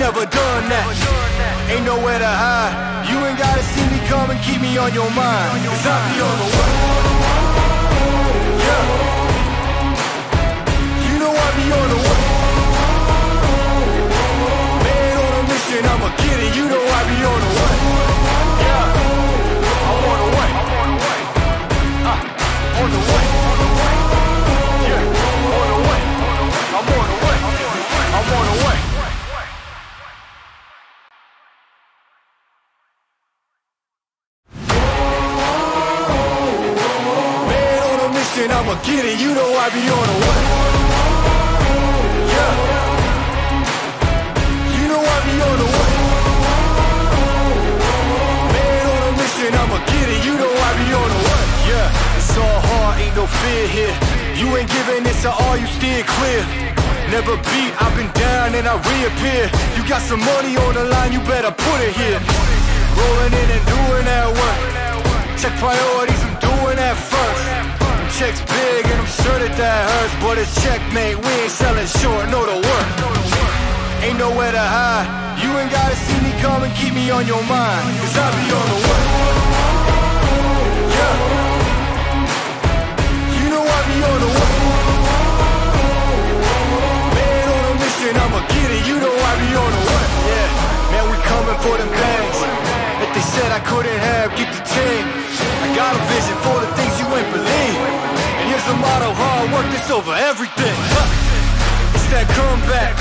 never done that. Ain't nowhere to hide. You ain't gotta see me come and keep me on your mind. Cause be on the way. Yeah. You know i be on the way. Man on a mission, I'ma get it. You know i be on the way. Yeah. I'm on the way. I'm On the way. I'm on the way. I'm on the way. get it, you know I be on the way. Yeah. You know I be on the way. Man on a mission, I'ma get it, you know I be on the way. Yeah, it's all hard, ain't no fear here. You ain't giving this to all, you steer clear. Never beat, I've been down and I reappear. You got some money on the line, you better put it here. Rolling in and doing that work. Check priorities, I'm doing that first check's big, and I'm sure that that hurts. But it's checkmate, we ain't selling short, no to work. Ain't nowhere to hide. You ain't gotta see me come and keep me on your mind. Cause I be on the work. Yeah. You know I be on the work. Man, on a mission, I'ma get it. You know I be on the work. Yeah. Man, we coming for them bags. That they said I couldn't have, get the team. I got a vision for the things you ain't believe the motto, hard work is over everything. It's that comeback.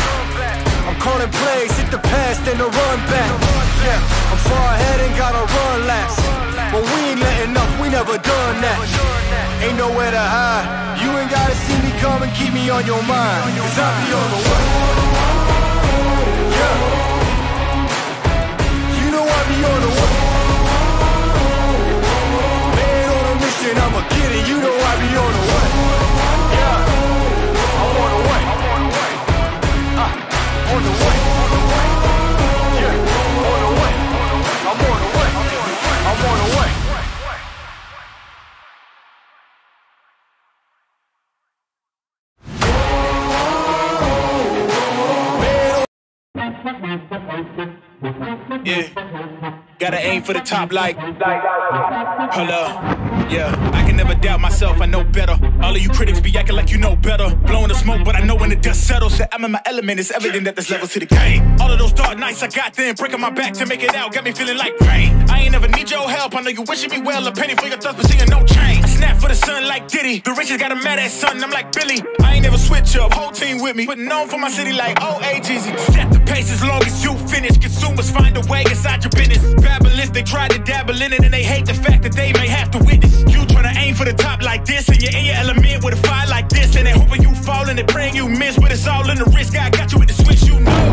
I'm calling plays, hit the past and the run back. Yeah, I'm far ahead and gotta run last. But we ain't letting up, we never done that. Ain't nowhere to hide. You ain't gotta see me come and keep me on your mind. Cause I be on the way. Yeah. You know I be on the way. and I'ma get it. You know I be on the way. Yeah, I'm on the way. Uh, on the way. Yeah, on the way. I'm on the way. I'm on the way. Yeah. Gotta aim for the top like. Hello. Yeah, I can never doubt myself, I know better. All of you critics be acting like you know better. Blowing the smoke, but I know when the dust settles that I'm in my element. It's evident that there's levels to the game. All of those dark nights I got then, breaking my back to make it out, got me feeling like pain. I ain't never need your help, I know you wishing me well, a penny for your thoughts, but seeing no change. Snap for the sun like Diddy. The riches got a mad ass son, I'm like Billy. I ain't never switch up, whole team with me. But on for my city like OA Jeezy. Set the pace as long as you finish. Consumers find a way inside your business. Babble if they try to dabble in it and they hate the fact that they may have to witness. You tryna aim for the top like this and you're in your element with a fire like this. And they hoping you fall and they praying you miss. But it's all in the risk. I got you with the switch, you know.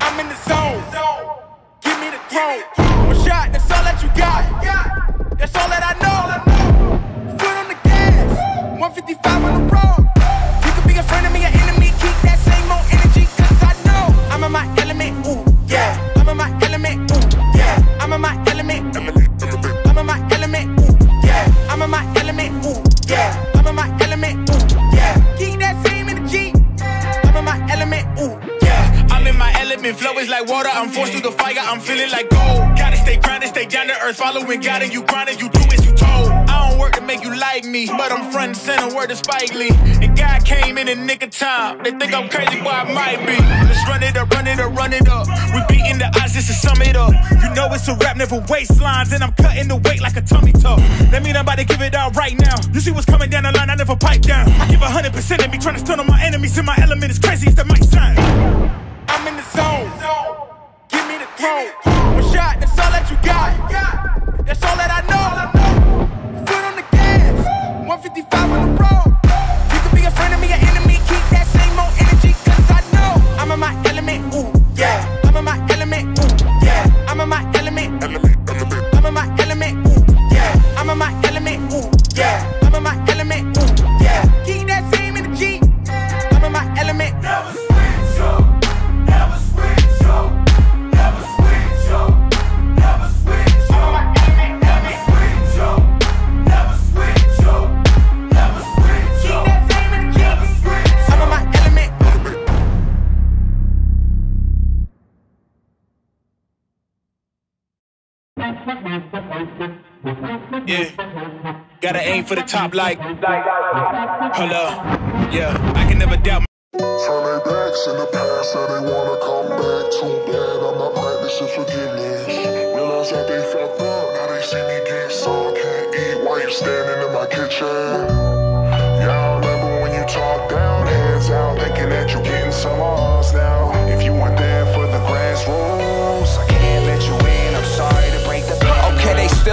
I'm in the zone. Give me the throne. One shot, that's all that you got. That's all that I know. I'm feeling like gold. Gotta stay grounded, stay down to earth. Following God and you grinding, you do as you told. I don't work to make you like me, but I'm front and center, word to Spike And God came in a nick of time. They think I'm crazy, but I might be. Let's run it up, run it up, run it up. We beating the odds just to sum it up. You know it's a rap, never waste lines, and I'm cutting the weight like a tummy tuck. That mean I'm about to give it out right now. You see what's coming down the line, I never pipe down. I give 100% of me, trying to stun on my enemies And my element. is crazy as the mic sound home. One shot, that's all that you got. That's all that I know. Foot on the gas, 155 on the road. Yeah. Gotta aim for the top like. Hello. Yeah. I can never doubt. Turn their backs in the past, and they wanna come back. Too bad I'm not practicing forgiveness. Realize that they fucked up, now they see me get so can't eat while you standing in my kitchen. Y'all remember when you talked down, hands out, thinking that you are getting some odds now.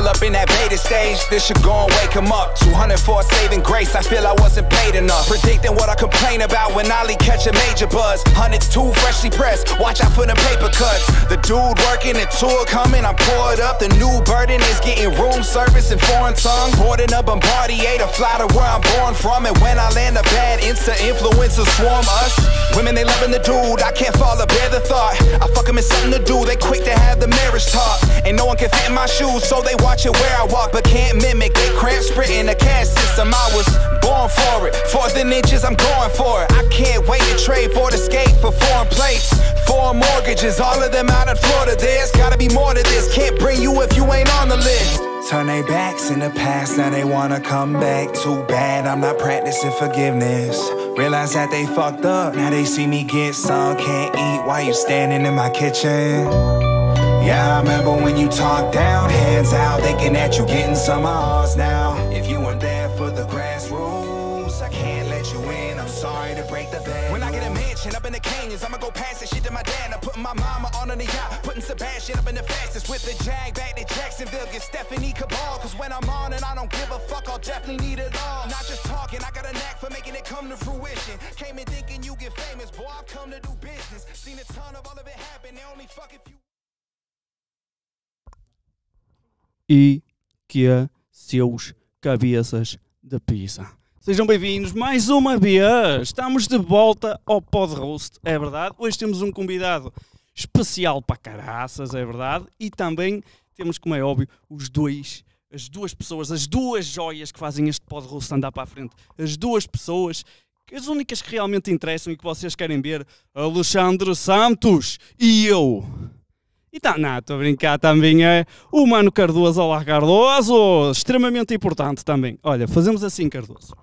up in that beta stage, this should go and wake him up. 204 saving grace, I feel I wasn't paid enough. Predicting what I complain about when Ali catch a major buzz. Hundreds too freshly pressed, watch out for the paper cuts. The dude working, the tour coming, I'm poured up. The new burden is getting room service in foreign tongue. Boarding a Bombardier to fly to where I'm born from. And when I land a bad Insta influencers swarm us. Women, they loving the dude, I can't fall or bear the thought. I fuck him, it's something to do, they quick to have the marriage talk. And no one can fit in my shoes, so they watch Watching where I walk, but can't mimic it. Cramp sprinting a cast system. I was born for it. Fourth and inches, I'm going for it. I can't wait to trade for the skate for foreign plates. Foreign mortgages, all of them out in Florida. There's gotta be more to this. Can't bring you if you ain't on the list. Turn their backs in the past, now they wanna come back. Too bad I'm not practicing forgiveness. Realize that they fucked up, now they see me get some. Can't eat while you standing in my kitchen. Yeah, I remember when you talked down, hands out, thinking that you getting some odds now. If you weren't there for the grassroots, I can't let you in. I'm sorry to break the bed. When I get a mansion up in the canyons, I'ma go past this shit to my dad. I'm putting my mama on the yacht, putting Sebastian up in the fastest with the jag back to Jacksonville. Get Stephanie Cabal, cause when I'm on and I don't give a fuck, I'll definitely need it all. Not just talking, I got a knack for making it come to fruition. Came in thinking you get famous, boy, I've come to do business. Seen a ton of all of it happen, they only fuck if you. e que a seus cabeças de pizza. Sejam bem-vindos mais uma vez. Estamos de volta ao Pod Roast, é verdade. Hoje temos um convidado especial para caraças, é verdade. E também temos, como é óbvio, os dois, as duas pessoas, as duas joias que fazem este Pod Roast andar para a frente. As duas pessoas, as únicas que realmente interessam e que vocês querem ver, Alexandre Santos e eu. E tá, não, estou a brincar, também é o Mano Cardoso, olá Cardoso, extremamente importante também. Olha, fazemos assim, Cardoso,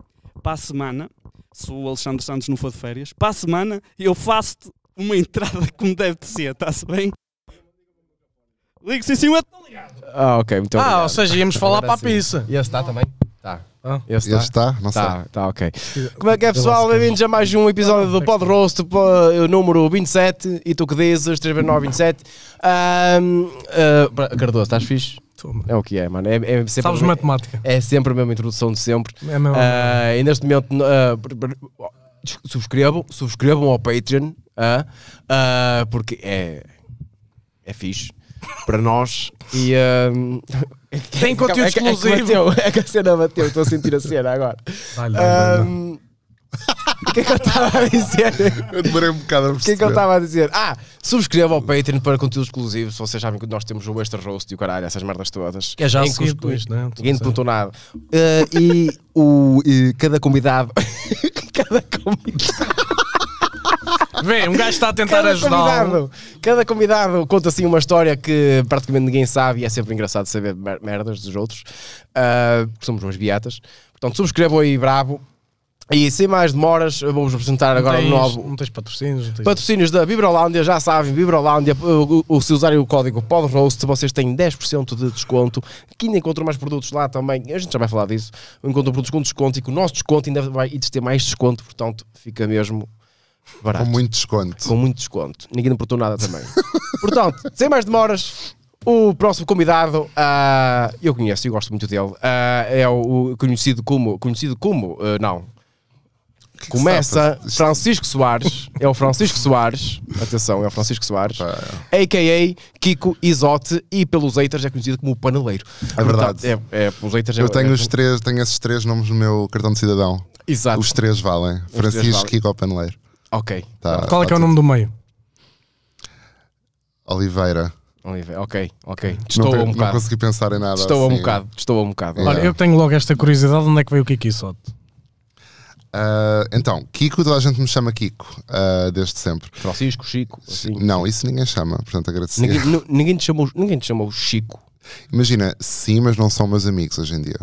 para a semana, se o Alexandre Santos não for de férias, para a semana eu faço-te uma entrada como deve de ser, está-se bem? Ligo-se em cima. ligado. Ah, ok, muito obrigado. Ah, ou seja, íamos falar para a sim. pizza. E esse está também. Ah, ele está? está? Não está, sei. Está, ok. Como é que é, pessoal? Bem-vindos a mais um episódio do Pod Roast, o número 27. E tu que dizes, 32927. Um, uh, Cardoso, estás fixe? É o que é, mano. É, é sempre Sabes matemática. É, sempre a mesma introdução de sempre. É mesmo. Uh, ah, e neste momento, uh, subscrevam, subscrevam ao Patreon, uh, porque é, é fixe para nós. E. Tem é conteúdo é, é exclusivo. É, é, é que a cena bateu, estou a sentir a cena agora. Vai, o que é que eu estava a dizer? Eu demorei um bocado a perceber. O que é que eu estava a dizer? Ah, subscreva ao Patreon para conteúdo exclusivo. Se vocês sabem que nós temos o extra roast e o caralho, essas merdas todas. Que é já seguido, depois, não é? Seguinte, pontonado. Uh, e o, e cada convidado. cada convidado. Vê, um gajo está a tentar cada ajudar. Convidado, cada convidado conta assim uma história que praticamente ninguém sabe e é sempre engraçado saber merdas dos outros, uh, somos umas beatas. Portanto, subscrevam aí, bravo. E sem mais demoras, vou-vos apresentar não agora tens, o novo. Não tens patrocínios? Não tens... Patrocínios da Vibrolândia, já sabem, Vibrolândia, se usarem o código PODROAST, vocês têm 10% de desconto. Aqui ainda encontram mais produtos lá também, a gente já vai falar disso. Encontram produtos com desconto e com o nosso desconto ainda vai existir mais desconto, portanto, fica mesmo Barato. Com muito desconto. Com muito desconto. Ninguém me perguntou nada também. Portanto, sem mais demoras, o próximo convidado, uh, eu conheço e gosto muito dele, uh, é o, conhecido como, conhecido como, uh, não, que começa que Francisco Soares, é o Francisco Soares, atenção, é o Francisco Soares, é. a.k.a. Kiko Isote e pelos haters é conhecido como o Paneleiro. É verdade. é, é, pelos haters é Eu tenho, é os três, tenho esses três nomes no meu cartão de cidadão. Exato. Os três valem. Os Francisco, três valem. Kiko, Paneleiro. Ok. Tá, Qual é tá que é o nome do meio? Oliveira. Oliveira. Ok, ok. Estou a um bocado. Não consegui pensar em nada. Estou assim. a um bocado. Estou a um bocado. Yeah. Olha, eu tenho logo esta curiosidade: onde é que veio o Kiki Soto? Uh, então, Kiko, toda a gente me chama Kiko, uh, desde sempre. Francisco, Chico. Assim. Não, isso ninguém chama, portanto agradecia. Ninguém, ninguém, te chamou, ninguém te chamou Chico. Imagina, sim, mas não são meus amigos hoje em dia.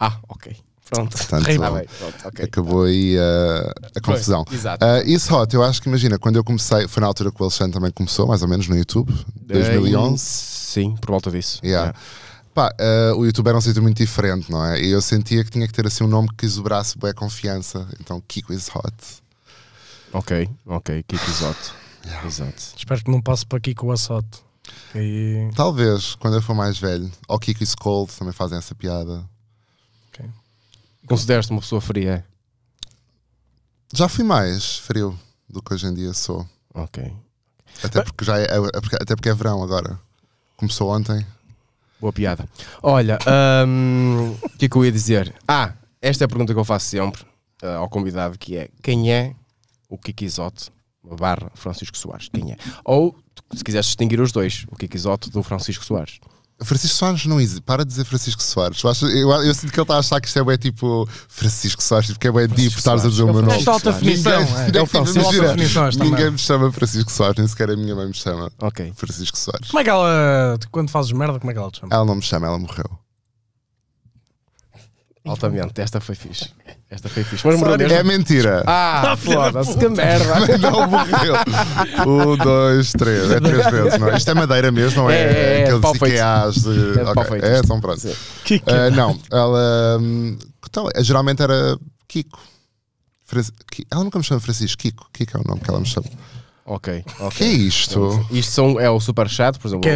Ah, ok. Pronto, Portanto, ah, bem, pronto okay. acabou aí uh, a confusão. Foi, exato. Uh, eh, isso hot, eu acho que imagina, quando eu comecei, foi na altura que o Alexandre também começou, mais ou menos no YouTube, 2011. Uh, sim, por volta disso. Yeah. Yeah. Pá, uh, o YouTube era um sítio muito diferente, não é? E eu sentia que tinha que ter assim um nome que exubrasse boa confiança. Então, Kiko is hot. Ok, ok, Kiko is hot. Yeah. Exato. Espero que não passe para Kiko is hot. E... Talvez, quando eu for mais velho. Ou Kiko is cold, também fazem essa piada. Consideras-te uma pessoa fria? Já fui mais frio do que hoje em dia sou. Ok. Até porque, já é, é, é até porque é verão agora. Começou ontem. Boa piada. Olha, hum, o um, que é que eu ia dizer? Ah, esta é a pergunta que eu faço sempre uh, ao convidado, que é quem é o Kikizote barra Francisco Soares? Quem é? Ou, se quiseres distinguir os dois, o Kikizote do Francisco Soares. Francisco Soares não existe. Para de dizer Francisco Soares. Eu, acho, eu, eu, sinto que ele está a achar que isto é bem tipo Francisco Soares, porque tipo, é bem deep, estás a dizer o meu é nome. alta definição. Ninguém me chama Francisco Soares, nem sequer a minha mãe me chama okay. Francisco Soares. Como é que ela, quando fazes merda, como é que ela te chama? Ela não me chama, ela morreu. Altamente, esta foi fixe. Esta foi fixe. Mas morreu mesmo? É mentira. Ah, ah foda-se, que merda. não morreu. Um, dois, três. É três vezes, não é? Isto é madeira mesmo, não é? É, é, é aqueles IKEAs de... É, okay. é são prontos. Que, Uh, ah, não, ela... Um, então, é, geralmente era Kiko. Ela nunca me chama Francisco. Kiko. Kiko é o nome que ela me chama. Ok, ok. Que é isto? isto são, é o super chat, por exemplo,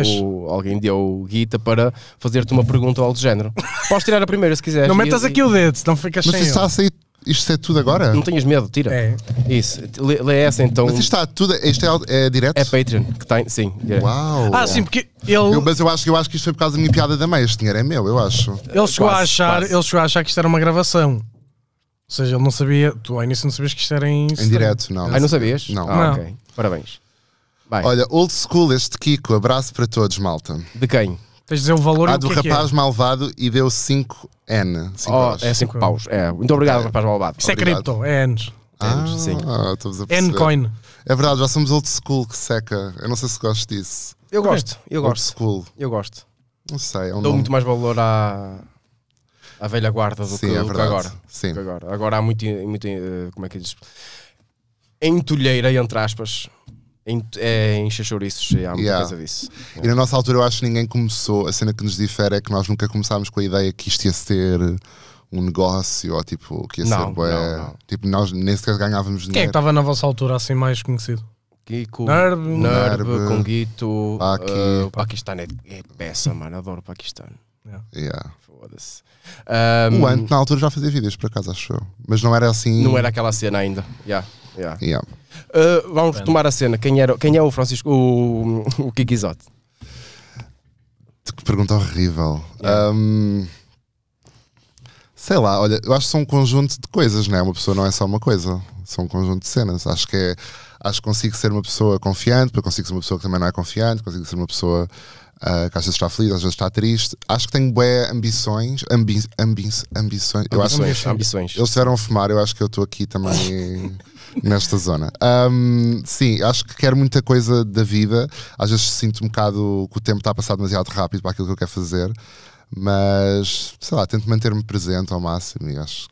o, alguém deu o guita para fazer-te uma pergunta ou algo do género. Podes tirar a primeira se quiseres. Não metas aqui o dedo, senão ficas Mas sem. Mas está a sair isto é tudo agora? Não, não tenhas medo, tira. É. Isso, lê, lê, essa então. Mas isto está tudo, isto é, é direto? É Patreon, que tem, sim. Direto. É. Uau! Ah, sim, porque ele. Eu, mas eu acho, eu acho que isto foi por causa da minha piada da mãe, este dinheiro é meu, eu acho. Ele chegou, quase, a, achar, ele chegou a achar que isto era uma gravação. Ou seja, ele não sabia, tu ao início não sabias que isto era em. Em direto, não. Ah, não sabias? Não. Ah, não. ok. Parabéns. Olha, old school este Kiko, abraço para todos, malta. De quem? Tens de dizer o valor ah, do que é é. rapaz é. malvado e deu 5N. Oh, é 5 paus. É. Muito obrigado, rapaz malvado. Isso é cripto, é N. Ah, sim. Ah, N-coin. É verdade, já somos old school que seca. Eu não sei se gosto disso. Eu é? gosto, eu gosto. Old school. Eu gosto. Não sei. É um Dou nome... muito mais valor à, à velha guarda do, sim, que, é do que agora. Sim. agora. agora há muito, muito. Eh, como é que diz? entulheira, entre aspas, em, é, em chouriços, há muita yeah. coisa disso. Yeah. E na nossa altura eu acho que ninguém começou, a cena que nos difere é que nós nunca começámos com a ideia que isto ia ser um negócio ou tipo que ia não, ser não, não, não. tipo nós nem sequer ganhávamos dinheiro. Quem é que estava na vossa altura assim mais conhecido? Kiko, Nerb, Nerb, Nerb Guito, aqui. Uh, eh, o Paquistão é, é peça, mano, adoro o Paquistão. Yeah. yeah. Foda-se. Um, o Ant na altura já fazia vídeos por acaso, acho eu. Mas não era assim. Não era aquela cena ainda. Yeah. Yeah. Yeah. Uh, vamos retomar a cena. Quem, era, quem é o Francisco, o, o Kikizote? Que pergunta horrível. Yeah. Um, sei lá, olha, eu acho que são um conjunto de coisas, não é? Uma pessoa não é só uma coisa, são um conjunto de cenas. Acho que é, acho que consigo ser uma pessoa confiante, porque consigo ser uma pessoa que também não é confiante, consigo ser uma pessoa Uh, que às vezes está feliz, às vezes está triste. Acho que tenho bué ambições. Ambi, ambi, ambições. Eu ambições, acho, ambições. Eles estiveram a fumar, eu acho que eu estou aqui também. nesta zona. Um, sim, acho que quero muita coisa da vida. Às vezes sinto um bocado que o tempo está a passar demasiado rápido para aquilo que eu quero fazer, mas sei lá, tento manter-me presente ao máximo e acho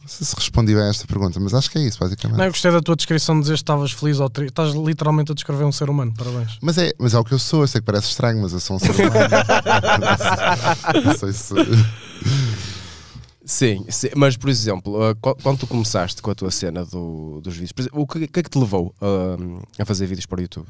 não sei se respondi bem a esta pergunta, mas acho que é isso, basicamente. Não, eu gostei da tua descrição de dizer que estavas feliz ou triste. Estás literalmente a descrever um ser humano, parabéns. Mas é, mas é o que eu sou, eu sei que parece estranho, mas eu sou um ser humano. não sei se. Sim, sim, mas por exemplo, eh, quando tu começaste com a tua cena do, dos vídeos, o que, que, é que te levou eh, a fazer vídeos para o YouTube?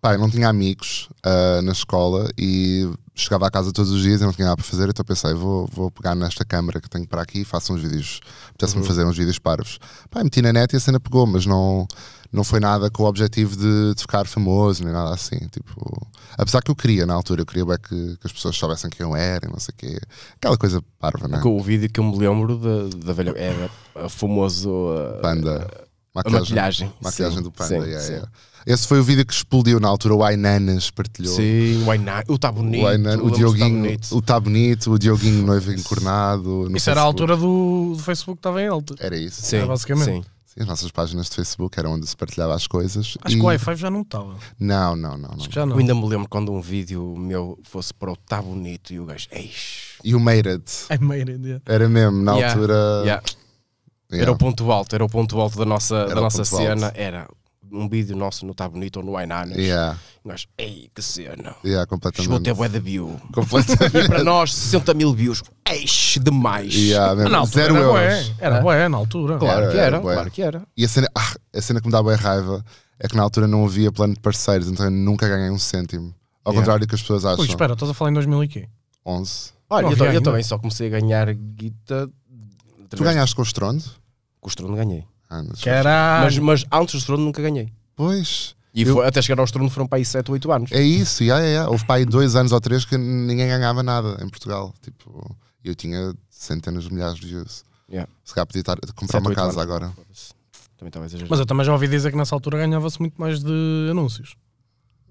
pai eu não tinha amigos uh, na escola e chegava à casa todos os dias e não tinha nada para fazer, então pensei, vou, vou pegar nesta câmera que tenho para aqui e faço uns vídeos. pudesse me uhum. fazer uns vídeos parvos. pai meti na net e a cena pegou, mas não não foi nada com o objetivo de, de, ficar famoso nem nada assim. Tipo, apesar que eu queria na altura, eu queria bem que, que as pessoas soubessem quem eu era e não sei o quê. Aquela coisa parva, né? É o vídeo que eu me lembro da, da velha. Era é, famoso. Uh, Panda. Maquilhagem, a maquilhagem. Maquilhagem sim, do Panda, sim, yeah, sim. Yeah. Esse foi o vídeo que explodiu na altura, o Ainanas partilhou. Sim, o Ainanas, o Tá Bonito. O, Ainan, o, tá Dioguinho, o Tá Bonito, o Dioguinho Noivo Encornado. Isso era a altura do, do Facebook que estava em alta. Era isso. Sim, era basicamente. Sim. E as nossas páginas de Facebook eram onde se partilhava as coisas. Acho e... que o i5 já não estava. Não, não, não. não. Já não. Eu ainda me lembro quando um vídeo meu fosse para o Tá Bonito e o gajo. Eish. E o Made é It. yeah. Era mesmo, na yeah. altura. Yeah. Era o ponto alto, era o ponto alto da nossa, da nossa cena. Alto. Era um vídeo nosso não está bonito ou não há nada. Yeah. Nós, ei, que cena. Yeah, completamente. Chegou até a Weather view. Completamente. E para nós, 60 mil views, eixe demais. Yeah, mesmo. na Zero era euros. Bué, era bué na altura. Claro que era, era claro que era. E a cena, ah, a cena que me dava raiva é que na altura não havia plano de parceiros, então eu nunca ganhei um cêntimo. Ao yeah. contrário do que as pessoas acham. Ui, espera, estás a falar em 2000 e quê? 11. Olha, eu, eu também só comecei a ganhar guita. Tu ganhaste com o Strondo? Com o Strondo ganhei anos. Ah, mas, mas antes do Estrondo nunca ganhei. Pois. E eu... foi, até chegar ao Estrondo foram para aí 7 8 anos. É isso, yeah, yeah, yeah. houve para aí 2 anos ou 3 que ninguém ganhava nada em Portugal. Tipo, eu tinha centenas de milhares de views. Yeah. Se calhar podia estar, comprar uma casa anos. agora. Também estava exagerado. Mas eu também já ouvi dizer que nessa altura ganhava-se muito mais de anúncios.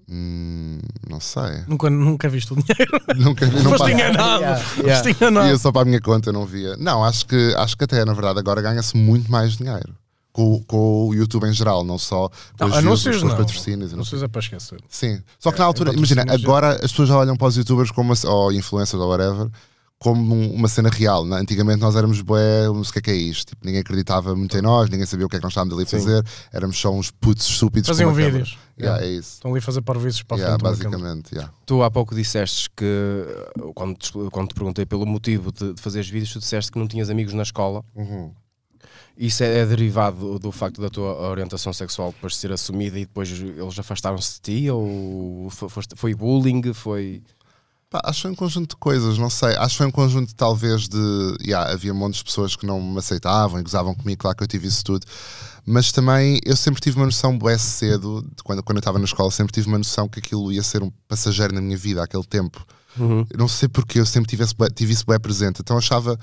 Hum, não sei. Nunca, nunca viste o dinheiro. Nunca vi. Foste enganado. Foste enganado. E eu só para a minha conta não via. Não, acho que, acho que até na verdade agora ganha-se muito mais dinheiro com, com o YouTube em geral, não só com não, anúncios, com os patrocínios. Anúncios é para esquecer. Sim, só que na é, é altura, é, imagina, agora as pessoas já olham para os YouTubers como, ou influencers ou whatever como uma cena real. Né? Antigamente nós éramos bué, não sei o que é, que é isto. Tipo, ninguém acreditava muito em nós, ninguém sabia o que é que nós estávamos ali a fazer. Éramos só uns putos estúpidos. Faziam vídeos. Yeah, yeah. É isso. Estão ali a fazer parvices para yeah, basicamente, yeah. Tu há pouco disseste que, quando te, quando te perguntei pelo motivo de, de fazeres vídeos, tu disseste que não tinhas amigos na escola. Uhum. Isso é, é derivado do facto da tua orientação sexual depois ser assumida e depois eles afastaram-se de ti? Ou foi, foi bullying? Foi. Pá, acho que foi um conjunto de coisas, não sei. Acho que foi um conjunto, talvez, de. Yeah, havia um monte de pessoas que não me aceitavam e gozavam comigo, claro que eu tive isso tudo. Mas também eu sempre tive uma noção, boé cedo, de quando, quando eu estava na escola, sempre tive uma noção que aquilo ia ser um passageiro na minha vida, aquele tempo. Uhum. Não sei porque eu sempre tive, esse, tive isso boé presente. Então achava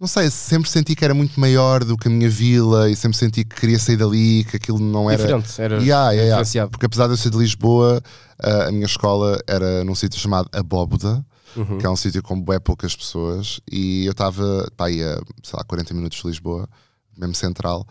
não sei, sempre senti que era muito maior do que a minha vila e sempre senti que queria sair dali, que aquilo não era. Diferente, era yeah, yeah, diferenciado. Porque apesar de eu ser de Lisboa, ah, a minha escola era num sítio chamado Abóboda, uhum. que é um sítio com bem poucas pessoas, e eu estava, pá, ia, sei lá, 40 minutos de Lisboa, mesmo central.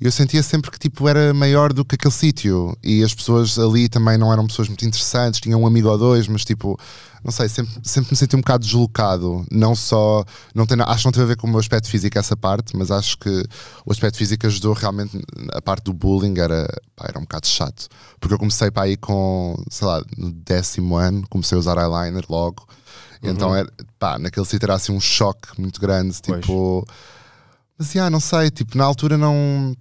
E eu sentia sempre que tipo era maior do que aquele sítio e as pessoas ali também não eram pessoas muito interessantes, tinham um amigo ou dois, mas tipo não sei, sempre, sempre me senti um bocado deslocado. Não só. Não tem, acho que não teve a ver com o meu aspecto físico essa parte, mas acho que o aspecto físico ajudou realmente. A parte do bullying era, pá, era um bocado chato. Porque eu comecei para aí com, sei lá, no décimo ano, comecei a usar eyeliner logo. Então uhum. Então, era, pá, naquele sítio era assim um choque muito grande. Tipo. Pois. Mas, ah, não sei, tipo, na altura não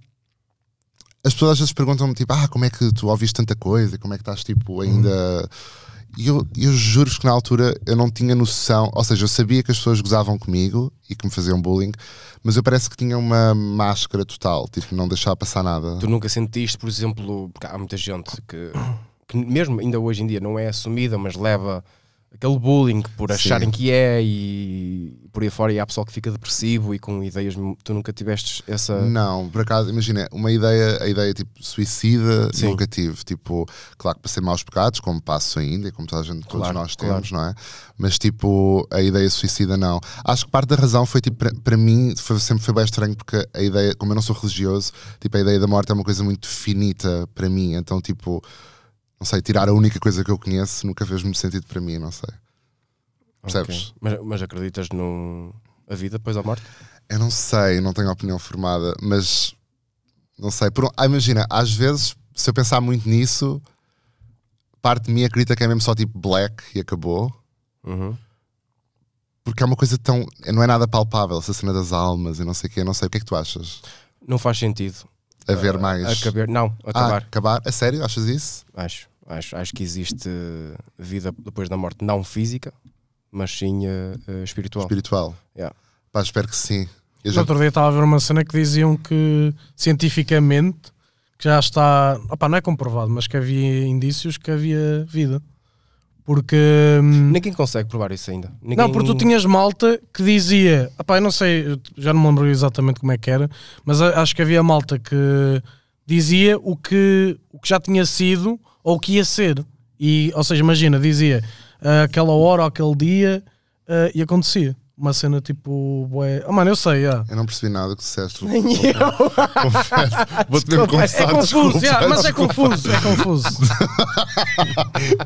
as pessoas às vezes perguntam-me tipo, ah, como é que tu ouviste tanta coisa? Como é que estás tipo ainda uhum. E eu, eu juro-vos que na altura eu não tinha noção, ou seja, eu sabia que as pessoas gozavam comigo e que me faziam bullying, mas eu parece que tinha uma máscara total, tipo, não deixava passar nada. Tu nunca sentiste, por exemplo, porque há muita gente que, que mesmo ainda hoje em dia não é assumida, mas leva aquele bullying por acharem Sim. que é e por aí fora e há pessoal que fica depressivo e com ideias tu nunca tiveste essa não por acaso imagina uma ideia a ideia tipo suicida Sim. nunca tive tipo claro que passei maus pecados como passo ainda como toda a gente claro, todos nós temos claro. não é mas tipo a ideia suicida não acho que parte da razão foi tipo para mim foi, sempre foi bem estranho porque a ideia como eu não sou religioso tipo a ideia da morte é uma coisa muito finita para mim então tipo não sei, tirar a única coisa que eu conheço nunca fez muito sentido para mim, não sei. Percebes? Okay. Mas, mas, acreditas no a vida depois da morte? Eu não sei, não tenho opinião formada, mas não sei. Por, ah, imagina, às vezes, se eu pensar muito nisso, parte de mim acredita que é mesmo só tipo black e acabou. Uhum. Porque é uma coisa tão. Não é nada palpável, essa cena das almas e não sei o quê, não sei. O que é que tu achas? Não faz sentido. Haver uh, mais. Ah, acabar, não, acabar. Ah, acabar? A sério? Achas isso? Acho. Acho, acho que existe vida depois da morte, não física, mas sim uh, espiritual. Espiritual. Yeah. Pá, espero que sim. Eu já... outro dia estava a ver uma cena que diziam que cientificamente que já está, opa, não é comprovado, mas que havia indícios que havia vida. Porque hum, ninguém consegue provar isso ainda. Ninguém... Não, porque tu tinhas malta que dizia, opa, eu não sei, já não me lembro exatamente como é que era, mas acho que havia malta que dizia o que, o que já tinha sido ou que ia ser. E, ou seja, imagina, dizia ah, aquela hora ou aquele dia uh, e acontecia. Uma cena tipo. Bué... Oh, mano, eu sei, yeah. Eu não percebi nada que disseste. Nem eu. Confesso. Vou-te confessar. É, é confuso, desculpa, yeah, mas é desculpa. é confuso. É confuso.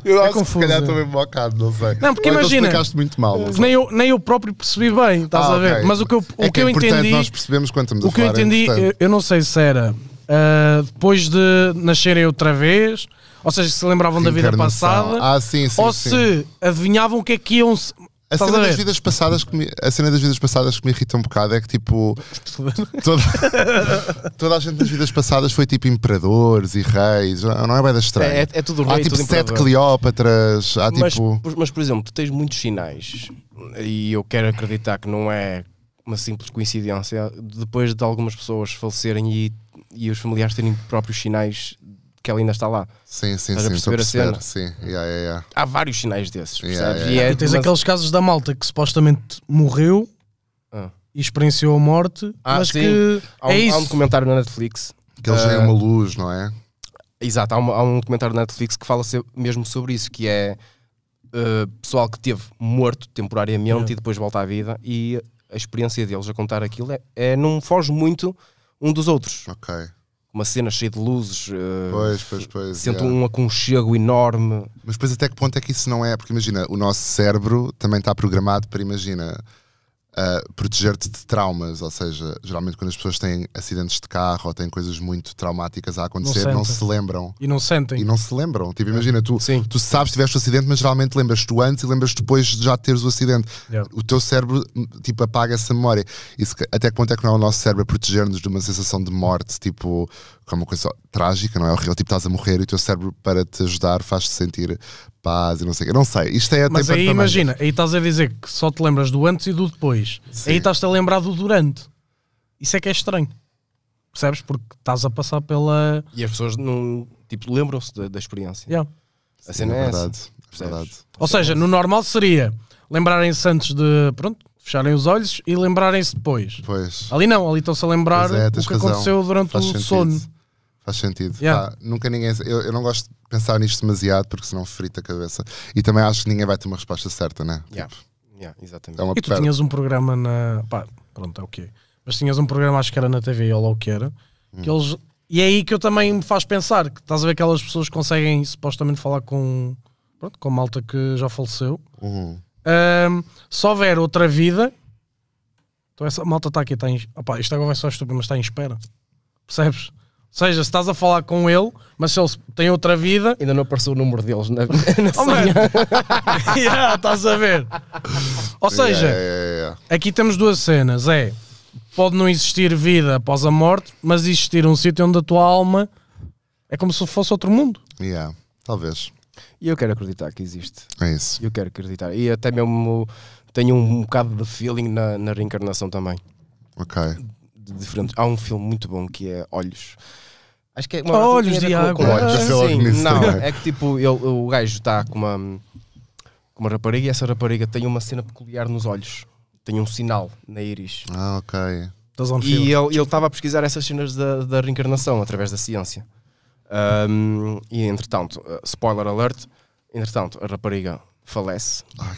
eu é acho é confuso, que se calhar é. estou é. bem bocado, não sei. Não, porque imagina. muito mal. Nem eu, nem eu próprio percebi bem, estás ah, a ver? Okay. Mas o que eu, o é que, que eu entendi. nós percebemos quanto O que eu entendi, eu, eu, não sei se era uh, depois de nascerem outra vez ou seja, se lembravam da vida passada, ah, sim, sim, ou sim. se adivinhavam o que é que iam. Se... A cena, das vidas passadas que me, a cena das vidas passadas que me irrita um bocado é que tipo toda, toda a gente das vidas passadas foi tipo imperadores e reis, não é bem da estranha. É, é, é tudo rei, Há tipo sete Cleópatras, há mas, tipo. Mas por exemplo, tu tens muitos sinais e eu quero acreditar que não é uma simples coincidência depois de algumas pessoas falecerem e, e os familiares terem próprios sinais porque ela ainda está lá. Sim, sim, sim. A perceber a, perceber. cena? Sim, yeah, yeah, yeah. Há vários sinais desses, percebes? E é, tens mas... aqueles casos da malta que supostamente morreu ah. e experienciou a morte, ah, mas sim. que há um, é isso. há um documentário na Netflix. Que eles uh, é uma luz, não é? Exato, há, uma, há um documentário na Netflix que fala mesmo sobre isso, que é uh, pessoal que teve morto temporariamente e depois volta à vida e a experiência deles a contar aquilo é, é não foge muito um dos outros. Ok uma cena cheia de luzes. Eh, pois, pois, pois. Sento um aconchego enorme. Mas depois até que ponto é que isso não é? Porque imagina, o nosso cérebro também está programado para, imagina, uh, proteger-te de traumas, ou seja, geralmente quando as pessoas têm acidentes de carro ou têm coisas muito traumáticas a acontecer, não, não se lembram. E não sentem. E não se lembram. Tipo, imagina, tu, Sim. tu sabes que tiveste o acidente, mas geralmente lembras-te antes e lembras-te depois de já teres o acidente. Yeah. O teu cérebro, tipo, apaga essa memória. Isso, até quanto é que não é o nosso cérebro a proteger-nos de uma sensação de morte, tipo, que é uma coisa trágica, não é horrível? Tipo, estás a morrer e o teu cérebro, para te ajudar, faz-te sentir paz e não sei o quê. Não sei, isto é até Mas aí imagina, aí estás a dizer que só te lembras do antes e do depois. Sim. Aí estás-te a lembrar do durante. Isso é que é estranho. Percebes? Porque estás a passar pela. E as pessoas não. Tipo, lembram-se da, da, experiência. Yeah. A cena é, é verdade, Verdade. Ou seja, no normal seria lembrarem-se antes de. Pronto, fecharem os olhos e lembrarem-se depois. Pois. Ali não, ali estão-se a lembrar é, o que razão. aconteceu durante Faz o sentido. sono. Faz sentido. Yeah. nunca ninguém. Eu, eu, não gosto de pensar nisto demasiado porque senão frita a cabeça. E também acho que ninguém vai ter uma resposta certa, né? Tipo, yeah. Tipo, yeah, exatamente. É e tu tinhas um programa na. Pá, pronto, é o quê? Mas tinhas um programa, acho que era na TV, ou lá o que era, hum. que eles. E é aí que eu também me faz pensar que estás a ver aquelas pessoas que conseguem supostamente falar com. Pronto, com malta que já faleceu. Uhum. Um, se houver outra vida. Então essa malta está aqui, está em. Opá, isto agora vai só estúpido, mas está em espera. Percebes? seja, se estás a falar com ele, mas se ele tem outra vida. Ainda não apareceu o número deles na, na oh, yeah, Estás a ver? Ou seja, yeah, yeah, aqui temos duas cenas: é pode não existir vida após a morte, mas existir um sítio onde a tua alma é como se fosse outro mundo. Yeah, talvez. E eu quero acreditar que existe. É isso. Eu quero acreditar. E até mesmo tenho um bocado de feeling na, na reencarnação também. Ok. diferente. Há um filme muito bom que é Olhos Acho que é uma Olhos de é água. Com, Sim, não, é que tipo, ele, o gajo está com uma, com uma rapariga e essa rapariga tem uma cena peculiar nos olhos. Tem um sinal na íris. Ah, ok. E ele estava a pesquisar essas cenas da, da reencarnação através da ciência. Um, e entretanto, eh, spoiler alert, entretanto, a rapariga falece. Ai.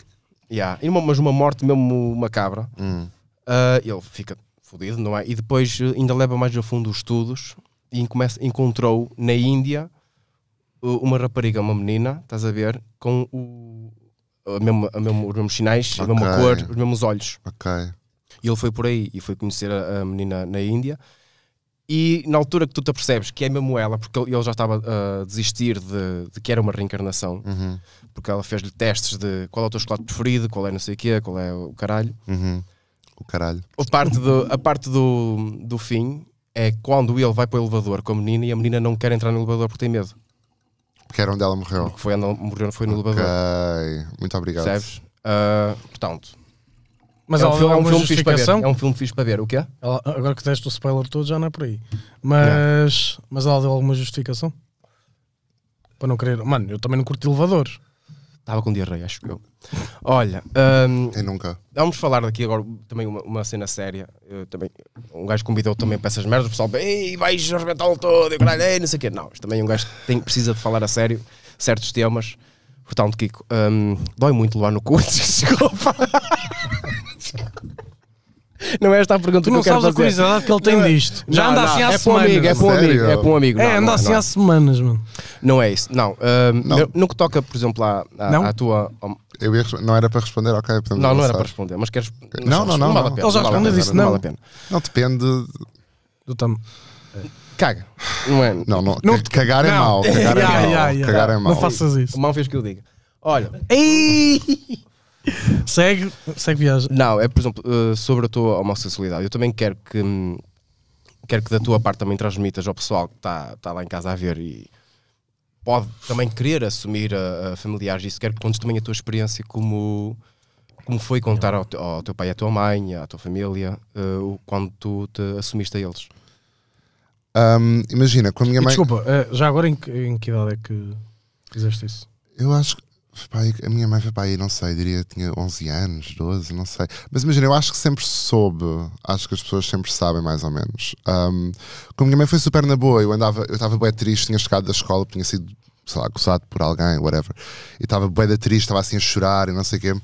Yeah. E uma, mas uma morte mesmo macabra. Hum. Uh, ele fica fodido, não é? E depois eh, ainda leva mais a fundo os estudos e encontrou na Índia uh, uma rapariga, uma menina, estás a ver, com o, a mesmo, a mesmo, os mesmos sinais, okay. a mesma cor, os mesmos olhos. Ok. E ele foi por aí e foi conhecer a, a menina na Índia. E na altura que tu te apercebes que é mesmo ela, porque ele já estava uh, a desistir de, de que era uma reencarnação, uhum. porque ela fez-lhe testes de qual é o teu chocolate preferido, qual é não sei o quê, qual é o caralho. Uhum. O caralho. A parte do, a parte do, do fim é quando ele vai para o elevador com a menina e a menina não quer entrar no elevador porque tem medo. Porque era onde ela morreu. Porque foi onde ela morreu, foi no okay. elevador. Muito obrigado. Percebes? Uh, portanto. Mas é um, é filme, é um filme fixe para ver. É um filme fixe para ver. O quê? Ela, agora que deste o spoiler todo, já não é por aí. Mas, mas ela deu alguma justificação? Para não querer. Mano, eu também não curto elevadores. Estava com diarreia, acho que eu. Olha, um, nunca? vamos falar daqui agora também uma, uma cena séria. Eu também, um gajo convidou também para essas merdas, o pessoal, ei, vais arrebentá-lo todo, eu caralho, não sei o quê. Não, isto também é um gajo que tem, precisa de falar a sério certos temas. Portanto, Kiko, um, dói muito lá no cu, desculpa. Não é esta a pergunta tu não que eu quero fazer. sabes a curiosidade que ele tem não, é? disto. Já não, anda não, assim há é semanas. Amigo, é para um amigo, é para um amigo. É, é anda assim há semanas, mano. Não é isso. Não. Uh, no que toca, por exemplo, à, à, à tua. Eu ia, não era para responder, ok. Não, não era para responder, mas queres. Não, não, não. Não Ele já respondeu disso, não. Vale a pena. Não depende. Do tamanho. Caga. Não é? Não, não. não cagar é mau. Cagar é mau. Cagar é mau. Não faças isso. O mal fez que eu diga. Olha segue, segue viagem. Não, é por exemplo, eh, sobre a tua homossexualidade, eu também quero que quero que da tua parte também transmitas ao pessoal que está tá lá em casa a ver e pode também querer assumir a, eh, a eh, familiares isso, quero que contes também a tua experiência como como foi contar ao, ao teu pai, à tua mãe, à tua família, uh, quando tu te assumiste a eles? Um, imagina, com a minha mãe. Desculpa, já agora em que, em que idade é que fizeste isso? Eu acho que Pai, a minha mãe foi para aí, não sei, diria tinha 11 anos, 12, não sei. Mas imagina, eu acho que sempre soube, acho que as pessoas sempre sabem mais ou menos. Um, como a minha mãe foi super na boa, eu andava, eu estava bem triste, tinha chegado da escola, tinha sido, sei lá, acusado por alguém, whatever. E estava bem triste, estava assim a chorar e não sei o quê.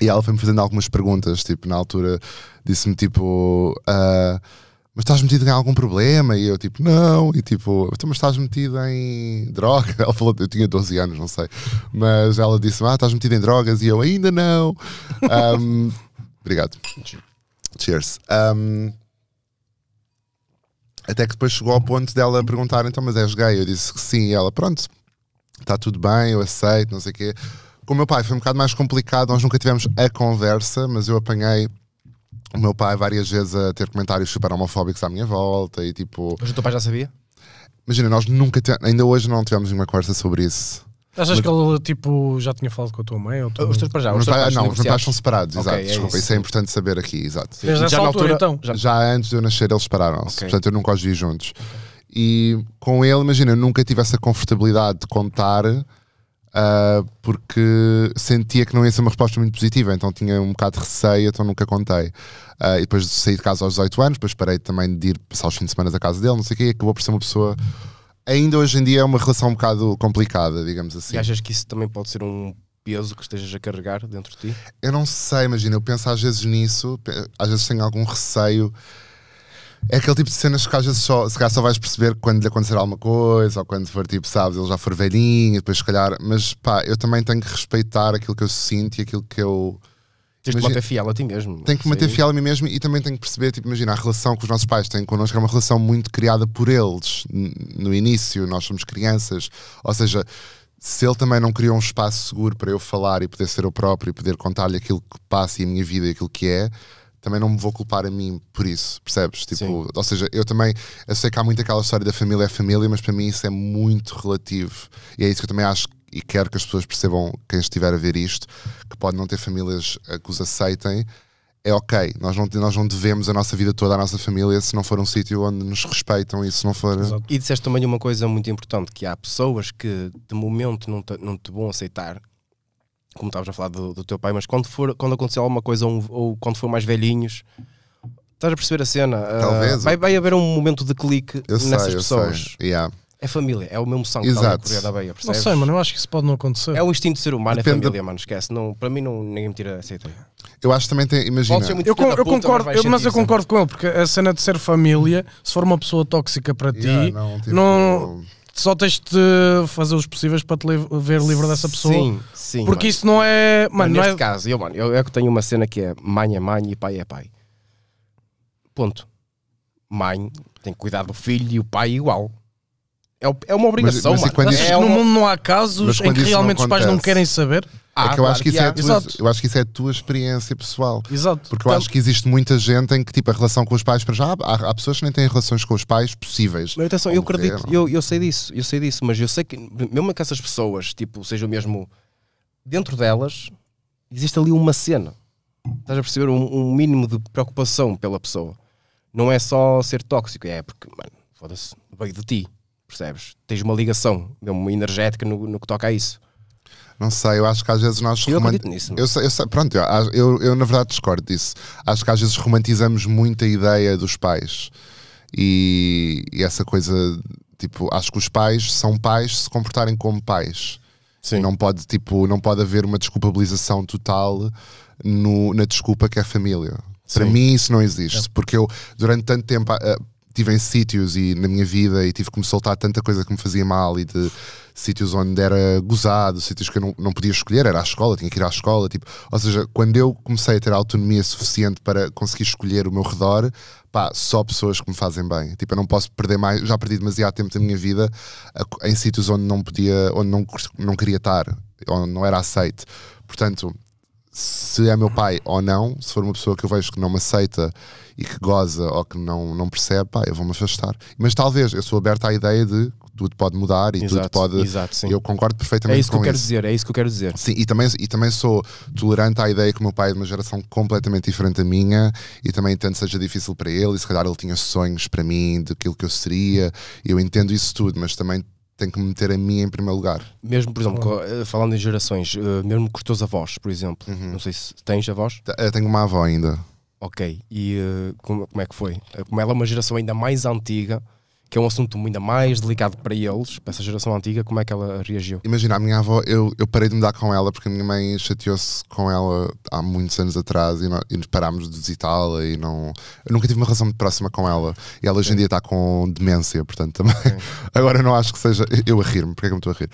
E ela foi-me fazendo algumas perguntas, tipo, na altura, disse-me tipo. Uh, mas estás metido em algum problema? E eu, tipo, não. E tipo, então, mas estás metido em droga? Ela falou, eu tinha 12 anos, não sei. Mas ela disse, ah, estás metido em drogas? E eu, ainda não. Um, obrigado. Cheers. Um, até que depois chegou ao ponto dela perguntar, então, mas és gay? Eu disse que sim. E ela, pronto, está tudo bem, eu aceito, não sei o quê. Com o meu pai foi um bocado mais complicado, nós nunca tivemos a conversa, mas eu apanhei o meu pai várias vezes a ter comentários super homofóbicos à minha volta e tipo. Mas o teu pai já sabia? Imagina, nós nunca. Te... Ainda hoje não tivemos nenhuma conversa sobre isso. Achas mas... que ele tipo, já tinha falado com a tua mãe? Ou tu... Os teus pais já? Os não, os meus pais são separados, okay, exato. É desculpa, isso. É isso. é importante saber aqui, exato. já na altura, então? Já... já... antes de eu nascer, eles separaram-se. Okay. Portanto, eu nunca os vi juntos. Okay. E com ele, imagina, eu nunca tive essa confortabilidade de contar uh, porque sentia que não ia ser uma resposta muito positiva, então tinha um bocado de receio, então nunca contei. Uh, e depois saí de casa aos 18 anos, depois parei também de ir passar os fins de semana da casa dele, não sei o quê, e acabou por ser uma pessoa. Ainda hoje em dia é uma relação um bocado complicada, digamos assim. E achas que isso também pode ser um peso que estejas a carregar dentro de ti? Eu não sei, imagina, eu penso às vezes nisso, às vezes tenho algum receio é aquele tipo de cenas que às vezes só, se calhar só vais perceber quando lhe acontecer alguma coisa, ou quando for tipo, sabes, ele já for velhinho, depois se calhar. Mas pá, eu também tenho que respeitar aquilo que eu sinto e aquilo que eu. Tens imagina, que manter fiel a ti mesmo. Tenho que manter é fiel a mim mesmo e também tenho que perceber, tipo, imagina, a relação que os nossos pais têm connosco é uma relação muito criada por eles. No início, nós somos crianças. Ou seja, se ele também não criou um espaço seguro para eu falar e poder ser o próprio e poder contar-lhe aquilo que passa e a minha vida e aquilo que é também não me vou culpar a mim por isso, percebes? Tipo, ou seja, eu também, eu sei que há muito aquela história da família é família, mas para mim isso é muito relativo. E é isso que eu também acho e quero que as pessoas percebam, quem estiver a ver isto, que pode não ter famílias que os aceitem. É ok, nós não, nós não devemos a nossa vida toda à nossa família se não for um sítio onde nos respeitam e se não for. Exato. E disseste também uma coisa muito importante: que há pessoas que de momento não te, não te vão aceitar como estavas a falar do, do, teu pai, mas quando, for, quando acontecer alguma coisa ou, ou quando for mais velhinhos, estás a perceber a cena? Ah, Talvez. Uh, vai, vai haver um momento de clique eu nessas sei, pessoas. Yeah. É família, é o mesmo sangue Exato. que da Não sei, mano, eu acho que isso pode não acontecer. É o instinto de ser humano, é Depende é família, da... mano, esquece. Não, para mim, não, ninguém me tira essa ideia. Eu acho que também tem, imagina... Eu, con eu concordo, mas, eu, mas eu concordo com ele, porque a cena de ser família, se for uma pessoa tóxica para yeah, ti, não... Tipo, não só tens de fazer os possíveis para te li ver livre dessa pessoa. Sim, sim. Porque mano. isso não é. Mano, neste não é... caso, eu, mano, eu, eu é tenho uma cena que é mãe é mãe e pai é pai. Ponto. Mãe tem que cuidar do filho e o pai é igual. É, é, uma obrigação, mas, mas quando isso... é No mundo não há casos em que realmente os pais não querem saber. Ah, é que eu, claro ah, acho que é Tua, eu, acho que isso é a tua experiência pessoal. Exato. Porque eu então- acho que existe muita gente em que tipo, a relação com os pais, para já, há, há pessoas que nem têm relações com os pais possíveis. Mas atenção, eu acredito, eu, é? eu sei disso, eu sei disso, mas eu sei que, mesmo que essas pessoas, tipo, sejam mesmo dentro delas, existe ali uma cena. Estás a perceber um, um mínimo de preocupação pela pessoa. Não é só ser tóxico, é porque, mano, foda-se, veio de ti percebes? Tens uma ligação mesmo energética no, no que toca a isso. Não sei, eu acho que às vezes nós. Eu acredito nisso. É? Eu, eu, pronto, eu, eu, eu na verdade discordo disso. Acho que às vezes romantizamos muito a ideia dos pais e, e essa coisa. Tipo, acho que os pais são pais se comportarem como pais. Sim. Não pode, tipo, não pode haver uma desculpabilização total no, na desculpa que é família. Para mim isso não existe, é. porque eu durante tanto tempo tive em sítios e na minha vida e tive que me soltar tanta coisa que me fazia mal e de sítios onde era gozado, sítios que eu não, não podia escolher, era a escola, tinha que ir à escola, tipo, ou seja, quando eu comecei a ter autonomia suficiente para conseguir escolher o meu redor, pá, só pessoas que me fazem bem. Tipo, eu não posso perder mais, já perdi demasiado tempo da minha vida em sítios onde não podia, onde não, não queria estar, onde não era aceito. Portanto, se é meu pai ou não, se for uma pessoa que eu vejo que não me aceita e que goza ou que não, não percebe, pá, eu vou-me afastar. Mas talvez, eu sou aberto à ideia de tudo pode mudar e exato, tudo pode. Exato, sim. Eu concordo perfeitamente com É isso que eu quero dizer, é isso que eu quero dizer. Sim, e também, e também sou tolerante à ideia que o meu pai é de uma geração completamente diferente da minha e também tanto seja difícil para ele e se calhar ele tinha sonhos para mim daquilo que eu seria. Eu entendo isso tudo, mas também tem que meter a mim em primeiro lugar. Mesmo, por exemplo, falando em gerações, eh, mesmo com os teus avós, por exemplo, uhum. não sei se tens avós? Eu eh, tenho uma avó ainda. Ok, e eh, como, como é que foi? Como ela é uma geração ainda mais antiga, que é um assunto ainda mais delicado para eles, para essa geração antiga, como é que ela reagiu? Imagina, a minha avó, eu, eu parei de dar com ela porque a minha mãe chateou-se com ela há muitos anos atrás e, não, e parámos de visitá-la e não. Eu nunca tive uma relação muito próxima com ela e ela hoje Sim. em dia está com demência, portanto também. Sim. Agora não acho que seja. Eu a rir-me, porque é que eu me estou a rir?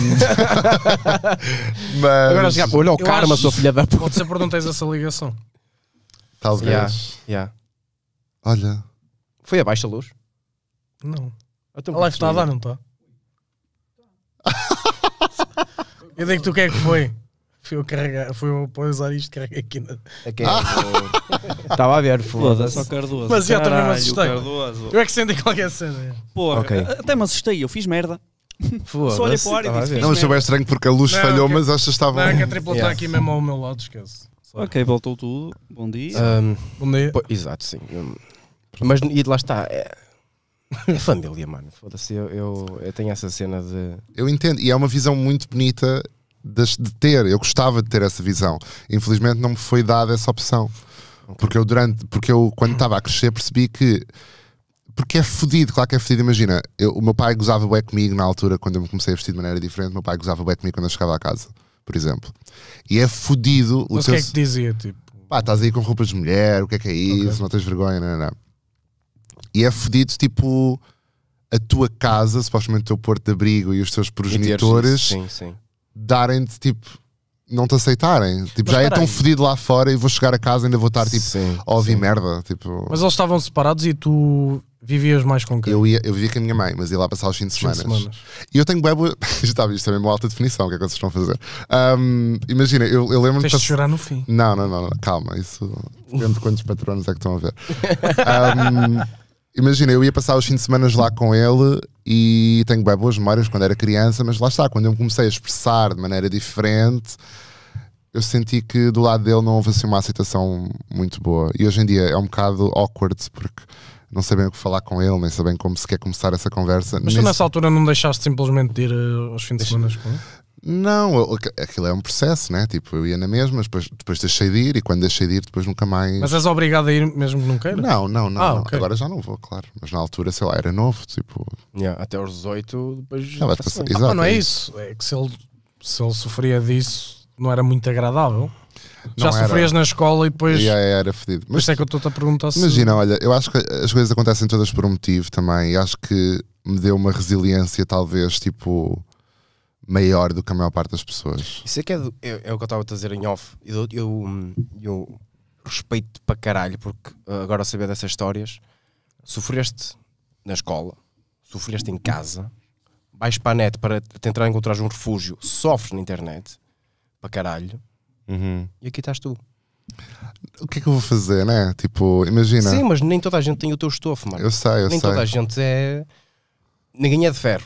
Um... Mas... Agora já, olha o karma, acho... sua filha da puta. Pode ser por não tens essa ligação. Talvez. Yeah, yeah. Olha. Foi abaixo baixa luz? Não. Então, a live está a dar, não está? eu digo tu o que é que foi? Fui eu carregar, fui eu para usar isto, carreguei aqui na. É estava é, é. a ver, foda-se. Só Cardoso. Mas eu também me assustei. Cardoso. Eu é que senti qualquer cena. Porra, okay. até me assustei, eu fiz merda. Só olhei para o ar e disse. Não, achei bem estranho porque a luz não, falhou, que... mas acho que estava. Não, que a tripla está aqui mesmo ao meu lado, esquece. Só. Ok, voltou tudo. Bom dia. Um, Bom dia. Pô, exato, sim. Mas e lá está. É É família, mano. Foda-se, eu, eu, eu, tenho essa cena de. Eu entendo, e é uma visão muito bonita de, de ter. Eu gostava de ter essa visão. Infelizmente não me foi dada essa opção. Okay. Porque eu durante, porque eu quando estava a crescer percebi que porque é fodido, claro que é fodido. Imagina, eu, o meu pai gozava bem comigo na altura, quando eu me comecei a vestir de maneira diferente, o meu pai gozava bem comigo quando eu chegava à casa, por exemplo. E é fodido. Mas o que é que dizia? Tipo, pá, estás aí com roupas de mulher, o que é que é isso? Okay. Não tens vergonha, não, não. não. E é fodido, tipo, a tua casa, supostamente o teu porto de abrigo e os teus progenitores darem-te, tipo, não te aceitarem. Tipo, Mas já é tão fodido lá fora e vou chegar a casa e ainda vou estar, tipo, sim, sim. merda. Tipo... Mas eles estavam separados e tu Vivias mais com quem? Eu, ia, eu vivia com a minha mãe, mas ia lá passar os fins de semana. E eu tenho bebo. boa. Estava isto também é uma alta definição, o que é que vocês estão a fazer? Um, imagina, eu, eu lembro-me. Tens de chorar no fim. Não, não, não, não. calma, isso depende de quantos patronos é que estão a ver. Um, Imagina, eu ia passar os fins de semana lá com ele e tenho bem boas memórias quando era criança, mas lá está, quando eu me comecei a expressar de maneira diferente, eu senti que do lado dele não houve assim uma aceitação muito boa. E hoje em dia é um bocado awkward porque não sabem o que falar com ele, nem sabem como se quer começar essa conversa. Mas tu nessa altura não deixaste simplesmente de ir eh, aos fins de semana com ele? Não, aquilo é um processo, né? Tipo, eu ia na mesma, depois, depois deixei de ir e quando deixei de ir, depois nunca mais. Mas és obrigado a ir mesmo que não queiras? Não, não, não. Ah, não. Okay. Agora já não vou, claro. Mas na altura, sei lá, era novo, tipo. Yeah, até aos 18, depois. Não, passar... Ah, Exato, ah, não é, é isso. isso. É que se ele, se ele sofria disso, não era muito agradável. Não já era... sofrias na escola e depois. Já era fedido. Mas isso é que eu estou-te a perguntar se. Imagina, olha, eu acho que as coisas acontecem todas por um motivo também. E acho que me deu uma resiliência, talvez, tipo maior do que a maior parte das pessoas. Isso é que é, do, é, é o que eu estava a dizer em off. Eu, eu, hum, eu respeito para caralho, porque ah, agora a saber dessas histórias, sofreste na escola, sofreste em casa, vais para a net para tentar encontrar um refúgio, sofres na internet, para caralho, uhum. e aqui estás tu. O que é que eu vou fazer, né? Tipo, imagina. Sim, mas nem toda a gente tem o teu estofo, mano. Eu sei, eu nem sei. Nem toda a gente é. Ninguém é de ferro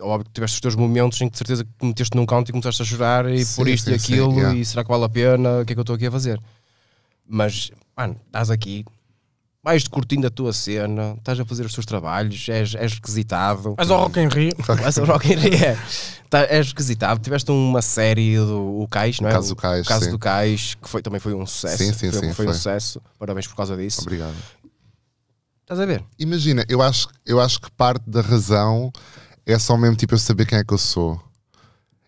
óbvio que tiveste os teus momentos em que de certeza que meteste num canto e começaste a chorar e sim, por isto sim, e aquilo sim, yeah. e será que vale a pena, o que é que eu estou aqui a fazer? Mas, mano, estás aqui, mais de curtindo a tua cena, estás a fazer os teus trabalhos, és, és requisitado. És ao Rock in Rio. És o Rock in Rio, é. Tá, és requisitado. Tiveste uma série do o Cais, não é? O caso do Cais, o caso sim. do Cais, que foi, também foi um sucesso. Sim, sim, foi, sim. Foi, foi um sucesso. Parabéns por causa disso. Obrigado. Estás a ver? Imagina, eu acho, eu acho que parte da razão é só mesmo tipo eu saber quem é que eu sou.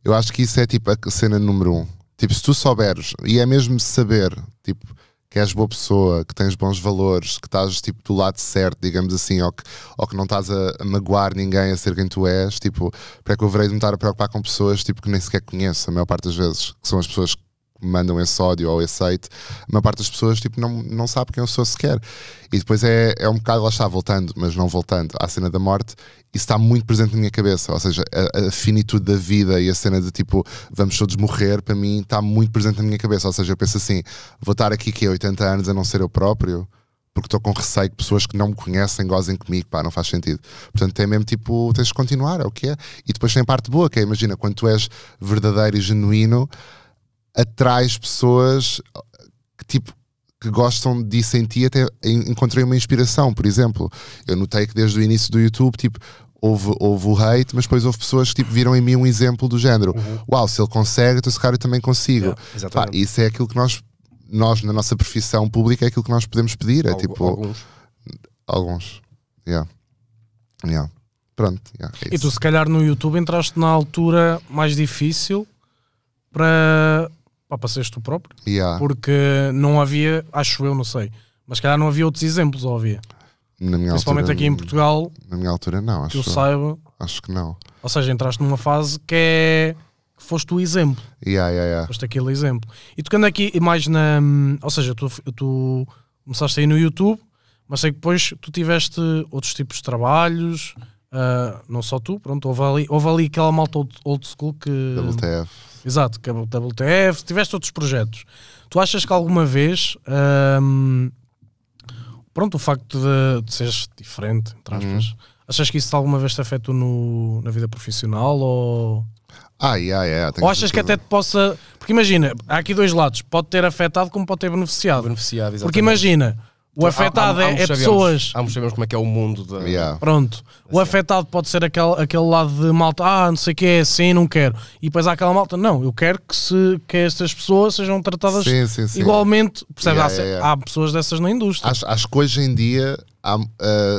Eu acho que isso é tipo a cena número um. Tipo, se tu souberes, e é mesmo saber, tipo, que és boa pessoa, que tens bons valores, que estás tipo do lado certo, digamos assim, ou que, ou que não estás a, magoar ninguém a ser quem tu és, tipo, para que eu verei de me estar a preocupar com pessoas tipo, que nem sequer conheço, a maior parte das vezes, que são as pessoas que mandam esse ódio ou esse hate, a maior parte das pessoas tipo, não, não sabe quem eu sou sequer. E depois é, é um bocado, lá está, voltando, mas não voltando, à cena da morte, isso está muito presente na minha cabeça. Ou seja, a, a finitude da vida e a cena de tipo, vamos todos morrer, para mim está muito presente na minha cabeça. Ou seja, eu penso assim, vou estar aqui que 80 é anos a não ser eu próprio, porque estou com receio que pessoas que não me conhecem gozem comigo, pá, não faz sentido. Portanto, é mesmo tipo, tens de continuar, é o que é. E depois tem parte boa, que é, imagina, quando tu és verdadeiro e genuíno, atrais pessoas que tipo que gostam disso em ti até encontrei uma inspiração, por exemplo. Eu notei que desde o início do YouTube, tipo, houve, houve o hate, mas depois houve pessoas que tipo, viram em mim um exemplo do género. Uhum. Uau, se ele consegue, então se cara eu também consigo. Yeah, Pá, isso é aquilo que nós, nós, na nossa profissão pública, é aquilo que nós podemos pedir. É tipo. Alguns. Alguns. Yeah. Yeah. Pronto. Yeah, é e tu se calhar no YouTube entraste na altura mais difícil para para seres tu próprio. Yeah. Porque não havia, acho eu, não sei, mas calhar não havia outros exemplos, ou havia? Principalmente altura, aqui em Portugal. Na minha altura, não, acho que eu saiba. Acho que não. Ou seja, entraste numa fase que é. Que foste o exemplo. Yeah, yeah, yeah. Foste aquele exemplo. E tocando aqui mais na. Ou seja, tu, tu começaste aí no YouTube, mas sei que depois tu tiveste outros tipos de trabalhos, uh, não só tu, pronto, houve ali, houve ali aquela malta old, old school que. WTF Exato, é WTF, tiveste outros projetos. Tu achas que alguma vez. Hum, pronto, o facto de, de seres diferente, entre uhum. aspas, uhum. achas que isso alguma vez te afeta no, na vida profissional ou. Ah, yeah, yeah, Ou achas que até te possa. Porque imagina, há aqui dois lados. Pode ter afetado como pode ter beneficiado. Beneficiado, exatamente. Porque imagina, o afetado há, é há, há, é, é pessoas. Ambos sabemos como é que é o mundo. De... Yeah. Pronto. Assim. O afetado pode ser aquele, aquele lado de malta, ah, não sei o que é sim, não quero. E depois há aquela malta, não, eu quero que, se, que estas pessoas sejam tratadas sim, sim, sim. igualmente. Percebe? Yeah, há, yeah, há, pessoas dessas na indústria. Acho, acho que hoje em dia uh,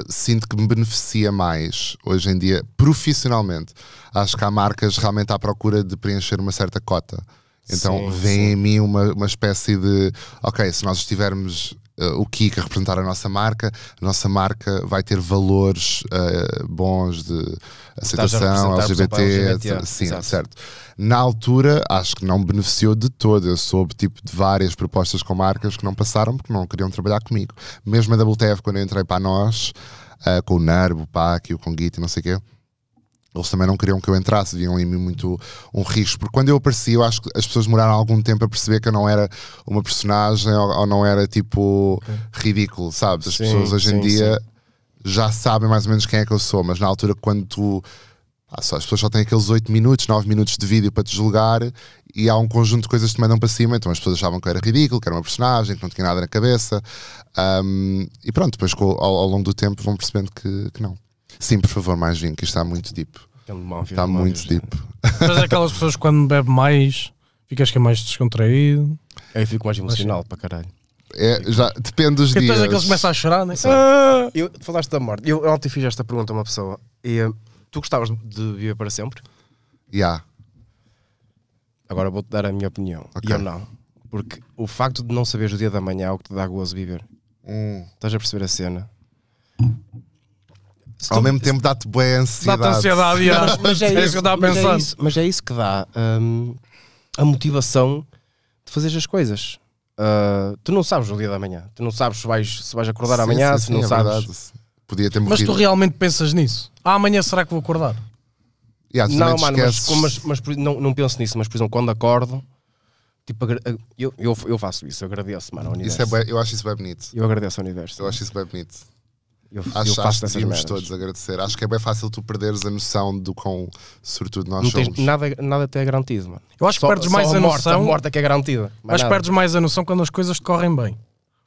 sinto que me beneficia mais, hoje em dia, profissionalmente. Acho que há marcas realmente à procura de preencher uma certa cota. Então sim, vem sim. em mim uma, uma espécie de ok, se nós estivermos eh, o Kika representar a nossa marca, a nossa marca vai ter valores uh, bons de aceitação, LGBT, LGBT, sim, Exato. certo. Na altura, acho que não beneficiou de todo. Eu soube tipo, de várias propostas com marcas que não passaram porque não queriam trabalhar comigo. Mesmo a WTF, quando eu entrei para nós, uh, com o Nervo, o Pac, o Conguito, não sei o quê eles também não queriam que eu entrasse, viam em mim muito um risco, porque quando eu apareci, eu acho que as pessoas demoraram algum tempo a perceber que eu não era uma personagem ou, ou não era tipo okay. ridículo, sabes? As sim, pessoas hoje sim, em dia sim. já sabem mais ou menos quem é que eu sou, mas na altura quando tu. Ah, só, as pessoas só têm aqueles 8 minutos, 9 minutos de vídeo para te julgar e há um conjunto de coisas que te mandam para cima, então as pessoas achavam que eu era ridículo, que era uma personagem, que não tinha nada na cabeça. Um, e pronto, depois ao, ao longo do tempo vão percebendo que, que não. Sim, por favor, mais vinho, que está muito deep. Móvel, está móvel, muito deep. É? Mas é aquelas pessoas que quando bebe mais, ficas que é mais descontraído. Aí fico mais emocional para caralho. É, já, depende dos Porque dias. Depois é que eles começam a chorar, não né? é? Ah, eu, falaste da morte. Eu ontem fiz esta pergunta a uma pessoa. E, eh, tu gostavas de viver para sempre? Já. Yeah. Agora vou-te dar a minha opinião. Okay. Eu não. Porque o facto de não saberes o dia da manhã é o que te dá gozo viver. Hum. Estás a perceber a cena? Ao mesmo tempo dá-te boa ansiedade. Dá-te ansiedade, mas, mas, é, é isso, que eu mas É isso, mas é isso que dá hum, a motivação de fazer as coisas. Uh, tu não sabes o dia da manhã, tu não sabes se vais, se vais acordar sim, amanhã, sim, se sim, não é sabes. Verdade. Podia ter morrido. Mas tu realmente pensas nisso? Ah, amanhã será que vou acordar? Yeah, não, mano, esqueces... mas, mas, mas, não, não penso nisso, mas por exemplo, quando acordo, tipo, eu, eu, eu faço isso, eu agradeço, mano, ao universo. Isso é bem, eu acho isso bem bonito. Eu agradeço ao universo. Eu acho isso bem bonito. Eu, Acho, eu faço acho que devíamos a agradecer. Acho que é bem fácil tu perderes a noção do quão sobretudo nós não somos. nada, nada te é garantido, mano. Eu acho que perdes mais a, a noção. Morte, a morte é que é garantida. Mas, que perdes mais a noção quando as coisas te correm bem.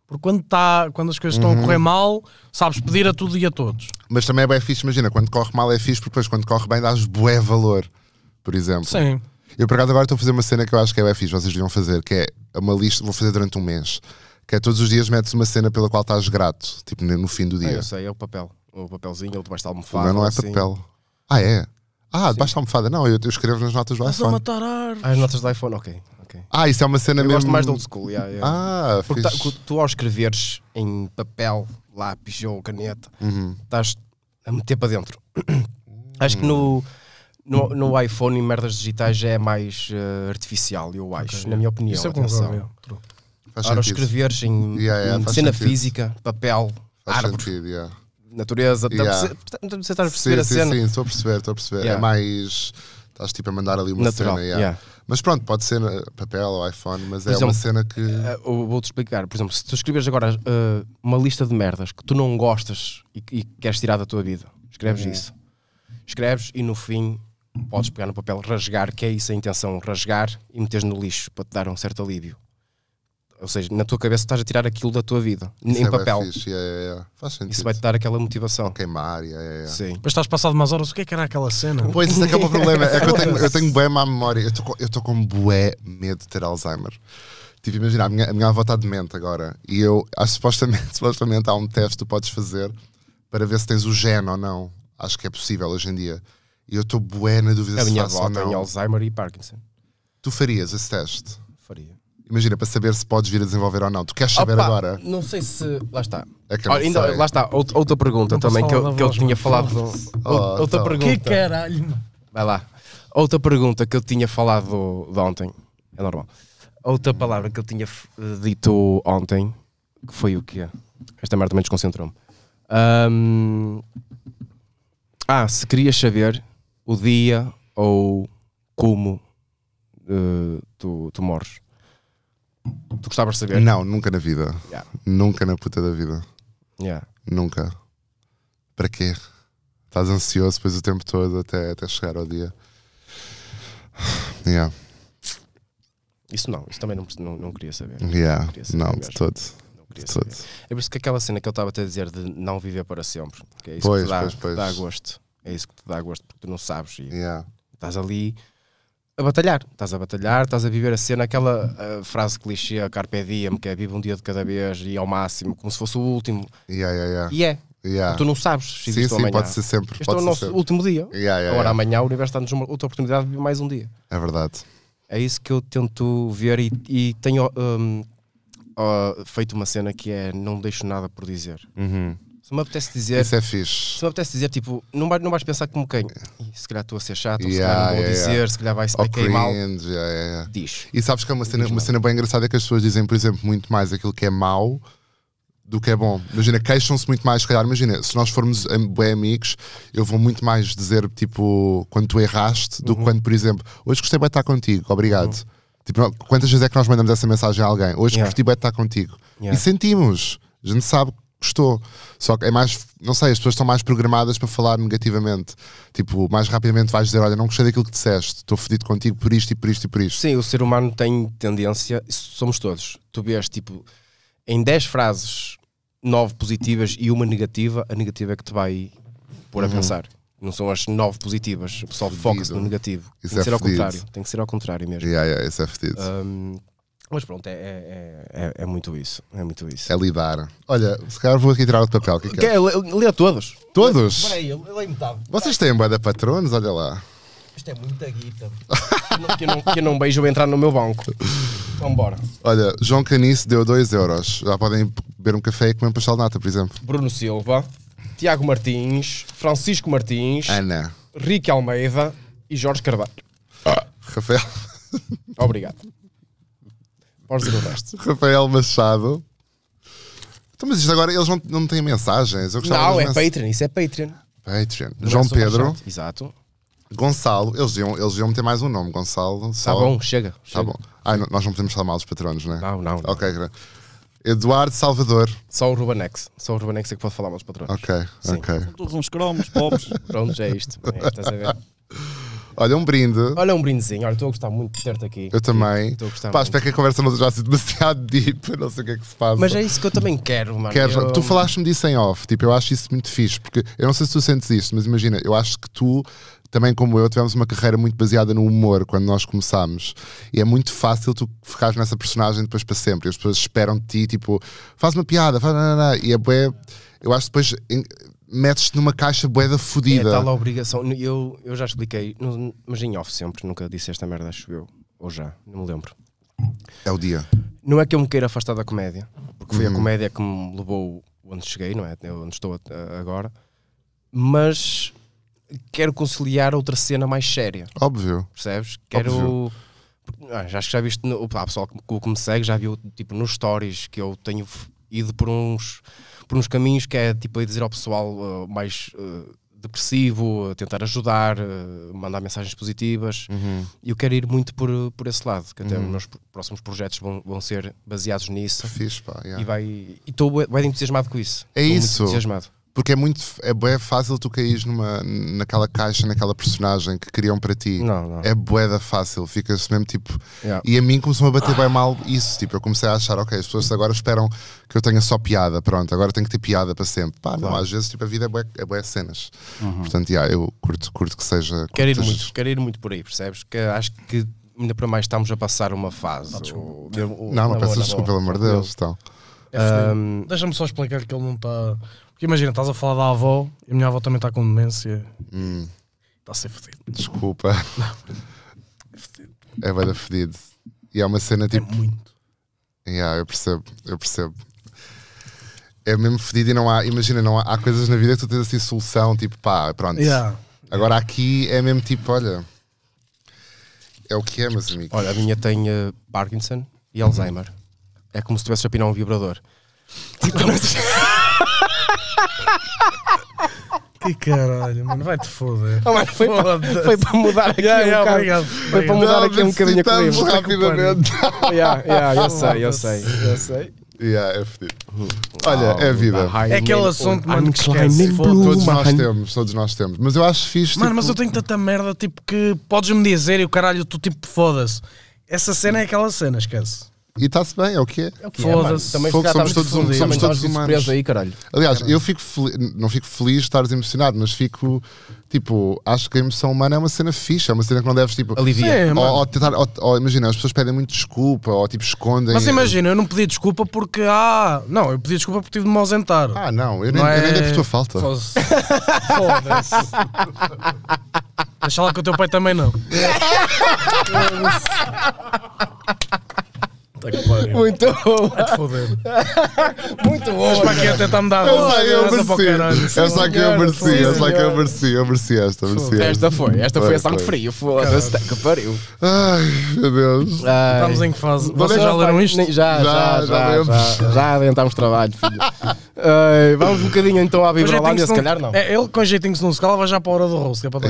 Porque quando, tá, quando as coisas estão a uhum. correr mal, sabes pedir a tudo e a todos. Mas também é bem fixe, imagina, quando corre mal é fixe, porque depois quando corre bem dás bué valor, por exemplo. Sim. Eu por acaso agora estou a fazer uma cena que eu acho que é bem fixe, vocês deviam fazer, que é uma lista, vou fazer durante um mês que é todos os dias metes uma cena pela qual estás grato, tipo no fim do dia. Ah, eu sei, é o papel. O papelzinho, ele debaixo da almofada. Não, não é assim. papel. Ah, é? Ah, Sim. debaixo da almofada. Não, eu, eu escrevo nas notas do iPhone. Ah, as notas do iPhone, ok. Ah, isso é uma cena eu mesmo. Eu gosto mais do old school, yeah, yeah. Ah, Porque tá, fixe. Tá, tu ao escreveres em papel, lápis ou caneta, uhum. estás a meter para dentro. Uhum. Acho que no, hum. no, no iPhone e merdas digitais é mais uh, artificial, eu acho, okay. na minha opinião. Isso é atenção. Concordo, Faz Ora, sentido. escreveres em, yeah, yeah, em cena sentido. física, papel, faz árvore, sentido, yeah. natureza. Yeah. Você estás a perceber sim, a sim, cena? Sim, estou a perceber, estou a perceber. É mais. Estás tipo a mandar ali uma Natural, cena. Mas pronto, pode ser eh, papel ou iPhone, mas por é exemplo, uma cena que. Eh, eh, eu Vou-te explicar. Por exemplo, se tu escreveres agora uh, uma lista de merdas que tu não gostas e, e queres tirar da tua vida, escreves isso. Escreves e no fim podes pegar no papel, rasgar, que é isso a intenção, rasgar e meteres no lixo para te dar um certo alívio. Ou seja, na tua cabeça estás a tirar aquilo da tua vida, Isso em é papel. Fixe, yeah, yeah. Faz sentido. Isso vai-te dar aquela motivação. Queimar, yeah, yeah. Sim. mas estás passado umas horas, o que é que era aquela cena? Pois, isso é que é o meu problema. É que eu tenho, eu tenho bué má memória. Eu estou com bué medo de ter Alzheimer. Tipo, imaginar a minha, a minha avó está demente agora. E eu, acho, supostamente, supostamente há um teste que tu podes fazer para ver se tens o gene ou não. Acho que é possível hoje em dia. E eu estou bué na dúvida a se minha faço avó ou não. tem Alzheimer e Parkinson. Tu farias esse teste? Imagina, para saber se podes vir a desenvolver ou não. Tu queres saber Opa, agora? Não sei se. Lá está. É que ainda, lá está, outra, outra pergunta também que eu, que eu tinha falado. Oh, outra então. pergunta. Que caralho! Vai lá. Outra pergunta que eu tinha falado de ontem. É normal. Outra palavra que eu tinha dito ontem, que foi o quê? Esta merda também desconcentrou-me. Um... Ah, se querias saber o dia ou como uh, tu, tu morres. Tu gostavas de saber? Não, nunca na vida. Yeah. Nunca na puta da vida. Yeah. Nunca. Para quê? Estás ansioso depois o tempo todo até, até chegar ao dia. Yeah. Isso não, isso também não, não, não queria saber. Yeah. Não, de todos. É por isso que aquela cena que eu estava até a dizer de não viver para sempre, que é isso pois, que, te dá, pois, pois. te dá gosto. É isso que te dá gosto, porque tu não sabes. E yeah. Estás ali, a batalhar. Estás a batalhar, estás a viver a cena, aquela a frase clichê, a carpe diem, que é vive um dia de cada vez e ao máximo, como se fosse o último. Yeah, yeah, yeah. E é. Yeah. Tu não sabes se sim, sim, amanhã. pode ser sempre. Este pode é o nosso sempre. último dia. Yeah, Agora amanhã o universo dá-nos uma outra oportunidade de viver mais um dia. É verdade. É isso que eu tento ver e, e tenho um, uh, feito uma cena que é não deixo nada por dizer. Uhum. Se me apetece dizer. Isso é fixe. Se me apetece dizer, tipo, não vais, não vais pensar como quem. Se calhar estou a ser chato, yeah, se calhar não vou yeah, dizer, yeah. se calhar vai se queimar. Cringe, mal. Yeah, yeah. Diz. E sabes que é uma cena, uma cena bem engraçada é que as pessoas dizem, por exemplo, muito mais aquilo que é mau do que é bom. Imagina, queixam-se muito mais, se calhar, imagina, se nós formos bem amigos, eu vou muito mais dizer, tipo, quando tu erraste, do que uhum. quando, por exemplo, hoje gostei de estar contigo, obrigado. Uhum. Tipo, quantas vezes é que nós mandamos essa mensagem a alguém? Hoje yeah. curti bem estar contigo. Yeah. E sentimos. A gente sabe gostou. Só que é mais, não sei, as pessoas estão mais programadas para falar negativamente. Tipo, mais rapidamente vais dizer: Olha, não gostei daquilo que disseste, estou fedido contigo por isto e por isto e por isto. Sim, o ser humano tem tendência, somos todos. Tu vês, tipo, em 10 frases, 9 positivas e uma negativa, a negativa é que te vai pôr a uhum. pensar. Não são as 9 positivas, o pessoal foca-se no negativo. Isso tem que é ser fedido. ao contrário, tem que ser ao contrário mesmo. Yeah, yeah, isso é fedido. Um, mas pronto, é, é, é, é, muito isso. É muito isso. É lidar. Olha, se calhar vou aqui tirar o papel. Que é lê todos. Todos? Peraí, eu leio metade. Vocês têm boa da patronos, olha lá. Isto é muita guita. que, eu não, que eu não beijo entrar no meu banco. Vambora. Olha, João Canice deu 2 euros. Já podem beber um café e comer um pastel de nata, por exemplo. Bruno Silva, Tiago Martins, Francisco Martins, Ana, Rick Almeida e Jorge Carvalho. Ah. Rafael. Obrigado. Podes o resto. Rafael Machado. Então, mas isto agora, eles não, não têm mensagens. não, é mens... Patreon, isso é Patreon. Patreon. Não é João é Pedro. Exato. Gonçalo, eles iam, eles iam ter mais um nome, Gonçalo. Tá bom, chega. Tá chega. bom. Ai, não, nós não podemos chamar os patronos, né? não é? Não, não. Ok, Eduardo Salvador. Só o Rubanex. Só o Rubanex é que pode falar mais patrões. Ok, Sim. ok. São todos uns cromos, pobres. Prontos, é isto. É, estás a ver? Olha, um brinde. Olha, um brindezinho. Olha, estou a gostar muito de ter-te aqui. Eu também. Estou a gostar Pá, muito. espero que a conversa não já sido assim demasiado deep. Não sei o que é que se passa. Mas é isso que eu também quero, mano. Quero, eu... Tu falaste-me disso em off. Tipo, eu acho isso muito fixe. Porque eu não sei se tu sentes isto, mas imagina, eu acho que tu também como eu, tivemos uma carreira muito baseada no humor quando nós começámos. E é muito fácil tu ficares nessa personagem depois para sempre. E as pessoas esperam de ti, tipo, faz uma piada, faz. Não, não, não. E é, eu acho que depois metes-te numa caixa boeda fodida. É tal a obrigação. Eu, eu já expliquei, mas em off sempre, nunca disse esta merda, acho eu. Ou já, não me lembro. É o dia. Não é que eu me queira afastar da comédia, porque foi hum. a uhum. comédia que me levou onde cheguei, não é? Onde estou agora. Mas quero conciliar outra cena mais séria. Óbvio. Percebes? Quero. Óbvio. Ah, já acho que já viste. o pessoal que, que me segue já viu tipo nos stories que eu tenho ido por uns por uns caminhos que é tipo aí dizer ao pessoal uh, mais uh, depressivo, tentar ajudar, eh, mandar mensagens positivas. Uhum. Eu quero ir muito por, por esse lado, que até uhum. os meus próximos projetos vão, vão ser baseados nisso. Fiz, pá, yeah. E estou bem entusiasmado com isso. É tô isso. entusiasmado. Porque é muito é bué fácil tu caís numa, naquela caixa, naquela personagem que criam para ti. Não, não. É bué da fácil, ficas mesmo tipo. Yeah. E a mim começou a bater bem mal isso. Tipo, eu comecei a achar, ok, as pessoas agora esperam que eu tenha só piada, pronto, agora tenho que ter piada para sempre. Pá, claro. não, às vezes tipo, a vida é bué, é bué cenas. Uhum. Portanto, yeah, eu curto, curto que seja. Quero ir, muito, quero ir muito por aí, percebes? Que acho que ainda para mais estamos a passar uma fase. Não, ah, ou, peças não, não desculpa, pelo amor de Deus. Então. um, Deixa-me só explicar que ele não está imagina, estás a falar da avó e a minha avó também está com demência. Hum. Está a ser fedido. Desculpa. é fedido. É bem fedido. E há é uma cena é tipo. É muito. Yeah, eu percebo, eu percebo. É mesmo fedido e não há. Imagina, não há, há coisas na vida que tu tens assim solução, tipo pá, pronto. Yeah. Agora aqui é mesmo tipo, olha. É o que é, meus amigos. Olha, a minha tem uh, Parkinson e uhum. Alzheimer. Uhum. É como se tivesse a pinar um vibrador. Tipo, que caralho, mano, vai-te foder. Oh, mano, foi, para, foi para mudar aqui yeah, um yeah, bocado. Obrigado, foi para mudar Não, aqui um bocadinho a clima. rapidamente. yeah, yeah, eu sei, eu sei, eu sei. Yeah, é fedido. Olha, é vida. É aquele assunto, mano, que esquece. Todos nós temos, todos nós temos. Mas eu acho fixe. Mano, tipo... mas eu tenho tanta merda, tipo, que podes-me dizer e o caralho, tu, tipo, foda-se. Essa cena é aquela cena, esquece. E está-se bem, é o que é. é, o que é Foda-se. Também Fogo, somos todos, um, somos todos humanos. Aí, caralho. Aliás, caralho. eu fico não fico feliz de estares emocionado, mas fico tipo, acho que a emoção humana é uma cena fixa, é uma cena que não deves tipo aliviar. Sim, ou, ou, tentar, ou, ou, imagina, as pessoas pedem muito desculpa, ou tipo escondem. Mas imagina, eu não pedi desculpa porque ah, não, eu pedi desculpa porque tive de me ausentar. Ah, não, eu não nem, é... dei por é tua falta. Foda-se. foda Deixa lá que o teu pai também não. Muito bom. É de foder. Muito bom. Mas para até está-me dar rosa. É Essa é que eu mereci. Essa é que eu mereci. Eu mereci esta. Mereci esta foi. Esta foi a sangue frio. Foda-se. Que pariu. Ai, meu Deus. Ai. Estamos em que fase? Vocês já leram isto? Já, já, já. Já, já adiantámos trabalho, filho. Ai, vamos um bocadinho então à Vibrolândia, se calhar não. É, ele com jeitinho se não se cala vai já para a hora do rosto. É, para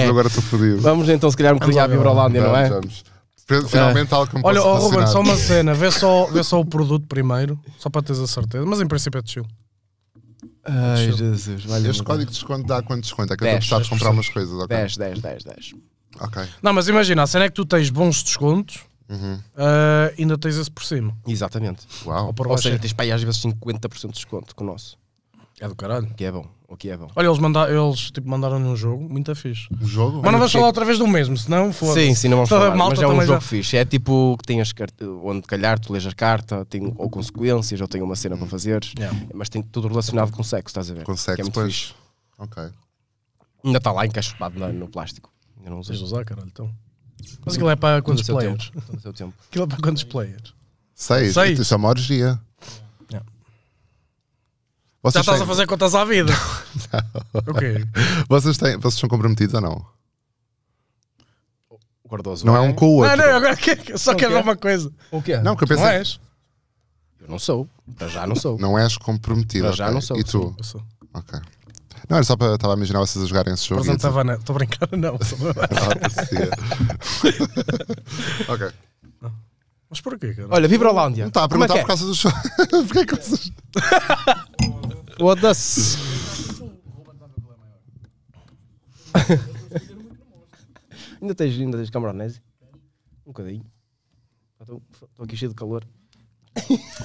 é, agora estou fodido. Vamos então se calhar um bocadinho à Vibrolândia, não é? Vamos. Finalmente é. algo que me Olha, oh, Ruben, só uma cena. Vê só, vê só o produto primeiro, só para teres a certeza. Mas em princípio é de chill. É Ai, chill. Jesus. Vale este código de desconto dá quanto desconto? É que 10, eu estou a comprar umas coisas, ok? 10, 10, 10, 10. Ok. Não, mas imagina, a cena é que tu tens bons descontos. Uhum. Uh, ainda tens esse por cima. Exatamente. Uau. Ou, Ou seja, tens para aí às vezes 50% de desconto com o nosso. É do caralho. Que é bom ao que é bom. Olha, eles, manda eles tipo, mandaram-nos um jogo muito é fixe. Um jogo? Mas não vamos falar outra vez do mesmo, senão foda -se. Sim, sim, não vamos falar, mas é um jogo já... fixe. É tipo que tem onde calhar tu lês a carta, tem ou consequências, ou tem uma cena para hum. fazer, yeah. mas tem tudo relacionado com sexo, estás a ver? Com é sexo, é pois. Fixe. Ok. Ainda está lá encaixotado no plástico. Eu não usei. usar, caralho, então. Mas aquilo é para quantos players? Tempo. Aquilo é para quantos players? Seis. Seis. Isso é uma orgia. Vocês Já estás têm... a fazer contas à vida. não. Okay. Vocês, têm... Vocês são comprometidos ou não? O Cardoso. Não é, é um com o outro. Não, não, agora só quero uma coisa. O que é? Não, que eu pensei... Não és? Eu não sou. Para já não sou. Não és comprometido. Para já okay. não sou. E tu? Sim, eu sou. Ok. Não, era só para. Estava a imaginar vocês a jogarem esse jogo. Por não estava. Estou brincando, não. não ok. Mas porquê, cara? Olha, Vibrolândia. Não está a perguntar é? por é? causa dos. Porquê é que vocês. Foda-se. ainda tens, ainda tens camaronese? Um bocadinho. Estou aqui cheio de calor.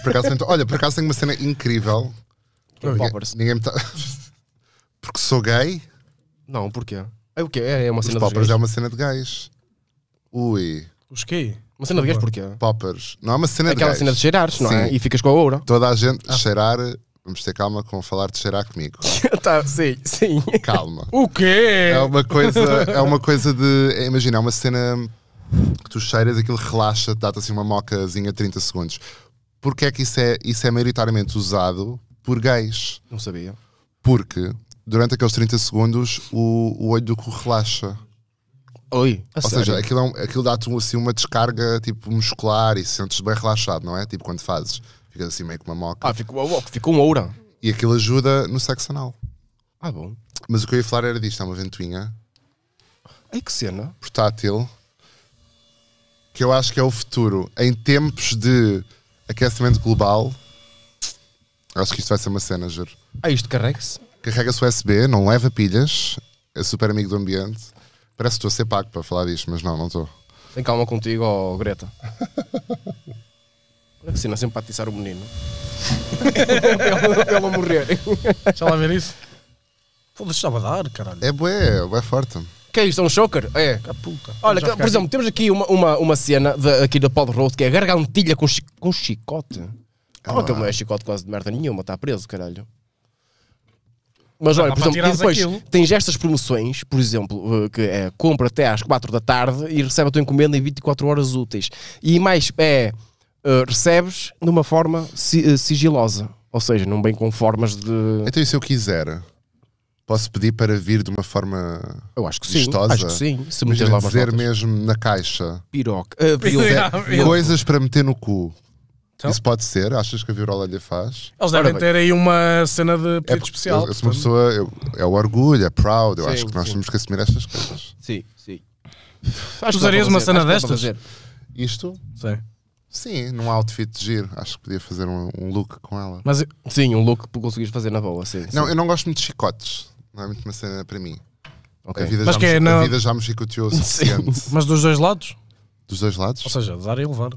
Por acaso, então, olha, por acaso tenho uma cena incrível. Que é ninguém, ninguém me tá- Porque sou gay? Não, porquê? É o quê? É, é uma Os cena de gays. é uma cena de gays. Ui. Os quê? Uma cena de gays porquê? Poppers. Não é uma cena Aquela de gays. cena de cheirares, não é? Sim. é? E ficas com a ouro. Toda a gente ah. cheirar Vamos ter calma com falar de cheirar comigo. tá, sim, sim. Calma. O quê? É uma coisa, é uma coisa de. É, imagina, é uma cena que tu cheiras, aquilo relaxa, dá-te assim uma mocazinha 30 segundos. Porquê é que isso é, isso é maioritariamente usado por gays? Não sabia. Porque durante aqueles 30 segundos o, o olho do cu relaxa. Oi, Ou sério? seja, aquilo, é um, aquilo dá-te assim, uma descarga tipo muscular e sentes bem relaxado, não é? Tipo quando fazes fica assim meio com uma moca. Ah, ficou, oh, oh, ficou um ouro. E aquilo ajuda no sexo anal. Ah, bom. Mas o que eu ia falar era disto: é uma ventoinha. Ai, que cena. Portátil. Que eu acho que é o futuro. Em tempos de aquecimento global, acho que isto vai ser uma cena, juro. Ah, isto carrega-se? Carrega-se USB, não leva pilhas, é super amigo do ambiente. Parece que estou a ser pago para falar disto, mas não, não estou. Tem calma contigo, oh Greta. se nascem simpatizar o menino. para ela morrer. Já lá ver isso? Foda-se, estava a dar, caralho. É bué, é forte. Que é isto? É um choker? É. puta. Olha, que, por exemplo, aqui. temos aqui uma, uma, uma cena de, aqui da Paul Road que é gargantilha com, chi com chicote. Ah, oh, não é chicote quase de merda nenhuma, está preso, caralho. Mas olha, por exemplo, depois aquilo. tens estas promoções, por exemplo, eh, que é compra até às 4 da tarde e recebe a tua encomenda em 24 horas úteis. E mais, é eh, recebes de uma forma si, eh, sigilosa. Ou seja, não bem com formas de. Então, e se eu quiser? Posso pedir para vir de uma forma eu acho que vistosa? Sim, acho que sim. Se me lá dizer notas. mesmo na caixa. Piroca. Uh, Coisas para meter no cu. Então? Isso pode ser? Achas que a Virola lhe faz? Eles devem ter aí uma cena de é pedido é, especial. Eu, eu, uma pessoa eu, é o orgulho, é proud. Eu sim, acho que nós temos que assumir estas coisas. Sim, sim. Acho tu usarias uma cena destas? Isto? Sim. Sim, num outfit de giro. Acho que podia fazer um, um look com ela. Mas, sim, um look que conseguiste fazer na boa, sim. Não, sim. eu não gosto muito de chicotes. Não é muito uma cena para mim. Okay. A, vida mas já que me, é, não... a vida já me chicoteou o suficiente. mas dos dois lados? Dos dois lados? Ou seja, dar e levar.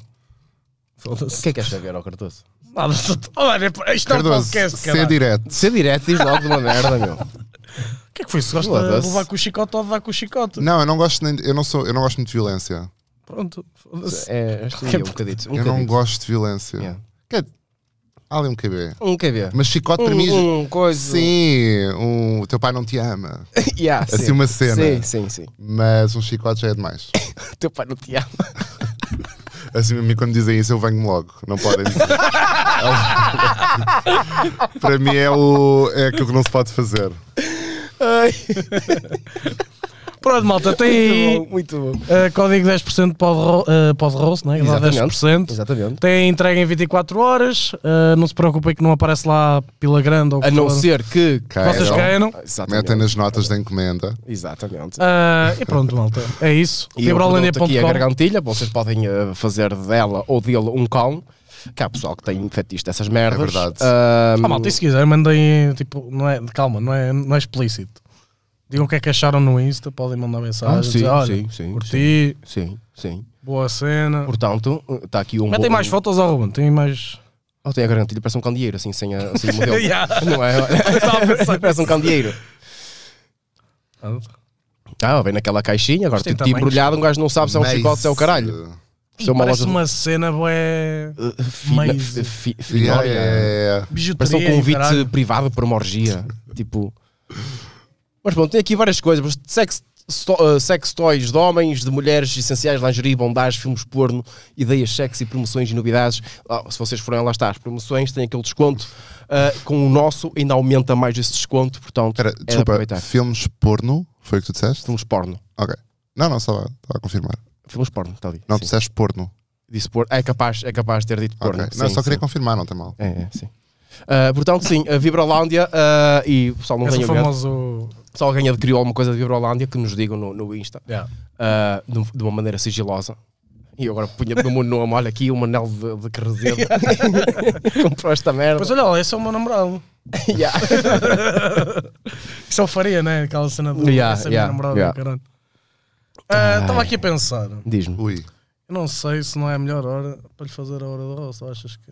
O que é que achas ver ao Cardoso? Nada, olha, é isto é um podcast, cara. Ser direto. Ser direto diz logo de uma merda, meu. O que é que foi isso? gosto de levar com o chicote ou levar com o chicote? Não, eu não gosto, nem, eu não sou, eu não gosto muito de violência. Pronto, É, é um bocadito. Um eu não gosto de violência. Yeah. Quer é, Há ali um QB. Um QB. Mas chicote um, para mim. Um, coisa. Sim, um, o teu pai não te ama. yeah, assim, sim. uma cena. Sim, sim, sim. Mas um chicote já é demais. o teu pai não te ama. assim, a mim, quando dizem isso, eu venho logo. Não podem dizer. para mim é, o, é aquilo que não se pode fazer. Ai. Pronto, malta, tem aí muito bom, muito bom. Uh, código 10% eh, de pod-roast, uh, né? Exatamente, 10%. Exatamente. Tem entrega em 24 horas. Uh, não se preocupem que não aparece lá pila grande ou A não ser que Cairam. vocês ganham. Metem nas notas da encomenda. Exatamente. Uh, e pronto, malta. É isso. Librolândia.com. Aqui a gargantilha. Vocês podem fazer dela ou dele um cão que há pessoal que tem fetiche dessas merdas. É verdade. Um... Ah, malta, e se quiser, mandem, tipo, não é, calma, não é, não é explícito. Digam o que é que acharam no Insta, podem mandar mensagem. Ah, sim, dizer, sim, sim, curti, sim, sim, Boa cena. Portanto, está aqui um. Mas tem mais fotos ao Ruben, tem mais. Oh, tem a garantia, parece um candeeiro, assim, sem, a, sem assim, o Não é? parece um candeeiro. Ah, vem naquela caixinha, agora tem tipo, tipo embrulhado, um gajo não sabe se é um chicote, se é o caralho. Isso eh, é uma parece loja... uma cena boé. Uh, fina, Parece um convite privado para uma orgia. tipo... Mas pronto, tem aqui várias coisas. Sex, uh, sex toys de homens, de mulheres, essenciais, lingerie, bondage, filmes porno, ideias sexy, promoções e novidades. Ah, se vocês forem lá estar, as promoções, tem aquele desconto. Uh, com o nosso ainda aumenta mais esse desconto, portanto. Pera, é desculpa, aproveitar. filmes porno? Foi o que tu disseste? Filmes porno. Ok. Não, não, estava a confirmar. Filmes porno, está ali. Não, sim. disseste porno. Disse porno. É capaz, é capaz de ter dito porno. Okay. Sim, não, só queria sim. confirmar, não está mal. É, é, sim. Uh, ah, portanto, sim, a Vibrolândia uh, e o pessoal não ganha famoso... O pessoal ganha adquiriu alguma coisa de Vibrolândia que nos digam no, no Insta yeah. É. uh, de, uma maneira sigilosa. E agora punha no meu nome, olha aqui, um anel de, de Carrezeda comprou esta merda. Pois olha, esse é o meu namorado. yeah. Isso eu faria, né? Aquela cena do yeah, essa yeah, caralho. Estava ah, aqui a pensar. Diz-me. Eu não sei se não é a melhor hora para lhe fazer a hora do rosto, achas que.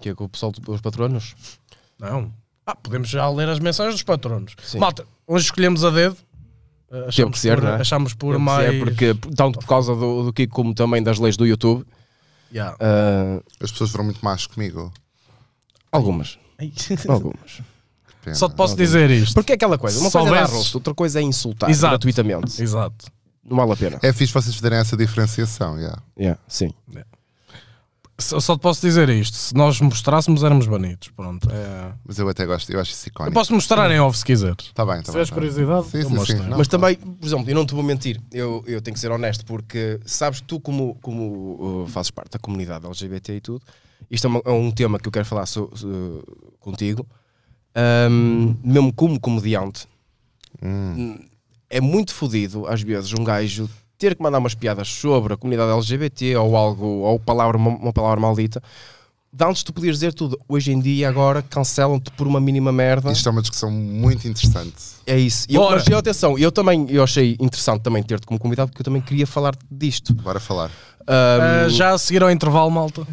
Que é com o pessoal dos patronos? Não. Ah, podemos já ler as mensagens dos patronos. Sim. Malta, hoje escolhemos a dedo. Eh, achamos que ser, por, não é? Achamos por Teve mais. porque, tanto por causa do, do Kiko como também das leis do YouTube. Yeah. Uh... As pessoas foram muito más comigo. Algumas. Algumas. Só te posso dizer isto. Porque é aquela coisa. Uma coisa é rosto, outra coisa é insultar Exato. gratuitamente. Exato. Não vale a pena. É fixe vocês fazerem essa diferenciação. Yeah. Yeah, sim. Yeah só te posso dizer isto: se nós mostrássemos, éramos banidos. Pronto. É... Mas eu até gosto, eu acho isso icónico. Eu posso mostrar em off se quiser. Está bem, está bem. Se tiveres tá curiosidade, sim, sim, sim. Não, Mas tá também, por exemplo, eu não te vou mentir, eu, eu tenho que ser honesto, porque sabes, tu, como, como uh, fazes parte da comunidade LGBT e tudo, isto é, uma, é um tema que eu quero falar so, so, contigo, um, mesmo como comediante. Hum. É muito fodido, às vezes, um gajo ter que mandar umas piadas sobre a comunidade LGBT ou algo, ou palavra, uma, uma palavra maldita. De antes tu podias dizer tudo. Hoje em dia, agora, cancelam-te por uma mínima merda. Isto é uma discussão muito interessante. É isso. E eu, atenção, eu também eu achei interessante também ter-te como convidado, porque eu também queria falar disto. Bora falar. Um... Uh, ah, já a seguir ao intervalo, malta.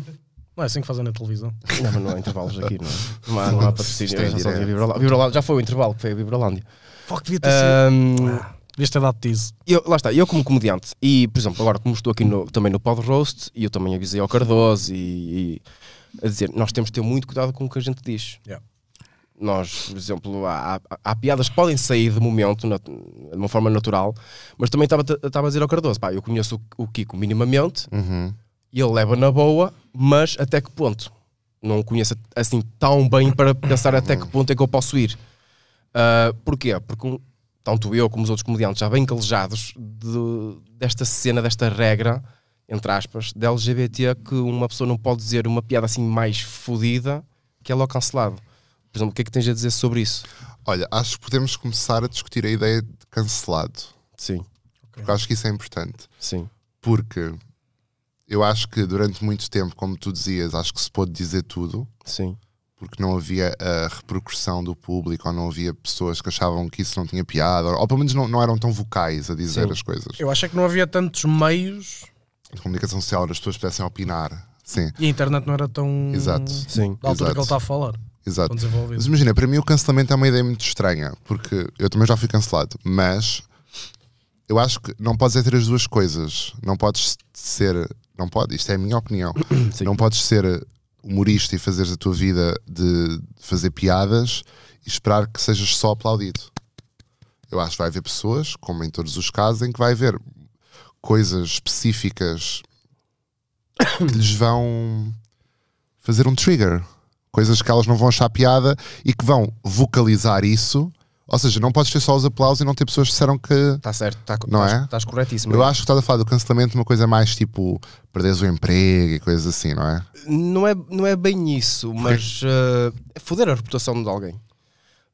Não é assim que fazem na televisão. Não, mas não há intervalos aqui, não é? Não há, não há patrocínio. Já, é é já foi o intervalo que foi a Vibrolândia. Fuck, devia ter sido. Ah deste ter dado tease. Eu, lá está, eu como comediante, e por exemplo, agora como estou aqui no, também no Pod Roast, e eu também avisei ao Cardoso, e, e, a dizer, nós temos de ter muito cuidado com o que a gente diz. Yeah. Nós, por exemplo, há, há, há, piadas que podem sair de momento, na, de uma forma natural, mas também estava a dizer ao Cardoso, pá, eu conheço o, o Kiko minimamente, uhum. e ele leva na boa, mas até que ponto? Não conheço assim tão bem para pensar até que uhum. ponto é que eu posso ir. Uh, porquê? Porque um, tanto eu como os outros comediantes, já bem calejados de, desta cena, desta regra, entre aspas, da LGBT, que uma pessoa não pode dizer uma piada assim mais fodida que é logo cancelado. Por exemplo, o que é que tens a dizer sobre isso? Olha, acho que podemos começar a discutir a ideia de cancelado. Sim. Porque okay. acho que isso é importante. Sim. Porque eu acho que durante muito tempo, como tu dizias, acho que se pôde dizer tudo. Sim porque não havia a repercussão do público, ou não havia pessoas que achavam que isso não tinha piada, ou pelo menos não, não eram tão vocais a dizer Sim. as coisas. Eu acho é que não havia tantos meios de comunicação social onde as pessoas pudessem opinar. Sim. E a internet não era tão Exato. Sim. da altura Exato. que ele está a falar. Exato. Mas imagina, para mim o cancelamento é uma ideia muito estranha, porque eu também já fui cancelado, mas eu acho que não podes é ter as duas coisas. Não podes ser, não pode, isto é a minha opinião, Sim. não podes ser humorista e fazeres a tua vida de fazer piadas e esperar que sejas só aplaudido. Eu acho que vai haver pessoas, como em todos os casos, em que vai haver coisas específicas que lhes vão fazer um trigger. Coisas que elas não vão achar piada e que vão vocalizar isso ou seja, não podes ter só os aplausos e não ter pessoas que disseram que. Está certo, tá, não é? estás corretíssimo. Eu é. acho que estás a falar do cancelamento de uma coisa mais tipo perderes o emprego e coisas assim, não é? Não é, não é bem isso, mas uh, é foder a reputação de alguém.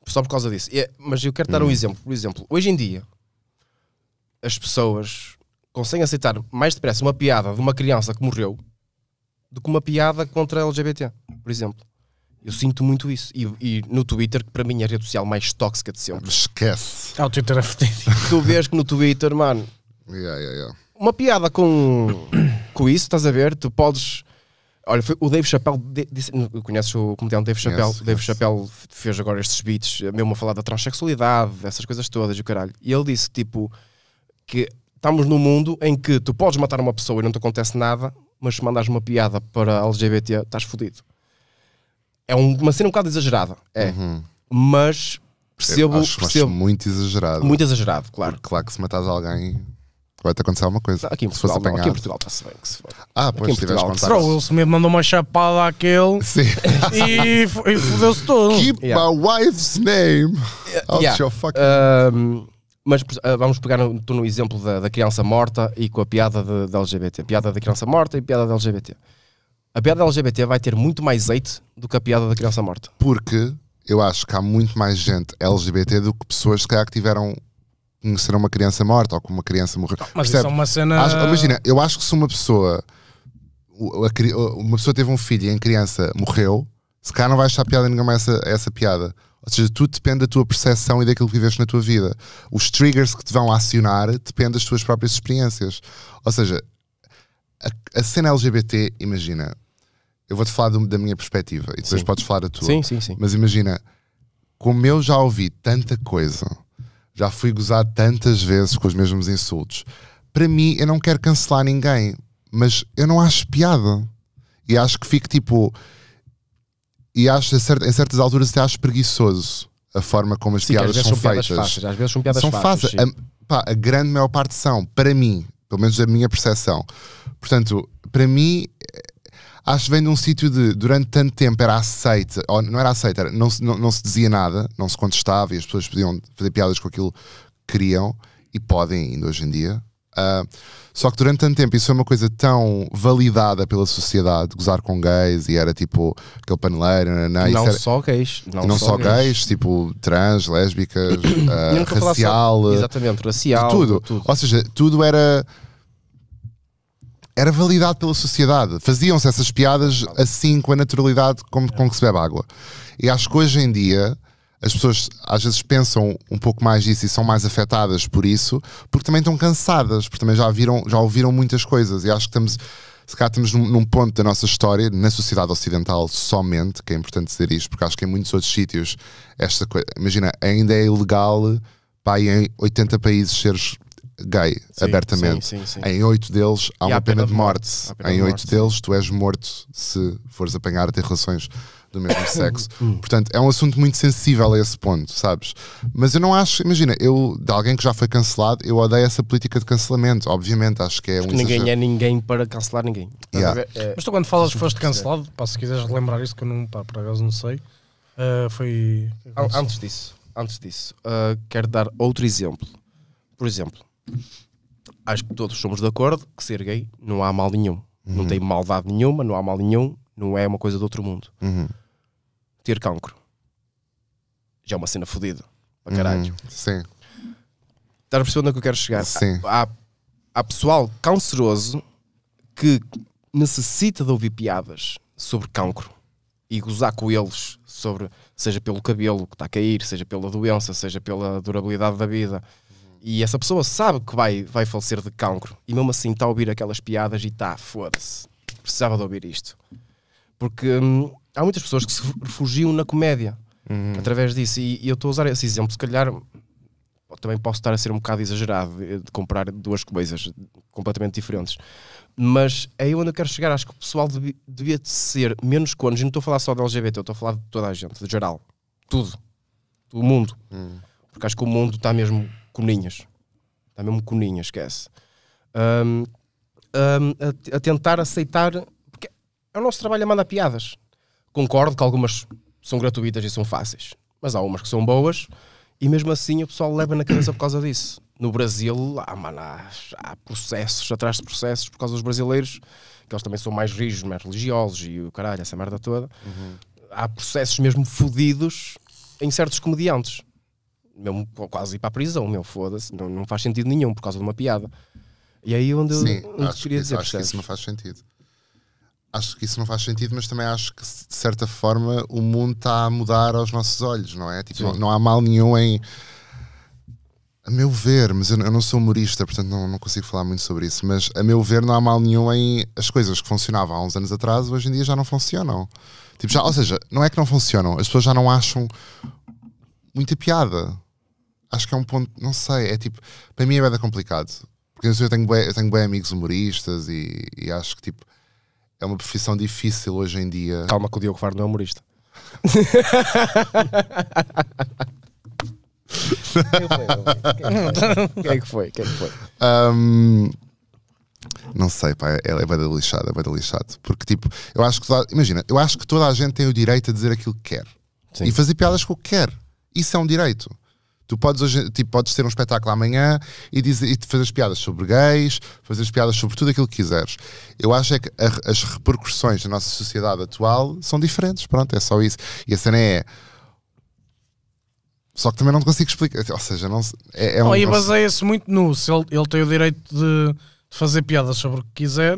Só por causa disso. É, mas eu quero dar um hum. exemplo. Por exemplo, hoje em dia as pessoas conseguem aceitar mais depressa uma piada de uma criança que morreu do que uma piada contra a LGBT, por exemplo. Eu sinto muito isso. E, e, no Twitter, que para mim é a rede social mais tóxica de sempre. Esquece. Ah, o Twitter é Tu vês que no Twitter, mano. Yeah, yeah, yeah. Uma piada com, com isso, estás a ver? Tu podes. Olha, foi o Dave Chappelle. Disse, conheces o comediante Dave Chappelle? Yes, o Dave yes. Chappelle fez agora estes beats, mesmo a falar da transexualidade, essas coisas todas e o caralho. E ele disse, tipo, que estamos num mundo em que tu podes matar uma pessoa e não te acontece nada, mas se mandares uma piada para LGBT, estás fodido é uma cena um bocado exagerada. É. Uhum. Mas percebo. Eu acho, percebo acho muito exagerado. Muito exagerado, claro. Porque, claro que se matares alguém. Vai-te acontecer alguma coisa. Aqui em Portugal, não, aqui em Portugal está-se bem. Que se for. Ah, pois, aqui em Portugal. Contares... O mandou uma chapada àquele Sim. e, e fodeu-se todo. Keep yeah. my wife's name out yeah. your fucking... mas uh, vamos pegar no, no exemplo da, da, criança morta e com a piada da LGBT. Piada da criança morta e piada da LGBT a piada LGBT vai ter muito mais hate do que a piada da criança morta. Porque eu acho que há muito mais gente LGBT do que pessoas se calhar, que tiveram conheceram uma criança morta ou com uma criança morreu. mas Percebe? isso é uma cena. Acho, imagina, eu acho que se uma pessoa uma pessoa teve um filho e em criança morreu, se calhar não vai achar piada nenhuma essa, essa piada. Ou seja, tudo depende da tua percepção e daquilo que viveste na tua vida. Os triggers que te vão acionar dependem das tuas próprias experiências. Ou seja, a, a cena LGBT, imagina, eu vou-te falar do, da minha perspectiva e depois sim. podes falar a tua. Sim, sim, sim. Mas imagina, como eu já ouvi tanta coisa, já fui gozar tantas vezes com os mesmos insultos, para mim eu não quero cancelar ninguém, mas eu não acho piada. E acho que fico tipo. E acho, em certas alturas, até acho preguiçoso a forma como as sim, piadas são, são piadas feitas. Fáceis, às vezes são piadas são fáceis. fáceis. A, pá, a grande maior parte são, para mim, pelo menos da minha percepção. Portanto, para mim, acho que vem de um sítio de durante tanto tempo era aceite, ou não era aceite, era, não, não, não, se dizia nada, não se contestava e as pessoas podiam fazer piadas com aquilo que queriam e podem ainda hoje em dia. Uh, só que durante tanto tempo isso foi uma coisa tão validada pela sociedade, gozar com gays e era tipo aquele paneleiro, nananá, não, era, só gays, não, não só gays, gays. tipo trans, lésbicas, uh, racial, só, exatamente, racial, tudo. tudo. Ou seja, tudo era era validado pela sociedade. Faziam-se essas piadas assim, com a naturalidade com, com que se bebe água. E acho que hoje em dia as pessoas às vezes pensam um pouco mais disso e são mais afetadas por isso, porque também estão cansadas, porque também já, viram, já ouviram muitas coisas. E acho que estamos, se calhar, estamos num, num ponto da nossa história, na sociedade ocidental somente, que é importante dizer isto, porque acho que em muitos outros sítios, esta coisa, imagina, ainda é ilegal. Pá, em 80 países seres gay sim, abertamente. Sim, sim, em oito deles há e uma há pena, pena, de morte. morte. Em oito deles tu és morto se fores apanhar a ter relações do mesmo sexo. Hum. Portanto, é um assunto muito sensível a esse ponto, sabes? Mas eu não acho, imagina, eu, de alguém que já foi cancelado, eu odeio essa política de cancelamento, obviamente, acho que é Porque um ninguém é ninguém para cancelar ninguém. Yeah. É. Mas tu quando falas que foste cancelado, pá, se quiseres relembrar isso, que eu não, pá, por acaso não sei, uh, foi... Antes disso, antes disso, uh, quero dar outro exemplo. Por exemplo, acho que todos somos de acordo que ser gay não há mal nenhum. Uhum. Não tem maldade nenhuma, não há mal nenhum, não é uma coisa do outro mundo. Uhum. Ter cancro já é uma cena fodida para uhum. caralho. Uhum. Sim. Estás a perceber onde é que eu quero chegar? Sim. Há, há, há pessoal canceroso que necessita de ouvir piadas sobre cancro e gozar com eles sobre seja pelo cabelo que está a cair, seja pela doença, seja pela durabilidade da vida, e essa pessoa sabe que vai, vai falecer de cancro e mesmo assim está a ouvir aquelas piadas e está, foda-se, precisava de ouvir isto. Porque hum, há muitas pessoas que se refugiam na comédia uhum. através disso e, e eu estou a usar esse exemplo, se calhar também posso estar a ser um bocado exagerado eh, de comprar duas coisas completamente diferentes. Mas é aí onde eu quero chegar. Acho que o pessoal devia, devia ser menos conos. E não estou a falar só de LGBT, estou a falar de toda a gente, de geral. Tudo. Do mundo. Hum. Porque acho que o mundo está mesmo coninhas. Está mesmo coninha, esquece. Um, um, a, a, tentar aceitar. Porque é o nosso trabalho a mandar piadas. Concordo que algumas são gratuitas e são fáceis, mas há umas que são boas e mesmo assim o pessoal leva na cabeça por causa disso. No Brasil, há, mano, há, há processos atrás de processos por causa dos brasileiros, que eles também são mais rígidos, mais religiosos e o caralho, essa merda toda. Uhum. Há processos mesmo fodidos em certos comediantes mesmo quase ir para a prisão, meu, foda-se, não, não faz sentido nenhum por causa de uma piada. E aí é onde Sim, eu onde acho, queria que dizer, acho que isso não faz sentido. Acho que isso não faz sentido, mas também acho que de certa forma o mundo está a mudar aos nossos olhos, não é? Tipo, não, não, há mal nenhum em. A meu ver, mas eu, eu não sou humorista, portanto não, não, consigo falar muito sobre isso, mas a meu ver não há mal nenhum em as coisas que funcionavam há uns anos atrás hoje em dia já não funcionam. Tipo, já, ou seja, não é que não funcionam, as pessoas já não acham muita piada acho que é um ponto, não sei, é tipo, para mim é bem complicado. Porque eu tenho bem, tenho amigos humoristas e, e, acho que tipo, é uma profissão difícil hoje em dia. Calma que o Diogo Faro não é humorista. Quem é que foi? Quem é que foi? Um, não sei, pá, é, é bada lixada é bada lixado. Porque, tipo, eu acho que toda, imagina, eu acho que toda a gente tem o direito a dizer aquilo que quer Sim. e fazer piadas com o que quer. Isso é um direito. Tu podes hoje, tipo, podes ter um espetáculo amanhã e, dizer, e fazer piadas sobre gays, fazer piadas sobre tudo aquilo que quiseres. Eu acho é que a, as repercussões da nossa sociedade atual são diferentes, pronto, é só isso. E a cena é. Só que também não consigo explicar, ou seja, não é, é um, oh, e baseia-se muito no se ele, ele tem o direito de fazer piadas sobre o que quiser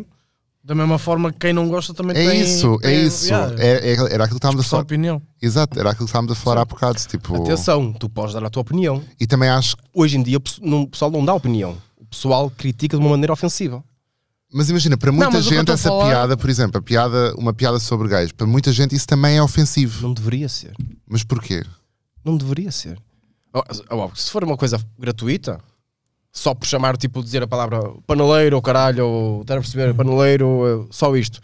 da mesma forma que quem não gosta também é tem. Isso, é tem, é isso, yeah, é, é, era aquilo que estávamos a falar. opinião. Exato, era aquilo que estávamos a falar Sim. há bocado. Tipo... Atenção, tu podes dar a tua opinião. E também acho. Hoje em dia o pessoal não dá opinião. O pessoal critica de uma maneira ofensiva. Mas imagina, para muita não, gente essa falar... piada, por exemplo, a piada, uma piada sobre gays, para muita gente isso também é ofensivo. Não deveria ser. Mas porquê? Não deveria ser. Se for uma coisa gratuita, só por chamar, tipo, dizer a palavra paneleiro ou caralho, ou estar a perceber, uhum. paneleiro, eh, só isto.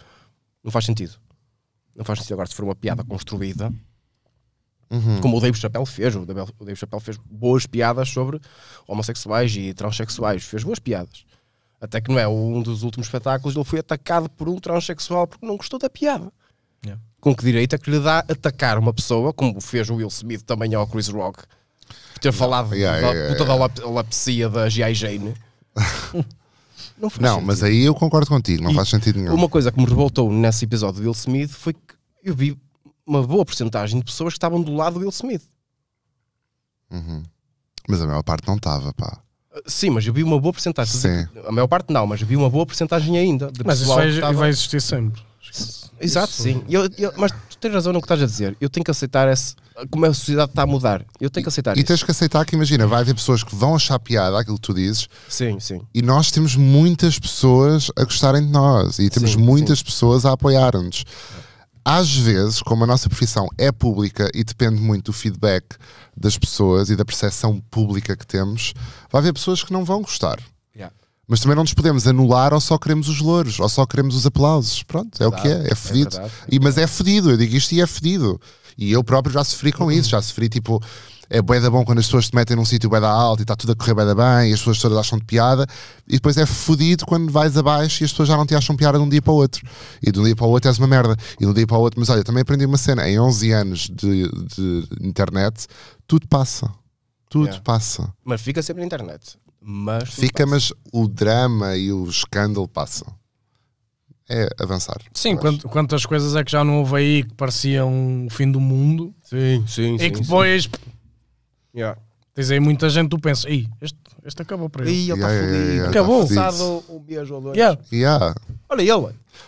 Não faz sentido. Não faz sentido. Agora, se for uma piada construída, uhum. como o Dave Chappelle fez, o Dave, o Chappelle fez boas piadas sobre homossexuais e transexuais, fez boas piadas. Até que não é um dos últimos espetáculos, ele foi atacado por um transexual porque não gostou da piada. Yeah. Com que direito é que lhe dá atacar uma pessoa, como fez o Will Smith também ao Chris Rock? ter falado yeah, yeah, da puta yeah, da lapsia da G.I. Jane. não, não mas aí eu concordo contigo, não e faz sentido nenhum. Uma coisa que me revoltou nesse episódio de Will Smith foi que eu vi uma boa porcentagem de pessoas que estavam do lado do Will Smith. Uhum. Mas a maior parte não estava, pá. Uh, sim, mas eu vi uma boa porcentagem. Sim. A maior parte não, mas eu vi uma boa porcentagem ainda. mas isso vai, tava... vai existir sempre. Exato, sim. Eu, eu, mas tu tens razão no que estás a dizer. Eu tenho que aceitar esse, como a sociedade está a mudar. Eu tenho que aceitar e, isso. E tens que aceitar que, imagina, vai haver pessoas que vão achar piada aquilo que tu dizes. Sim, sim. E nós temos muitas pessoas a gostarem de nós e temos sim, muitas sim. pessoas a apoiar-nos. Às vezes, como a nossa profissão é pública e depende muito do feedback das pessoas e da percepção pública que temos, vai haver pessoas que não vão gostar. Mas também não nos podemos anular ou só queremos os louros, ou só queremos os aplausos. Pronto, é o que é, é, é fedido. É e, mas é fedido, eu digo isto e é fedido. E eu próprio já sofri com uhum. isso, já sofri tipo é bué da bom quando as pessoas te metem num sítio bué da alto e está tudo a correr bué da bem e as pessoas todas acham de piada e depois é fodido quando vais abaixo e as pessoas já não te acham piada de um dia para o outro e de um dia para o outro és uma merda e de um dia para o outro mas olha, também aprendi uma cena em 11 anos de, de internet tudo passa tudo yeah. passa mas fica sempre na internet mas Fica, mas o drama e o escândalo passam. É avançar. Sim, quant, quantas coisas é que já não houve aí que pareciam o fim do mundo? Sim, sim, e sim. E que depois. Sim. Yeah. Tens aí muita gente, tu pensas, Ei, este este acabou para ele. Ih, ele está yeah, fodido. Yeah, yeah, tá acabou. Tá Passado um mês ou dois. Yeah. Yeah. Olha ele.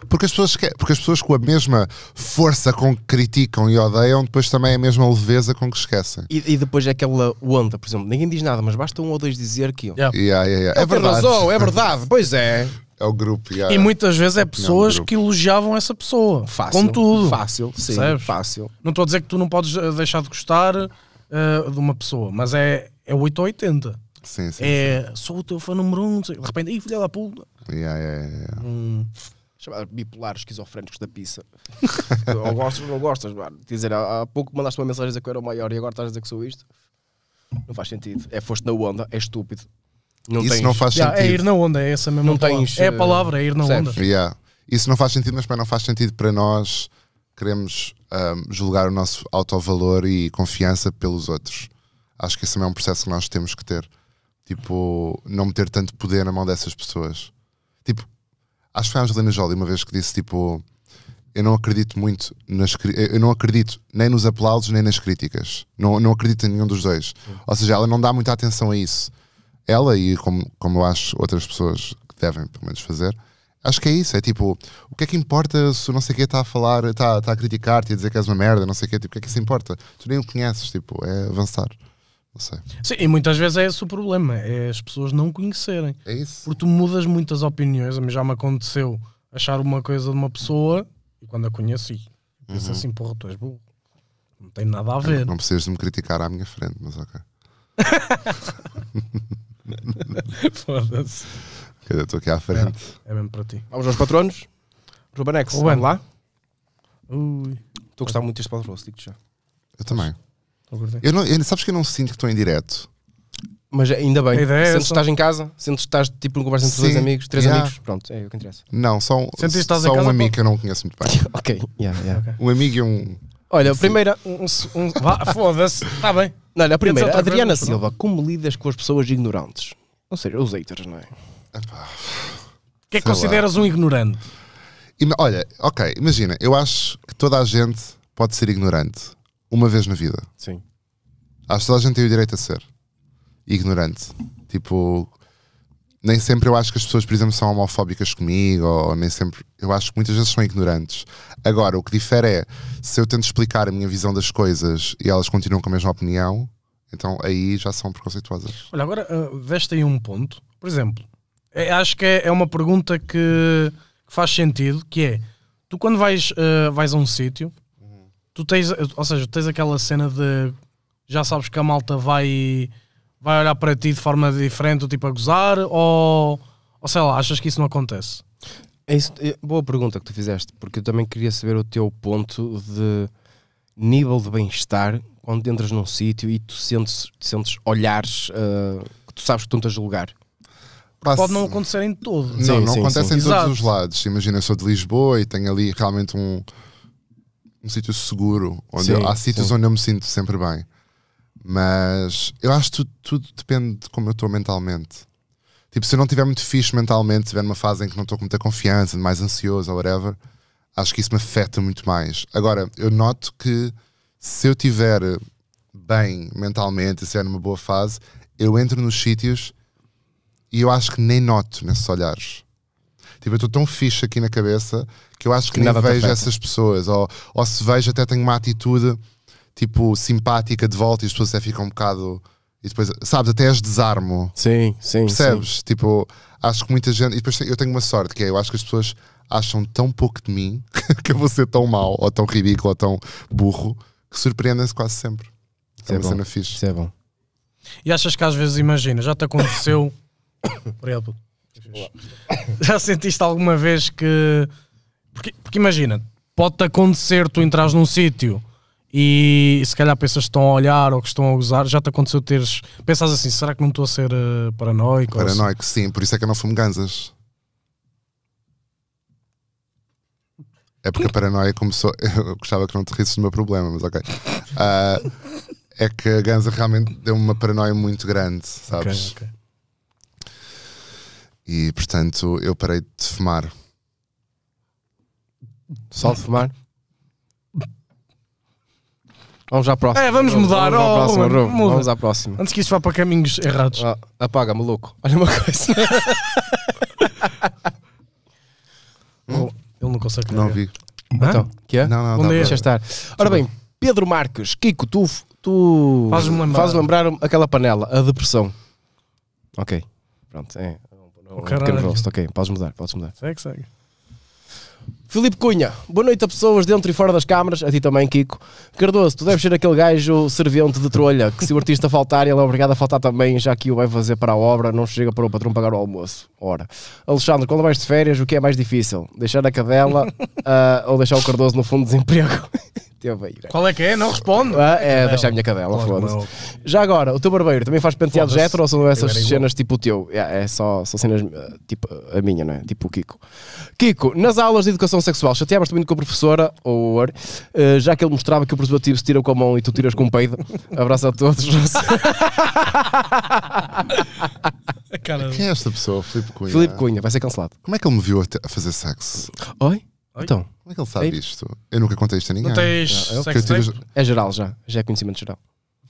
Porque as, pessoas que, porque as pessoas com a mesma força com que criticam e odeiam, depois também é a mesma leveza com que esquecem. E, e depois é aquela onda, por exemplo, ninguém diz nada, mas basta um ou dois dizer que. Yeah. Yeah, yeah, é, é verdade. Razão, é verdade, pois é. É o grupo. E muitas vezes é pessoas que elogiavam essa pessoa. Fácil. Contudo. Fácil, sim. Sabes? Fácil. Não estou a dizer que tu não podes eh, deixar de gostar uh, de uma pessoa, mas é, é 8 ou 80. Sim, sim. É, sim. sou o teu fã número um, de repente, aí filha da puta. Yeah, yeah, yeah. Hum. Chamado bipolar, esquizofrénicos da pizza. ou gostas ou não gostas, mano. Quer dizer, há, há pouco mandaste uma mensagem a dizer que eu era o maior e agora estás a dizer que sou isto. Não faz sentido. É foste na onda, é estúpido. Não Isso tens... não faz yeah, é sentido. É ir na onda, é essa mesmo, não palavra. Tens, é a eh, palavra, é ir na onda. Yeah. Isso não faz sentido, mas não faz sentido para nós queremos um, julgar o nosso autovalor e confiança pelos outros. Acho que esse também é um processo que nós temos que ter. Tipo, não meter tanto poder na mão dessas pessoas. Tipo, acho que foi a Angelina Jolie uma vez que disse, tipo, eu não acredito muito nas eu não acredito nem nos aplausos nem nas críticas. Não, não acredito em nenhum dos dois. Sim. Ou seja, ela não dá muita atenção a isso. Ela e como, como eu acho outras pessoas que devem pelo menos fazer, acho que é isso. É tipo, o que é que importa se não sei o que está a falar, está, está a criticar-te e a dizer que és uma merda, não sei o que, tipo, o que é que isso importa? Tu nem o conheces, tipo, é avançar. Não sei. Sim, e muitas vezes é esse o problema, é as pessoas não conhecerem. É isso. Porque tu mudas muitas opiniões, já me aconteceu achar uma coisa de uma pessoa e quando a conheci, penso uhum. assim, porra, tu és burro. Não tem nada a ver. Não, não precisas de me criticar à minha frente, mas ok. Foda-se. Eu estou aqui à frente. É, é mesmo para ti. Vamos aos patronos. Rubenex, Ruben. vamos lá. Estou a gostar muito deste podcast digo já. Eu também. Eu não, eu, sabes que eu não sinto que estou em direto. Mas ainda bem, é sentes que estás em casa, sentes que estás tipo num conversa entre dois amigos, três yeah. amigos, pronto, é o que interessa. Não, só, só um amigo que eu não conheço muito bem. ok, yeah, yeah. Um amigo e um. Olha, a primeira. Um, um, um Foda-se, está bem. Não, olha, a primeira, Adriana Silva, como lidas com as pessoas ignorantes? Ou seja, os haters, não é? Epá, o que é que consideras lá. um ignorante? olha, ok, imagina, eu acho que toda a gente pode ser ignorante uma vez na vida. Sim. Acho que toda a gente tem o direito a ser ignorante. Tipo, nem sempre eu acho que as pessoas, por exemplo, são homofóbicas comigo, ou nem sempre. Eu acho que muitas vezes são ignorantes. Agora, o que difere é se eu tento explicar a minha visão das coisas e elas continuam com a mesma opinião, então aí já são preconceituosas. Olha, agora uh, veste aí um ponto. Por exemplo, é, acho que é, é uma pergunta que, que, faz sentido, que é tu quando vais, uh, vais a um sítio tu tens, ou seja, tens aquela cena de já sabes que a malta vai, vai olhar para ti de forma diferente, tipo a gozar, ou, ou sei lá, achas que isso não acontece? É isso, é, boa pergunta que tu fizeste, porque eu também queria saber o teu ponto de nível de bem-estar quando entras num sítio e tu sentes, sentes olhares uh, que tu sabes que tu não estás a julgar. Pode não acontecer em todo. Não, sim, não sim, acontece sim. em Exato. todos os lados. Imagina, eu sou de Lisboa e tenho ali realmente um, um sítio seguro. Onde sim, eu, há sítios sim. onde eu me sinto sempre bem. Mas eu acho que tudo, tudo depende de como eu estou mentalmente. Tipo, se eu não estiver muito fixe mentalmente, estiver numa fase em que não estou com muita confiança, mais ansioso ou whatever, acho que isso me afeta muito mais. Agora, eu noto que se eu estiver bem mentalmente, se estiver numa boa fase, eu entro nos sítios e eu acho que nem noto nesses olhares. Tipo, eu estou tão fixe aqui na cabeça que eu acho que, que nem tá vejo perfeita. essas pessoas. Ou, ou se vejo, até tenho uma atitude tipo simpática de volta e as pessoas até ficam um bocado. E depois, sabes, até as desarmo. Sim, sim. Percebes? Sim. Tipo, acho que muita gente. E depois eu tenho uma sorte que é, eu acho que as pessoas acham tão pouco de mim que eu vou ser tão mau, ou tão ridículo, ou tão burro, que surpreendem-se quase sempre. Isso é, uma é cena fixe. Isso é bom. E achas que às vezes, imagina, já te aconteceu, por exemplo, Já sentiste alguma vez que. Porque, porque imagina, pode-te acontecer, tu entras num sítio e se calhar pensas que estão a olhar ou que estão a gozar, já te aconteceu teres. Pensas assim, será que não estou a ser uh, paranoico? Paranoico, sim, por isso é que eu não fumo ganzas. É porque a paranoia começou. Eu gostava que não te risses do meu problema, mas ok. Uh, é que a ganza realmente deu uma paranoia muito grande, sabes? Ok, ok. E portanto eu parei de fumar. Só de fumar? Vamos à próxima. É, vamos mudar. Vamos, à, oh, próxima, oh, vamos, à próxima. Antes que isso vá para caminhos errados. Ah, apaga, maluco. Olha uma coisa. Hum? Ele não consegue. Não vi. Então, que é? Não, não, não. É? Deixa estar. Ora bem, Pedro Marques, Kiko, tu, tu fazes-me lembrar. Faz lembrar aquela panela, a depressão. Ok. Pronto, é. Oh, pequeno rosto, ok, podes mudar, podes mudar. Segue, segue. Filipe Cunha, boa noite a pessoas dentro e fora das câmaras, a ti também, Kiko. Cardoso, tu deves ser aquele gajo servente de trolha que, se o artista faltar, ele é obrigado a faltar também, já que o vai fazer para a obra, não chega para o patrão pagar o almoço. Ora, Alexandre, quando vais de férias, o que é mais difícil? Deixar a cadela uh, ou deixar o Cardoso no fundo de desemprego? Qual é que é? Não responde. Ah, é, deixa a minha cadela, foda-se. Já agora, o teu barbeiro também faz penteados hétero ou são essas cenas tipo o teu? É, é só, só cenas ah, tipo a minha, não é? Tipo o Kiko. Kiko, nas aulas de educação sexual, chateavas-te muito com a professora, ou uh, ah, já que ele mostrava que o preservativo se tira com a mão e tu tiras com o um peido. Abraço a todos. Quem é esta pessoa? Filipe Cunha. Filipe Cunha, vai ser cancelado. Como é que ele me viu a fazer sexo? Oi? Então. Como é que ele sabe Ei? isto? Eu nunca contei isto a ninguém. Não tens é, é tive... É geral já. Já é conhecimento geral.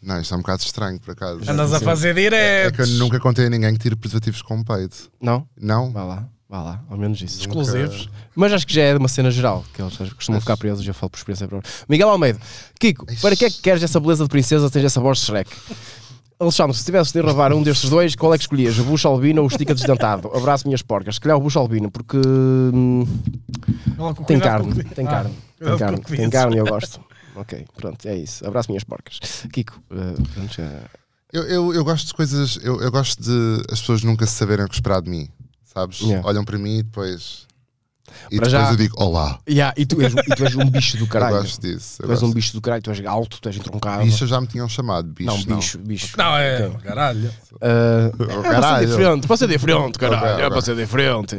Não, isto é um bocado estranho, por acaso. Andas a fazer direto. É, é que eu nunca contei a ninguém que tire preservativos com peito. Não? Não? Vá lá. Vá lá, ao menos isso. Exclusivos. Nunca... Mas acho que já é uma cena geral, que eles costumam Mas... ficar presos, eu falo por experiência própria. Miguel Almeida, Kiko, para que é que queres essa beleza de princesa ou tens essa voz de Shrek? Alexandre, se tivesse de gravar um destes dois, qual é que escolhias? O bucho albino ou o estica desdentado? Abraço, minhas porcas. Se calhar o bucho albino, porque. Hum, tem carne, tem carne. Ah, tem carne, tem carne e eu gosto. ok, pronto, é isso. Abraço, minhas porcas. Kiko, eh, pronto, uh... Eu, eu, eu, gosto de coisas. Eu, eu, gosto de as pessoas nunca saberem o que esperar de mim, sabes? Yeah. Olham para mim e depois. E Para depois já... eu digo olá. Yeah, e, tu és, e tu és um bicho do caralho. Eu gosto disso. Eu tu és um bicho do caralho, tu és alto, tu és entroncado. Bicho já me tinham chamado, bicho. Não, bicho, não. bicho. Não, é, caralho. Uh, é, caralho. É diferente, para ser diferente, ah, caralho. Okay, ah, okay. É para ser diferente.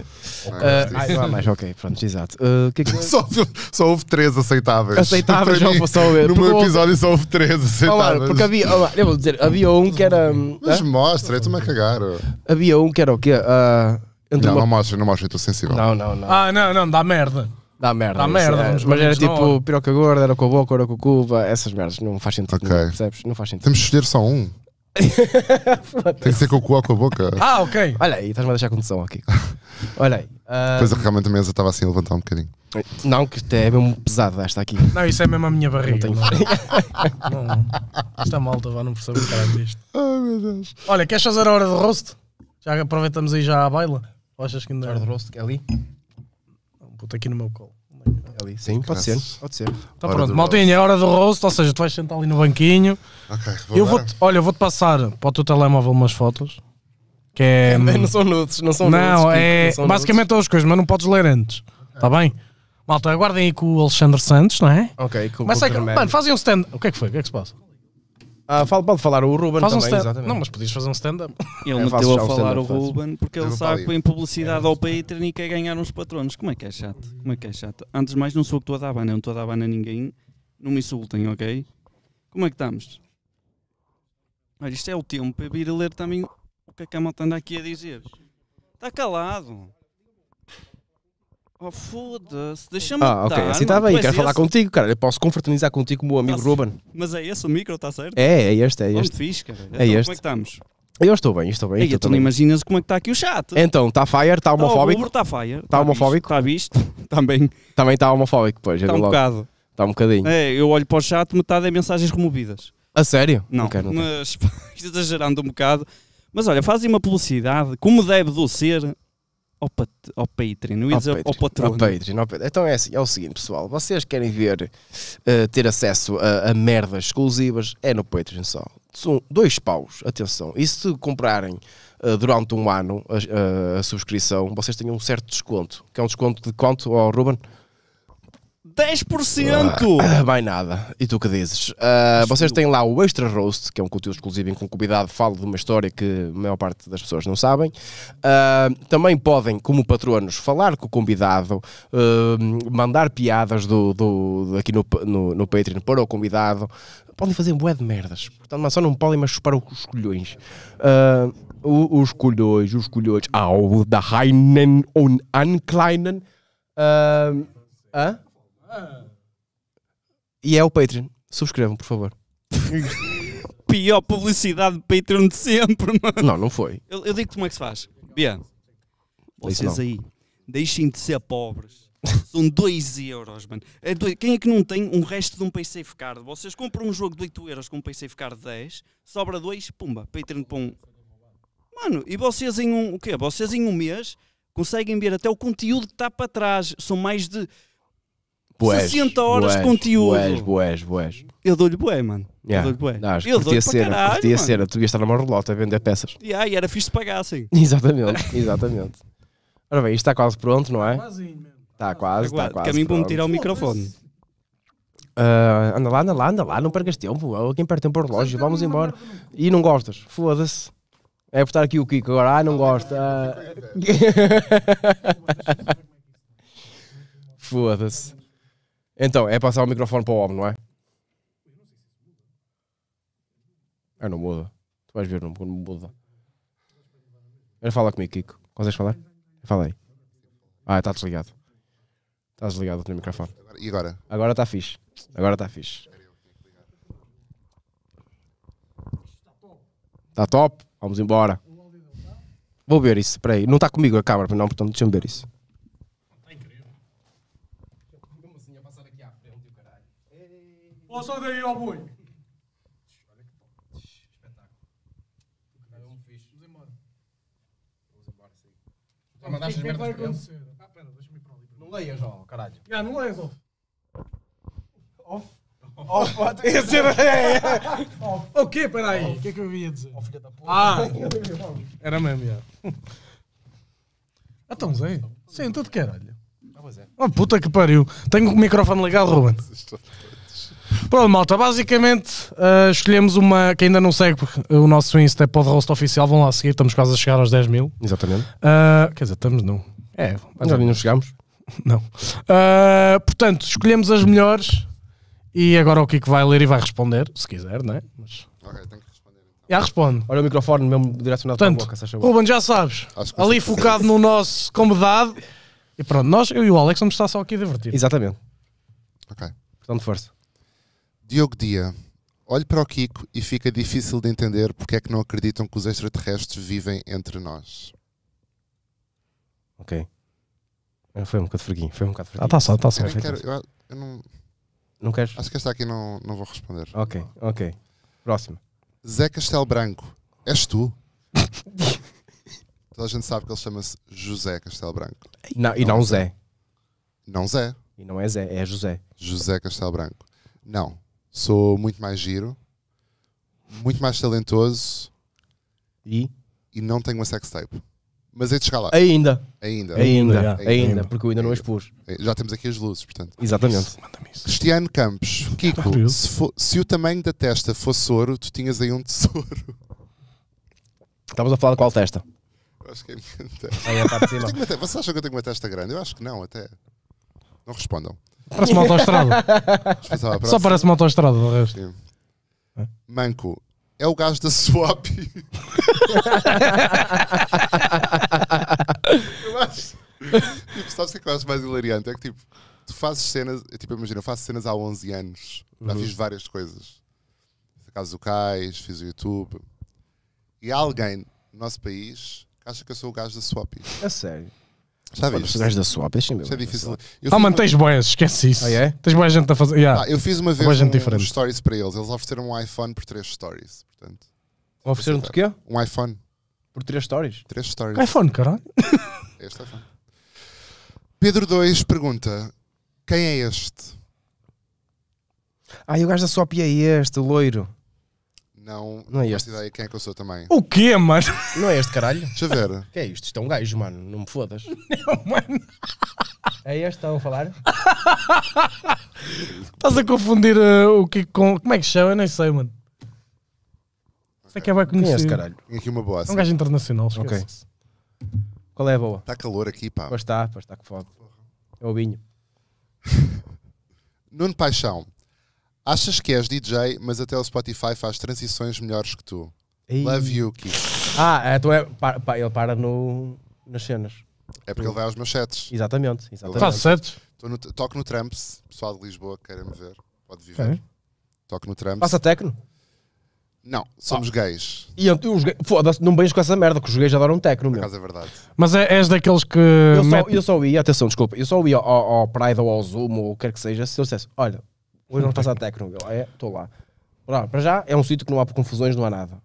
Okay. Uh, ai, não há mais, ok, pronto, exato. Uh, que é que... só, só houve três aceitáveis. Aceitáveis, já vou só ver. No meu episódio só houve três aceitáveis. Olá, porque havia, olá, eu vou dizer, havia um que era. Mas ah? mostra, é-te-me a cagar. Havia um que era o quê? Uh, entre Não, uma... não mostra, não mostra, estou sensível. Não, não, não. Ah, não, não, dá merda. Dá merda. Dá isso, merda. é. Mas era tipo hora. piroca gorda, era com a boca, era com a cuba, essas merdas. Não faz sentido. Ok. nenhum, percebes? Não faz sentido. Temos de escolher só um. Tem que ser com o cu ou com a boca. Ah, ok. Olha aí, estás-me a deixar condição aqui. Olha aí. ah, Depois realmente a mesa estava assim a levantar um bocadinho. não, que isto é mesmo pesado esta aqui. Não, isso é mesmo a minha barriga. Não é? não. Esta malta vá, não percebo o caralho disto. Ai meu Deus. Olha, queres fazer a hora do rosto Já aproveitamos aí já a baila. Ou achas que ainda. Hard é? roast ali? Puta aqui no meu colo. Ali, sim, pode ser, pode ser. está pronto, maltinha, é hora do roast, ou seja, tu vais sentar ali no banquinho. Ok, vou eu vou -te, Olha, eu vou-te passar para o teu telemóvel umas fotos. Que é, é não hum, são nudes, não são não, nudes. É, não, é basicamente todas as coisas, mas não podes ler antes. Está okay. bem? Malta, aguardem aí com o Alexandre Santos, não é? Ok, com o Mano, fazem um stand. O que é que foi? O que é que se passa? Ah, fala, pode falar o Ruben Faz também, stand- exatamente. Não, mas podias fazer um stand-up. Ele Eu é meteu a falar o Ruben porque ele sabe que em publicidade é ao Patreon e quer ganhar uns patronos. Como é que é chato? Como é que é chato? Antes de mais, não sou o que estou a dar bana, não estou a dar bana a ninguém. Não me insultem, ok? Como é que estamos? Olha, isto é o tempo para vir a ler também o que é a Cama anda aqui a dizer. Está calado. Oh, foda-se, deixa-me Ah, ok, assim estava aí, quero falar esse? contigo, cara. Eu posso confraternizar contigo como o meu amigo tá Ruben. Mas é esse o micro, está certo? É, é este, é este. Onde é Então, é este. Como é que estamos? Eu estou bem, estou bem. E tu não imaginas como é que está aqui o chat. Então, está fire, está tá, homofóbico. Está fire. Está tá, tá, tá homofóbico. Está visto, também. Também está homofóbico, pois. Está é um logo. bocado. Está um bocadinho. É, eu olho para o chat, metade é mensagens removidas. A sério? Não, não, quero, não mas exagerando um bocado. Mas olha, fazem uma publicidade, como deve do ser, ao, pat, ao Patreon. ia dizer ao patrão. Ao Patreon, ao Patreon. Então é, assim, é o seguinte, pessoal. Vocês querem ver, uh, ter acesso a, a, merdas exclusivas? É no Patreon só. São dois paus, atenção. E se comprarem uh, durante um ano a, a, subscrição, vocês têm um certo desconto. Que é um desconto de quanto, oh, Ruben? 10%! Ah, vai ah, nada. E tu que dizes? Uh, vocês têm lá o Extra Roast, que é um conteúdo exclusivo em que um convidado fala de uma história que a maior parte das pessoas não sabem. Uh, também podem, como patronos, falar com o convidado, uh, mandar piadas do, do, aqui no, no, no Patreon para o convidado. Podem fazer um bué de merdas. Portanto, mas só não podem mas chupar os colhões. os colhões, os colhões. ao da Heinen und Ankleinen. Uh, hã? E é o Patreon. Subscrevam, por favor. Pior publicidade de Patreon de sempre, mano. Não, não foi. Eu, eu digo-te como é que se faz. Bia, vocês aí, deixem de ser pobres. São 2 euros, mano. É dois. Quem é que não tem um resto de um safe Card? Vocês compram um jogo de 8 euros com um safe Card de 10, sobra 2, pumba, Patreon para um. Mano, e vocês em um. O quê? Vocês em um mês conseguem ver até o conteúdo que está para trás. São mais de 60 horas boés, de conteúdo. Boés, boés, boés. Eu dou-lhe boé, mano. Yeah. Eu dou-lhe boé. Não, eu dou-lhe cena, caralho, mano. Tu ias estar numa relota a vender peças. Yeah, e era fixe de pagassem. Exatamente, exatamente. Ora bem, isto está quase pronto, não é? Está quase, está quase. Caminho para me tirar o microfone. Uh, anda lá, anda lá, anda lá, não percas tempo. Quem perde tempo o relógio, vamos embora. E não gostas, foda-se. É por estar aqui o Kiko agora, ah, não gosta. Foda-se. Então, é passar o microfone para o homem, não é? Ah, não muda. Tu vais ver, não, muda. Era falar comigo, Kiko. Consegues falar? Fala aí. Ah, está desligado. Está desligado o teu microfone. E agora? Agora está fixe. Agora está fixe. Está top? Vamos embora. Vou ver isso, aí. Não está comigo a câmara, não, portanto deixa-me ver isso. só daí, ó boi. Olha que top. Espetáculo. é um fixe. Vamos embora. Vamos embora, sim. mandaste as merdas para ele? Ah, pera, deixa-me ir para ali. Não leias, ó, caralho. Já, não leias, ó. Off? Off? Esse é. O quê? O que é que eu ia dizer? Ó, filha da puta. Ah! Era mesmo, já. Então, Zé. Senta de caralho. Ah, pois é. Oh, puta que pariu. Tenho o microfone legal, Ruben. Pronto, malta, basicamente uh, escolhemos uma que ainda não segue o nosso Insta, é Podroast Oficial, vão lá seguir, estamos quase a chegar aos 10 mil. Exatamente. Uh, quer dizer, estamos não. É, ainda não chegámos. Não. Uh, portanto, escolhemos as melhores e agora o Kiko é vai ler e vai responder, se quiser, não é? Mas... Ok, tenho que responder. Então. Já responde. Olha o microfone mesmo direcionado Portanto, para a boca, Ruben, já sabes, ali focado no nosso comodidade. E pronto, nós, eu e o Alex, vamos estar só aqui a divertir. Exatamente. Ok. Portanto, força. Diogo Dia, olho para o Kiko e fica difícil de entender porque é que não acreditam que os extraterrestres vivem entre nós. Ok. É, foi um bocado freguinho. foi um bocado fraguinho. Ah, tá só, tá só. Eu, quero, eu, eu não... não queres? Acho que esta aqui não, não vou responder. Ok, não. ok. Próximo. Zé Castelo Branco, és tu? Toda a gente sabe que ele chama-se José Castelo Branco. Não, e não, não Zé. Zé. Não Zé. E não é Zé, é José. José Castelo Branco. Não sou muito mais giro, muito mais talentoso e, e não tenho uma sex Mas é de chegar lá. Ainda. Ainda. Ainda, ainda, ainda, ainda porque eu ainda, ainda. não expus Já temos aqui as luzes, portanto. Exatamente. Cristiano Campos, Kiko, se, for, se, o tamanho da testa fosse ouro, tu tinhas aí um tesouro. Estavas a falar de qual testa? Eu acho que é a minha testa. É, é a parte de cima. Vocês acham que eu tenho uma testa grande? Eu acho que não, até. Não respondam. Parece uma autoestrada. Só parece uma autoestrada, do resto. Sim. Manco é o gajo da swap. eu acho. Tipo, sabes o é que eu acho mais hilariante? É que tipo, tu fazes cenas. Tipo, imagina, eu faço cenas há 11 anos. Uhum. Já fiz várias coisas. Fiz a Casa do Cais, fiz o YouTube. E há alguém no nosso país que acha que eu sou o gajo da swap. É sério. Sabe isso? Os da swap, deixem Isso é difícil. Eu ah, mano, uma... tens boias, esquece isso. Ah, é? Tens boa gente a fazer. Yeah. Ah, eu fiz uma vez um, um, stories para eles. Eles ofereceram um iPhone por 3 stories. Portanto, Ofereceram-te o quê? Um iPhone. Por 3 stories? 3 stories. iPhone, caralho. É este iPhone. Pedro 2 pergunta: Quem é este? Ah, e o gajo da swap é este, o loiro. Não, não é este. ideia quem é que eu sou também. O quê, mano? Não é este caralho? Deixa eu ver. que é isto? Isto é um gajo, mano. Não me fodas. Não, mano. É este estão a falar? Estás a confundir uh, o que com. Como é que chama? Eu nem sei, mano. Sei que é bem conhecido. Quem é este caralho? Tem aqui uma boa. Assim. É um gajo internacional, esquece. Ok. Qual é a boa? Está calor aqui, pá. Pois está, pois está que foda. É o vinho. Nuno Paixão. Achas que és DJ, mas até o Spotify faz transições melhores que tu. Ei. Love you, Kiss. Ah, é, tu é, pa, pa, ele para no, nas cenas. É porque ele vai aos meus sets. Exatamente. exatamente. Faz sets. no, toco no Tramps, pessoal de Lisboa, querem me ver, pode viver. Okay. Toco no Tramps. Passa tecno? Não, somos oh. gays. E eu, foda-se, não bens com essa merda, que os gays adoram tecno, meu. Caso é verdade. Mas é, és daqueles que. Eu só, metem... eu só ia, atenção, desculpa, eu só ia ao, ao Pride ou ao Zoom ou o que quer que seja, se eu dissesse, olha, Hoje não estás à Tecno. Eu, é, estou lá. Ora, para já, é um sítio que não há confusões, não há nada.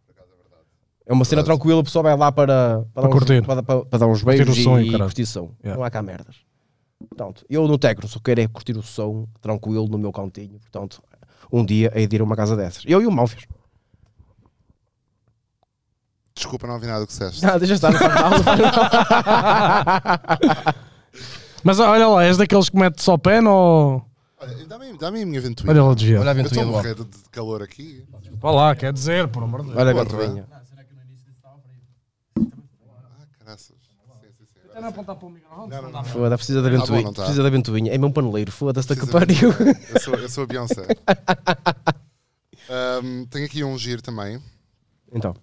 É uma cena tranquila, o pessoal vai lá para, para, para, dar, uns, para, para, para dar uns beijos curtir o som, e, e curtir som. Yeah. Não há cá merdas. Portanto, eu no Tecno só quero é curtir o som tranquilo no meu cantinho. Portanto, um dia é de ir a uma casa dessas. Eu e o Malfes. Desculpa, não ouvi nada do que disseste. Não, deixa estar. Mas olha lá, és daqueles que mete só pena ou dá-me dá a minha ventoinha. Olha lá, desvia. Olha a ventoinha. Eu estou de calor aqui. Vá lá, quer dizer, por amor de Deus. Olha a ventoinha. Ah, caraças. Está a apontar para o microfone? Não, não, não. Foda, precisa da tá ventoinha. Tá. precisa da ventoinha. É meu paneleiro, foda-se tá da que pariu. Eu sou, a Beyoncé. tenho aqui um giro também. Então.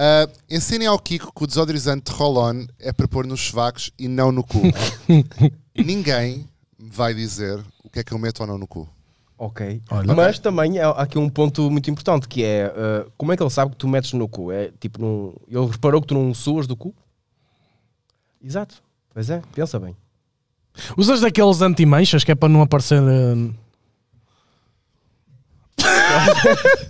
Uh, ensinem ao Kiko que o desodorizante Rolon é para pôr nos chevacos e não no cu. Ninguém vai dizer o que é que eu meto ou não no cu. Ok. Olha, Mas okay. também há aqui um ponto muito importante que é uh, como é que ele sabe que tu metes no cu? É tipo, num, ele reparou que tu não suas do cu? Exato. Pois é, pensa bem. Usas daqueles anti-manchas que é para não aparecer. Uh...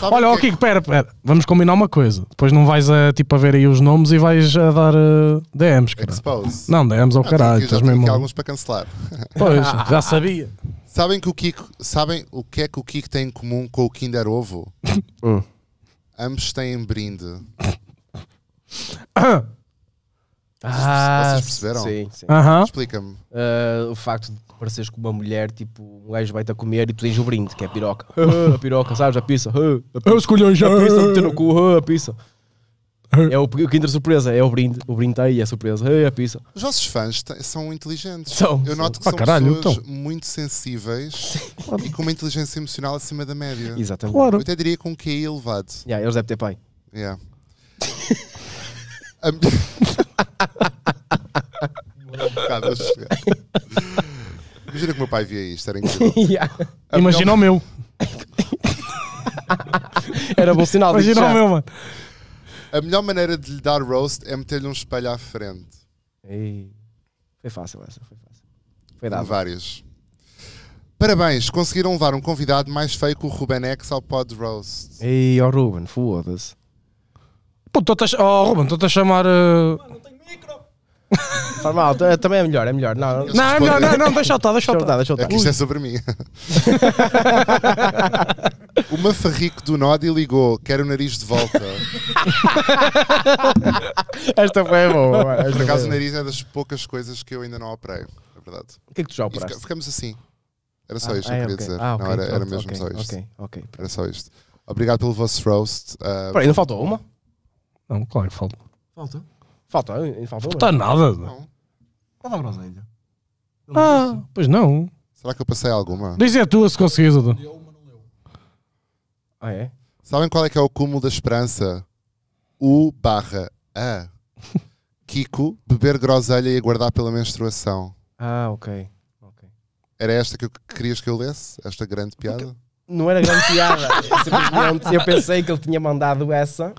Sabe Olha, ó que... Kiko, pera, pera, vamos combinar uma coisa. Depois não vais a, tipo, a ver aí os nomes e vais a dar uh, eh, DMs. Cara. Expose. Não, DMs ao ah, caralho. Já mesmo... alguns para cancelar. Pois, já sabia. Sabem que o Kiko, sabem o que é que o Kiko tem em comum com o Kinder Ovo? Uh. Ambos têm brinde. Ah. Vocês, perceberam? Sim, sim. Uh -huh. Explica-me. Uh, o facto de pareces com uma mulher, tipo, um gajo vai-te a comer e tu tens o brinde, que é a piroca. Ah. a piroca, sabes? A pizza. Ah, a ah, Os colhões. A pizza, meter no cu. A pizza. É o, o Kinder Surpresa, é o brinde. O brinde está aí, é a surpresa. É a pizza. Os vossos fãs são inteligentes. São. Eu noto que são caralho, pessoas então. muito sensíveis claro. e com uma inteligência emocional acima da média. Exatamente. Claro. Eu até diria com um QI elevado. Yeah, eles devem ter pai. Yeah. um bocado a chegar. Imagina que o meu pai via isto, era incrível. yeah. Imagina o meu. era bom sinal. Imagina o meu, mano. A melhor maneira de lhe dar roast é meter-lhe um espelho à frente. Ei. Foi fácil essa, foi fácil. Foi dado. Várias. Parabéns, conseguiram levar um convidado mais feio que o Ruben X ao Pod Roast. Ei, ó oh Ruben, foda-se. Pô, tu estás. Oh, Ruben, tu te a chamar. Uh... Faz mal, é, também é melhor, é melhor. Não, não, é melhor, não, não, deixa eu estar, deixa eu estar. Deixa eu É isto é sobre mim. o Mafarrico do Nodi ligou, quero o nariz de volta. Esta foi boa. Esta Por acaso o nariz é das poucas coisas que eu ainda não operei, é verdade. O que é que tu já operaste? Fica, ficamos assim. Era só ah, isto que ah, eu queria okay. dizer. Ah, okay, não, era, era mesmo okay, só isto. Ok, ok. Era só isto. Obrigado pelo vosso roast. Uh, ah, Peraí, faltou uma? Não, claro que faltou. Falta. Falta, faltou. Falta nada. Não. Falta a Groselha. Ah, pois não. Será que eu passei alguma? Diz a tua se conseguires, Adão. Ah, é? Sabem qual é que é o cúmulo da esperança? U barra A. Kiko, beber groselha e aguardar pela menstruação. Ah, ok. ok. Era esta que eu querias que eu lesse? Esta grande piada? Não era grande piada. Simplesmente eu pensei que ele tinha mandado essa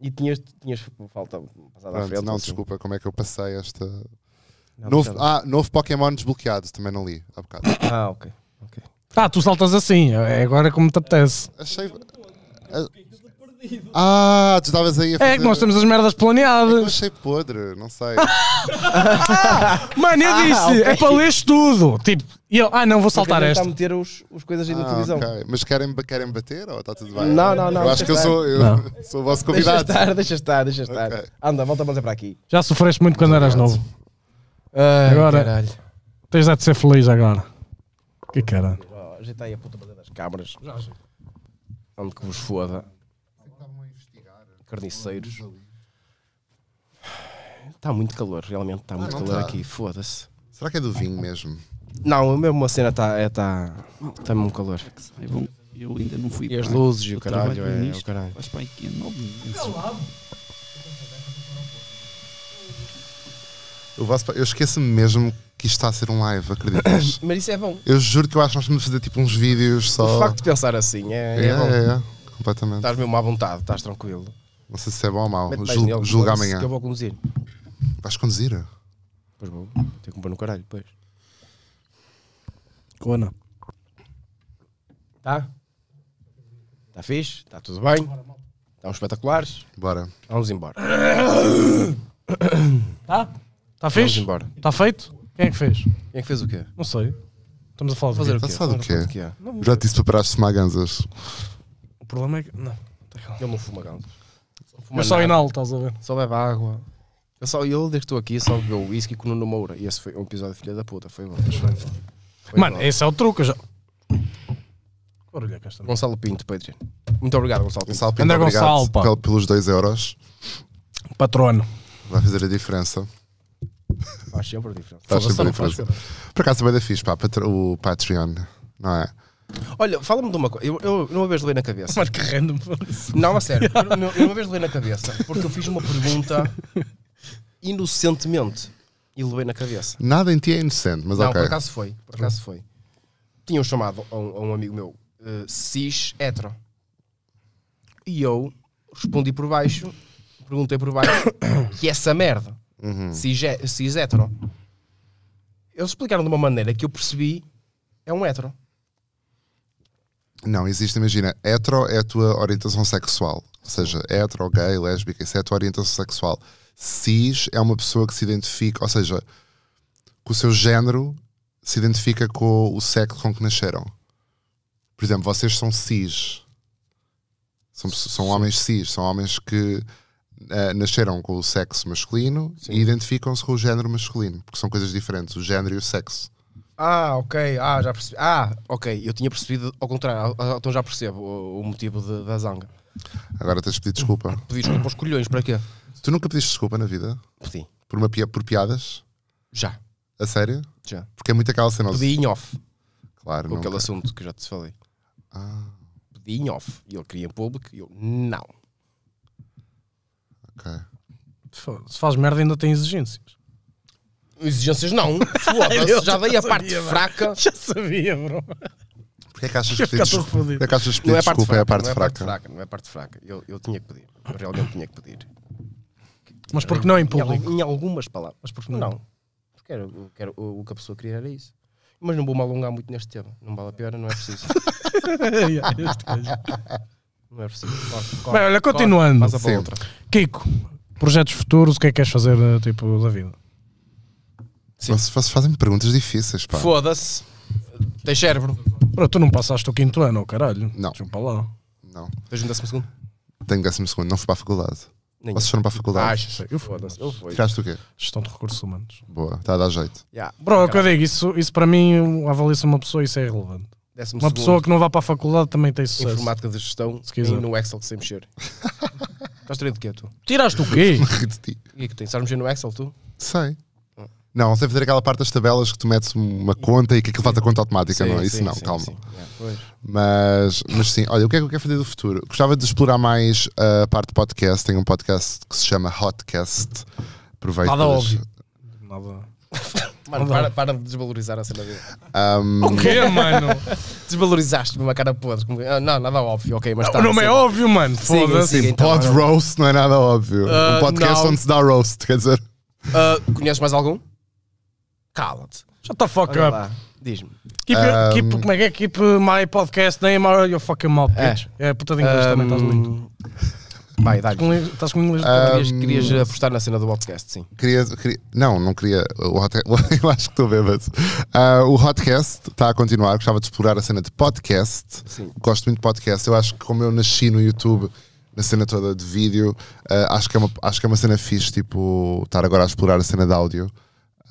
e tinhas, tinhas falta passada à frente. Não, assim. desculpa, como é que eu passei esta. Não, novo, não. ah, novo Pokémon desbloqueado, também não li há bocado. Ah, ok. okay. Tá, tu saltas assim, é agora como te apetece. Achei. Ah, ah, tu estavas aí a fazer... É que nós temos as merdas planeadas. eu achei podre, não sei. Mano, eu ah, disse, é para ler tudo. Tipo, e eu, ah não, vou saltar esta. a meter os, os coisas aí na ah, televisão. Mas querem, querem bater ou está tudo bem? Não, não, não, Eu acho que eu sou, eu sou o vosso Deixa convidado. estar, deixa estar, deixa estar. Anda, volta fazer para aqui. Já sofreste muito quando eras novo. Ai, Agora- caralho. Tens de ser feliz agora. Que caralho. Ó, Ajeita aí a puta bandeira das câmaras. Onde que vos foda carniceiros. Está muito calor, realmente está ah, muito calor tá. aqui, foda-se. Será que é do vinho mesmo? Não, tá, é, tá, tá mesmo a cena está está, tá, muito calor. É bom, eu ainda não fui. E as luzes e o caralho, é, é, o caralho. Faz para aqui, é Eu, eu esqueço-me mesmo que isto está a ser um live, acreditas? Mas isso é bom. Eu juro que eu acho que nós temos de fazer tipo uns vídeos só. O facto de pensar assim é, é, é bom. É, é, completamente. Estás mesmo à vontade, estás tranquilo. Não sei se é bom ou mal. julga amanhã. Que eu vou conduzir. Vais conduzir? Pois bom, tenho que comprar no caralho, pois. Cona. Tá? Tá fixe? Tá tudo bem? Estão tá espetaculares? Bora. Vamos embora. Tá? Tá Vamos embora. tá feito? Quem é que fez? Quem é que fez o quê? Não sei. Estamos a falar de Fazer o quê? Estás a falar do quê? Não, Já te disse para parar de fumar O problema é que. Não, tá calmo. Eu não fumo gansas. Mas só inalo, estás a ver? Só bebe água. Eu só eu desde estou aqui só bebeu whisky com o Nuno Moura. E esse foi um episódio filha da puta, foi bom. Foi Mano, esse é o truque. já... Gonçalo Pinto, Patreon. Muito obrigado, Gonçalo Pinto. Gonçalo Pinto André obrigado Gonçalo, pá. pelos 2 euros. Patrono. Vai fazer a diferença. Faz sempre a diferença. Faz sempre a diferença. Por acaso também é da fixe, pá, o Patreon, não é? Olha, fala-me de uma coisa. Eu, eu, uma vez levei na cabeça. Mas que random. Não, a sério. Eu, eu uma vez levei na cabeça porque eu fiz uma pergunta inocentemente e levei na cabeça. Nada em ti é inocente, mas Não, ok. por acaso foi. Por acaso foi. Tinham chamado a um, a um amigo meu uh, cis hetero. E eu respondi por baixo, perguntei por baixo, que essa merda, uhum. cis, cis hetero. Eles explicaram de uma maneira que eu percebi é um hetero. Não, existe, imagina, hetero é a tua orientação sexual, ou seja, hetero, gay, lésbica, isso é a tua orientação sexual. Cis é uma pessoa que se identifica, ou seja, que o seu género se identifica com o sexo com que nasceram. Por exemplo, vocês são cis. São, são homens cis, são homens que uh, nasceram com o sexo masculino Sim. e identificam-se com o género masculino, porque são coisas diferentes, o género e o sexo. Ah, ok. Ah, já percebi. Ah, ok. Eu tinha percebido ao contrário. Ah, ah, então já percebo o, motivo de- da zanga. Agora tens de pedir desculpa. Ah, Pedi desculpa aos colhões, para quê? Tu nunca pediste desculpa na vida? Pedi. Por, uma pi por piadas? Já. A sério? Já. Porque é muito aquela cena. Pedi em off. Claro, Com não. aquele assunto que já te falei. Ah, Pedi em off. E ele queria em público. E eu, não. ok. Se faz merda, ainda tem exigências. Exigências não. Foda-se, já dei a parte fraca. Já sabia, bro. Porquê é que achas que pedir desculpa? é que achas que é parte desculpa fraca, é a parte, não é parte fraca. Não é parte fraca. Eu, eu tinha que pedir. Eu realmente tinha que pedir. Mas porque não é em público? Em, em algumas palavras. Mas porque não? Não. Porque era, era, o, o que a pessoa queria era isso. Mas não vou-me alongar muito neste tema. Não vale a pena, não é preciso. não é preciso. Corre, corre, Bem, olha, continuando. Corre, Kiko, projetos futuros, o que é que queres fazer eh, tipo, da vida? Vocês, fazem perguntas difíceis, pá. Foda-se. Tem cérebro. tu não passaste o quinto ano, oh, caralho. Não. Deixa-me para lá. Não. Tens um décimo segundo? Tenho décimo segundo, não fui para a faculdade. Ninguém. Vocês foram para a faculdade? Ah, isso, eu foda-se. Eu fui. Tiraste o quê? Gestão de recursos humanos. Boa, está a dar jeito. Yeah. Bro, é o que eu digo, isso, isso para mim, avalia-se uma pessoa, isso é irrelevante. Décimo uma segundo. pessoa que não vá para a faculdade também tem sucesso. Informática de gestão se quiser. e no Excel sem mexer. Estás tirando o quê, tu? Tiraste o quê? e que tens? Sabes mexer no Excel, tu? Sei. Não, sem fazer aquela parte das tabelas que tu metes uma conta e que aquilo faz a conta automática, sim, não? É? Sim, Isso não, sim, calma. É, mas, mas sim, olha, o que é que eu quero fazer do futuro? Gostava de explorar mais a parte de podcast. Tem um podcast que se chama Hotcast. Aproveita. Nada óbvio. Nada. Mano, para, para, de desvalorizar a cena dele. Um... O quê, mano? Desvalorizaste-me uma cara podre. Ah, não, nada óbvio, ok, mas tá. O nome é óbvio, mano. Foda-se. Então, pod roast não é nada óbvio. Uh, um podcast não. onde se dá roast, quer dizer. Uh, conheces mais algum? Cala-te. Shut the fuck Olha up. Diz-me. Keep, keep, como é que é? Keep my podcast name out your fucking mouth, É. bitch. É, puta de inglês também, estás lindo. Vai, dá Com- Estás com inglês de Querias, querias apostar na cena do podcast, sim. Queria, queria- não, não queria. O hot, eu acho que estou bêbado. Ah, o Hotcast está a continuar. Gostava de explorar a cena de podcast. Sim. Gosto muito de podcast. Eu acho que, como eu nasci no YouTube, na cena toda de vídeo, ah, acho, que é uma, acho que é uma cena fixe, tipo, estar agora a explorar a cena de áudio.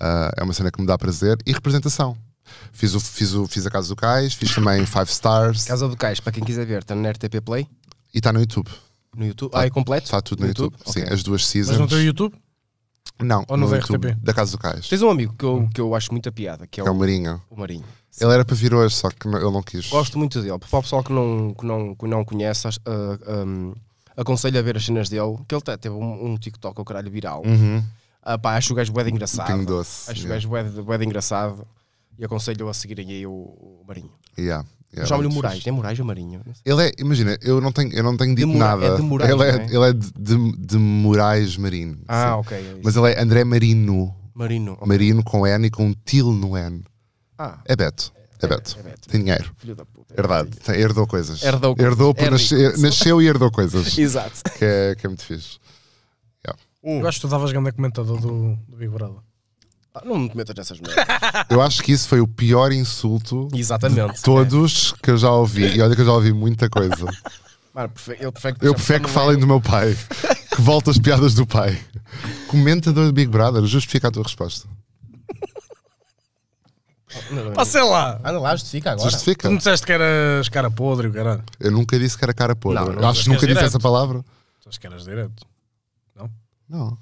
Uh, é uma cena que me dá prazer. E representação. Fiz, o, fiz, o, fiz a Casa do Cais, fiz também Five Stars. Casa do Cais, para quem quiser ver, está na RTP Play? E está no YouTube. No YouTube? Tá, ah, é completo? Está tudo no, no YouTube. YouTube? Sim, as duas seasons. Mas não tem o YouTube? Não, Ou no, no YouTube RTP? da Casa do Cais. Tens um amigo que eu, hum. que eu acho muita piada, que é, que é o, é o Marinho. O Marinho. Ele era para vir hoje, só que eu ele não quis. Gosto muito dele. Para o pessoal que não, que não, que não conhece, uh, ah, ah, um, aconselho a ver as cenas dele, que ele teve um, um TikTok, o caralho, viral. Uhum ah, acho o gajo boeda engraçado. Pinho doce. Acho yeah. o gajo boeda engraçado e aconselho a seguirem aí o, o Marinho. Yeah. Yeah, chama Moraes, é Moraes ou Marinho? Ele é, imagina, eu não tenho, eu não tenho dito é nada. É de Moraes, ele, é, é? ele é de, de, de Moraes Marinho. Ah, sim. ok. É Mas ele é André Marino. Marino. Okay. Marino com N e com til no N. Ah. É Beto. É, é Beto. É Beto. Tem dinheiro. Filho da puta. Herdade. É herdou coisas. Herdou, Herdou por nasceu e herdou coisas. Exato. Que é, que é muito fixe. Hum. Eu acho que tu davas grande comentador do, do Big Brother. Ah, não me metas nessas merdas. eu acho que isso foi o pior insulto Exatamente. de todos que eu já ouvi. E olha que eu já ouvi muita coisa. Mano, eu prefiro que, eu prefiro que falem do meu pai. que volta as piadas do pai. Comentador do Big Brother, justifica a tua resposta. Passei lá. Anda lá, justifica agora. Justifica. Tu me disseste que eras cara podre, caralho. Eu nunca disse que era cara podre. Não, não, acho que nunca disse direto. essa palavra. Tu acho que eras direto. Não.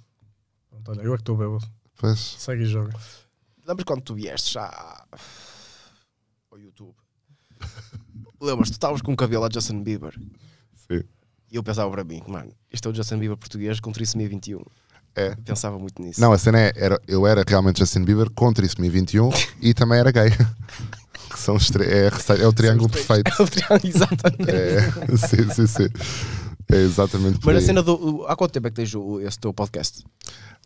Pronto, olha, eu é que estou bêbado. Pois. Segue e joga. Lembras quando tu vieste já ao YouTube? Lembras, tu estavas com o cabelo a Justin Bieber? Sim. E eu pensava para mim, mano, este é o Justin Bieber português com trissomia 21. É. Eu pensava muito nisso. Não, a cena é, era, eu era realmente Justin Bieber com trissomia 21 e também era gay. que são os é, é, o triângulo perfeito. É o triângulo, exatamente. É, sim, sim, sim. É exatamente por Mas a cena do. Há quanto tempo é que tens o- esse teu podcast?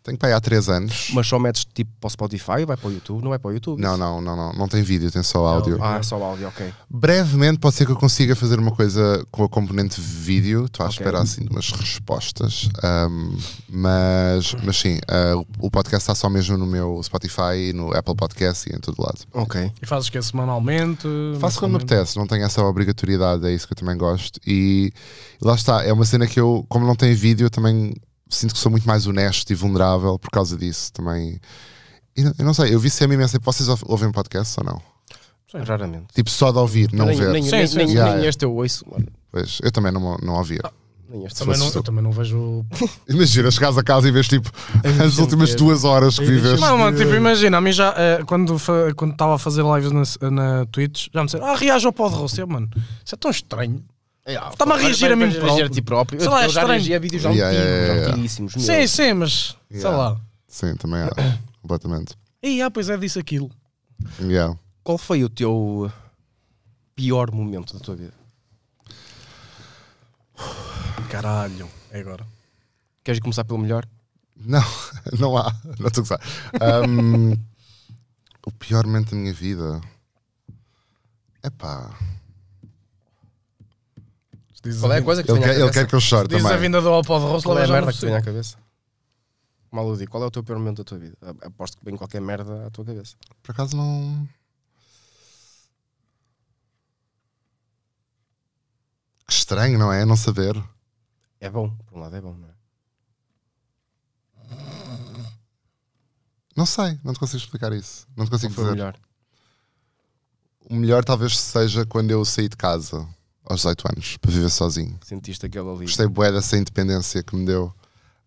Tenho para aí há 3 anos. Mas só metes tipo para o Spotify, vai para o YouTube, não vai para o YouTube? Não, não, não, não, não tem vídeo, tem só áudio. Ah, é só áudio, ok. Brevemente pode ser que eu consiga fazer uma coisa com a componente vídeo, estou à okay. espera assim de umas respostas, um, mas, mas sim, uh, o podcast está só mesmo no meu Spotify, no Apple Podcast e em todo lado. Ok. E fazes que é semanalmente? Faço quando me apetece, não tenho essa obrigatoriedade, é isso que eu também gosto e lá está, é uma cena que eu, como não tem vídeo, também sinto que sou muito mais honesto e vulnerável por causa disso também. E, eu não sei, eu vi sempre imenso. Vocês ouvem podcast ou não? Sim, raramente. Tipo, só de ouvir, não ver. Nem, este é o nem, este eu ouço. Mano. Pois, eu também não, não ouvia. Ah. Também não, eu também não vejo. Imagina, chegares a casa e vês tipo as últimas duas horas que vives. Não, mano, tipo, imagina, a mim já eh, quando quando estava a fazer lives na, na Twitch, já me disseram, ah, reage ao pó de mano. Isso é tão estranho. Yeah, é, Está-me a reagir a mim próprio. Reagir a ti próprio. Sei lá, é eu já reagi a vídeos yeah, yeah, Sim, sim, mas sei lá. Sim, também há. completamente. E ah, pois é, disse aquilo. Yeah. Qual foi o teu pior momento da tua vida? Caralho, é agora. Queres começar pelo melhor? Não, não há. Não estou a gozar. Um, o pior momento da minha vida. é pá Diz Qual é a coisa que ele, quer, ele quer que eu chore diz também. Diz a vinda do alpo de Rosso, Qual é a merda que te à cabeça? Maludi, qual é o teu pior momento da tua vida? Aposto que vem qualquer merda à tua cabeça. Por acaso não. Que estranho, não é? Não saber. É bom, por um lado é bom, não é? Não sei, não te consigo explicar isso. Não te consigo dizer. O melhor? o melhor talvez seja quando eu saí de casa aos 18 anos para viver sozinho. Sentiste aquela ali. Gostei bué dessa independência que me deu.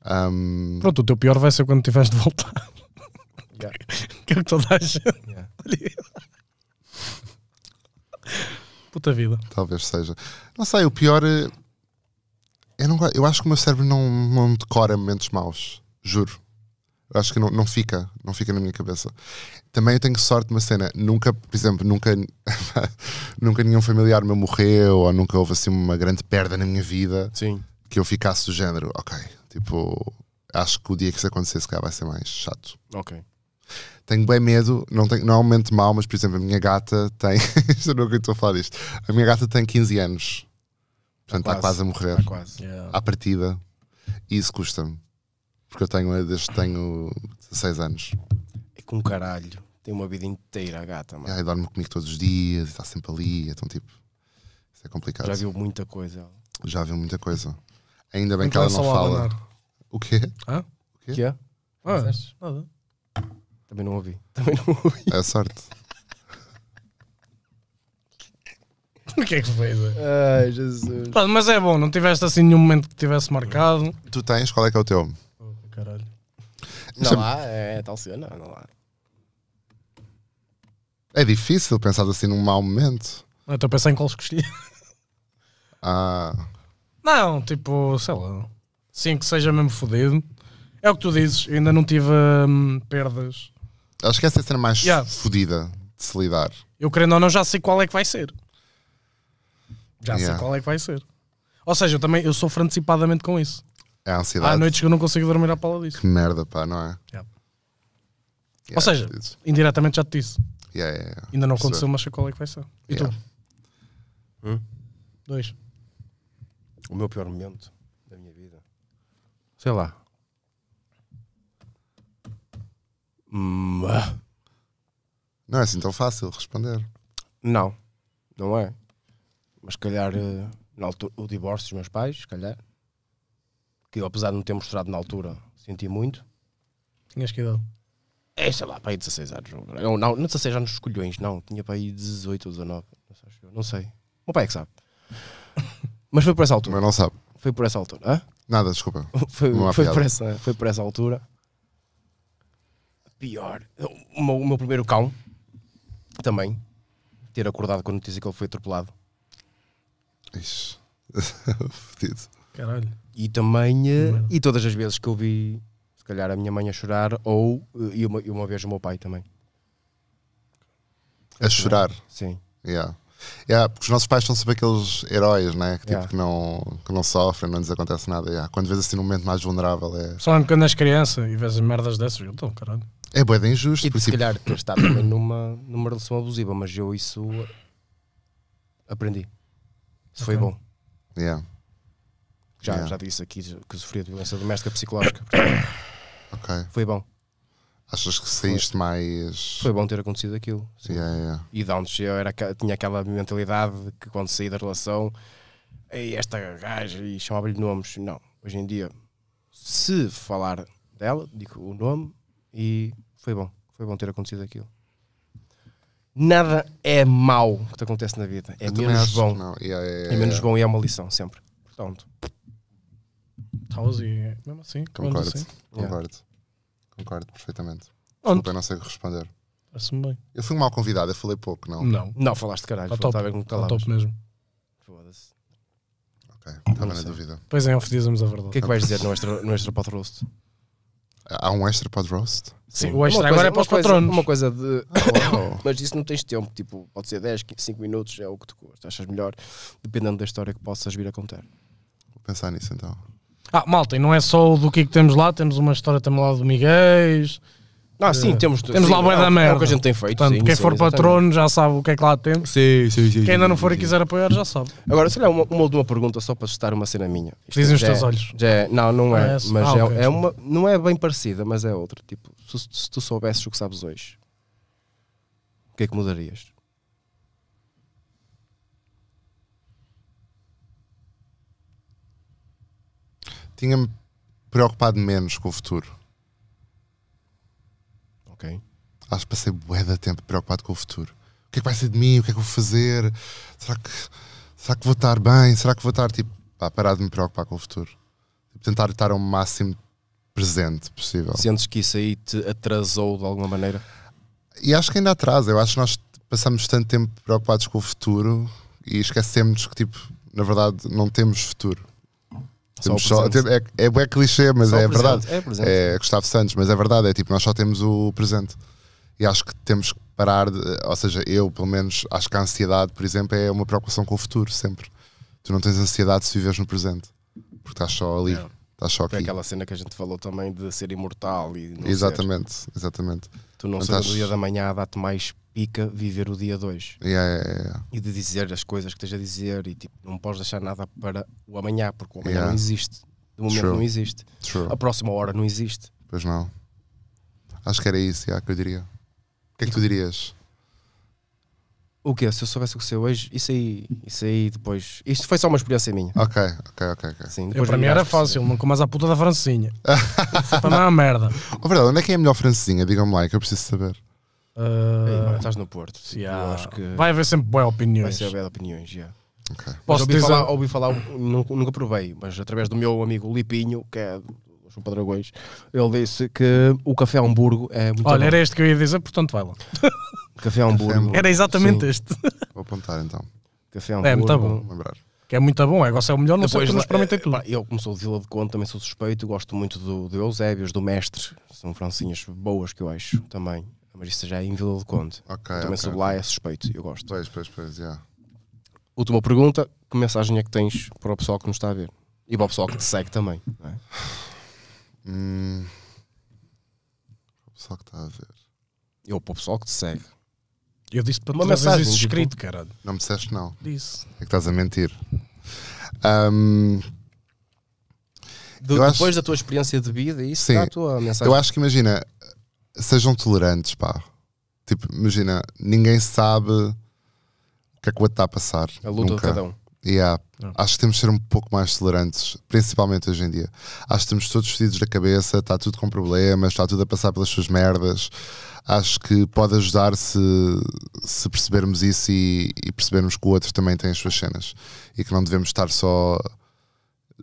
Um... Pronto, o teu pior vai ser quando tiveres de voltar. Yeah. que é que toda a gente. Yeah. Puta vida. Talvez seja. Não sei, o pior. Eh, eu, não, eu acho que o meu cérebro não, não decora momentos maus. Juro. Eu acho que não, não fica. Não fica na minha cabeça também eu tenho sorte de uma cena. Nunca, por exemplo, nunca, nunca nenhum familiar meu morreu ou nunca houve assim uma grande perda na minha vida Sim. que eu ficasse do género, ok, tipo, acho que o dia que isso acontecesse cá vai ser mais chato. Ok. Tenho bem medo, não, tenho, não é um momento mau, mas por exemplo, a minha gata tem. eu nunca estou a falar disto. A minha gata tem 15 anos. Portanto, está quase, quase a morrer. Está quase. Yeah. À partida. E isso custa-me. Porque eu tenho desde que tenho 16 anos com um caralho. Tem uma vida inteira a gata, mano. Ai, dorme comigo todos os dias, está sempre ali. Então, tipo, isso é complicado. Já viu muita coisa. ela. Já viu muita coisa. Ainda bem que ela não fala. O quê? Hã? O quê? Que é? Ah, nada. Também não ouvi. Também não ouvi. É sorte. O que é que fez? Ai, Jesus. Pronto, mas é bom, não tiveste assim nenhum momento que tivesse marcado. Tu tens? Qual é que é o teu? Oh, Caralho. Não há, é tal cena, não há. É difícil pensar assim num mau momento. Eu estou a pensar em qual escolhi. Ah. Não, tipo, sei lá. Sim, que seja mesmo fodido. É o que tu dizes, ainda não tive hum, perdas. Acho que essa é a cena mais Yeah. fodida de se lidar. Eu querendo ou não já sei qual é que vai ser. Já sei qual é que vai ser. Ou seja, eu também eu sofro antecipadamente com isso. É a ansiedade. Há noites que eu não consigo dormir à pala disso. Que merda, pá, não é? Yeah. Ou seja, indiretamente já te disse. Yeah, yeah, yeah. Ainda não aconteceu, mas sei qual é que vai ser. E tu? Hum? Dois. O meu pior momento da minha vida. Sei lá. Não é assim tão fácil responder. Não, não é. Mas calhar eh, na altura, o divórcio dos meus pais, calhar. Que eu, apesar de não ter mostrado na altura, senti muito. Tinhas que idade? é, sei lá, para aí 16 anos. Não, não, não 16 anos os colhões, não. Tinha para aí 18 ou 19. Não sei. O meu pai é que sabe. Mas foi por essa altura. Mas não sabe. Foi por essa altura. Hã? Nada, desculpa. foi, foi por essa, foi por essa altura. Pior. O meu, o meu primeiro cão também. Ter acordado com a notícia que ele foi atropelado. Ixi. Fedido. Caralho. E também. Uh, e todas as vezes que eu vi calhar a minha mãe a chorar ou eh, e uma, e uma vez o meu pai também. A chorar? Sim. Yeah. Yeah, porque os nossos pais são sempre aqueles heróis né? que, tipo, yeah. que, não, que não sofrem, não lhes acontece nada. Yeah. Quando vês assim no momento mais vulnerável é. Só quando és criança e vês merdas dessas, eu estou, caralho. É boeda injusto. E se calhar ter estado também numa, numa relação abusiva, mas eu isso aprendi. Isso okay. foi bom. Yeah. Já, já disse aqui que sofria de violência doméstica psicológica. Ok. Foi bom. Achas que saíste mais. Foi bom ter acontecido aquilo. Sim. Yeah, yeah. E da onde eu era, tinha aquela mentalidade que quando saí da relação, esta gaja, e chamava-lhe nomes. Não. Hoje em dia, se falar dela, digo o nome e foi bom. Foi bom ter acontecido aquilo. Nada é mau que te acontece na vida. É eu menos bom. Yeah, é menos bom e é uma lição, sempre. Portanto e mesmo assim, concordo, assim. Concordo, yeah. concordo perfeitamente. Desculpa, não sei responder. Assumo bem. Eu fui mal convidado, eu falei pouco, não? Não. Não, falaste caralho. Está top, bem tá top mesmo. Foda-se. Ok, estava na dúvida. Pois é, ofendizamos a verdade. O que é que vais dizer no extra, no extra pod roast? Há um extra pod roast? Sim, o extra agora é para os patronos. Uma coisa de... Oh. Mas isso não tens tempo, tipo, pode ser 10, 5 minutos, é o que tu achas melhor, dependendo da história que possas vir a contar. Vou pensar nisso então. Ah, malta, e não é só o do que que temos lá, temos uma história também lá do Miguel. Ah, sim, eh, temos, temos sim, lá é o Boé da merda. É o que a gente tem feito. Portanto, sim, quem sim, for patrono já sabe o que é que lá temos. Sim, sim, sim. Quem ainda não for e quiser apoiar já sabe. Agora, se é uma, uma última pergunta só para testar uma cena minha. Isto Dizem os é- teus é, olhos. É, não, não é. mas ah, é, okay, é, uma, não é bem parecida, mas é outra. Tipo, se, se tu soubesses o que sabes hoje, o que é que mudarias? tinha-me preocupado menos com o futuro. Ok. Acho que passei bué de tempo preocupado com o futuro. O que é que vai ser de mim? O que é que eu vou fazer? Será que, será que vou estar bem? Será que vou estar, tipo, pá, parar de me preocupar com o futuro? Tipo, tentar estar ao máximo presente possível. Sentes que isso aí te atrasou de alguma maneira? E acho que ainda atrasa. Eu acho que nós passamos tanto tempo preocupados com o futuro e esquecemos que, tipo, na verdade, não temos futuro. Temos só, é, é, é clichê, mas só é verdade. É, é Gustavo Santos, mas é verdade. É tipo, nós só temos o presente. E acho que temos que parar, de, ou seja, eu pelo menos acho que a ansiedade, por exemplo, é uma preocupação com o futuro, sempre. Tu não tens ansiedade se vives no presente, porque estás só ali, é. estás só aqui. É aquela cena que a gente falou também de ser imortal e Exatamente, ser. exatamente. Tu não, não sabes o dia da manhã dá-te mais pica viver o dia 2 yeah, yeah, yeah. e de dizer as coisas que tens a dizer e tipo, não podes deixar nada para o amanhã, porque o amanhã não existe. De momento True. não existe. True. A próxima hora não existe. Pois não. Acho que era isso yeah, que eu diria. O que é que tu dirias? O que? Se eu soubesse o que sei hoje, isso aí, isso aí depois. Isto foi só uma experiência minha. Ok, ok, ok. okay. Sim, eu, para mim era fácil, não comas a puta da francinha. para mim é uma merda. Oh, verdade, onde é que é a melhor francinha? Digam-me lá, é que eu preciso saber. Uh, estás no Porto. Yeah. acho que vai haver sempre boas opiniões. Vai ser boas opiniões, yeah. okay. Posso ouvi, dizer... falar, ouvi falar, nunca, nunca provei, mas através do meu amigo Lipinho, que é dos Dragões, ele disse que o café Hamburgo é muito. Olha, bom. era este que eu ia dizer, portanto vai lá. Café Hamburgo. Era exatamente Sim. este. Vou apontar então. Café Hamburgo. É muito bom. Lembrar. Que é muito bom, é, é o melhor, não Depois, sei, não experimentei tudo. eu, como sou de Vila de Conto, também sou suspeito, gosto muito do, do Eusébios, do Mestre, são francinhas boas que eu acho também mas isso já é em Vila do Conde. Okay, também okay, sobre lá é suspeito, eu gosto. Pois, pois, pois, yeah. Última pergunta, que mensagem é que tens para o pessoal que nos está a ver? E para o pessoal que te segue também, não é? Hum, para o pessoal que está a ver. Eu para o pessoal que te segue. Eu disse para uma mensagem isso escrito, tipo, cara. Não me disseste não. Disse. É que estás a mentir. Um, de, depois acho... da tua experiência de vida, isso Sim, tua mensagem. Eu acho que imagina, sejam tolerantes, pá. Tipo, imagina, ninguém sabe o que é que o outro está a passar. A luta Nunca. de cada um. Yeah. Não. É. Acho que temos de ser um pouco mais tolerantes, principalmente hoje em dia. Acho que estamos todos fedidos da cabeça, está tudo com problemas, está tudo a passar pelas suas merdas. Acho que pode ajudar se, se percebermos isso e, e percebermos que o outro também tem as suas cenas e que não devemos estar só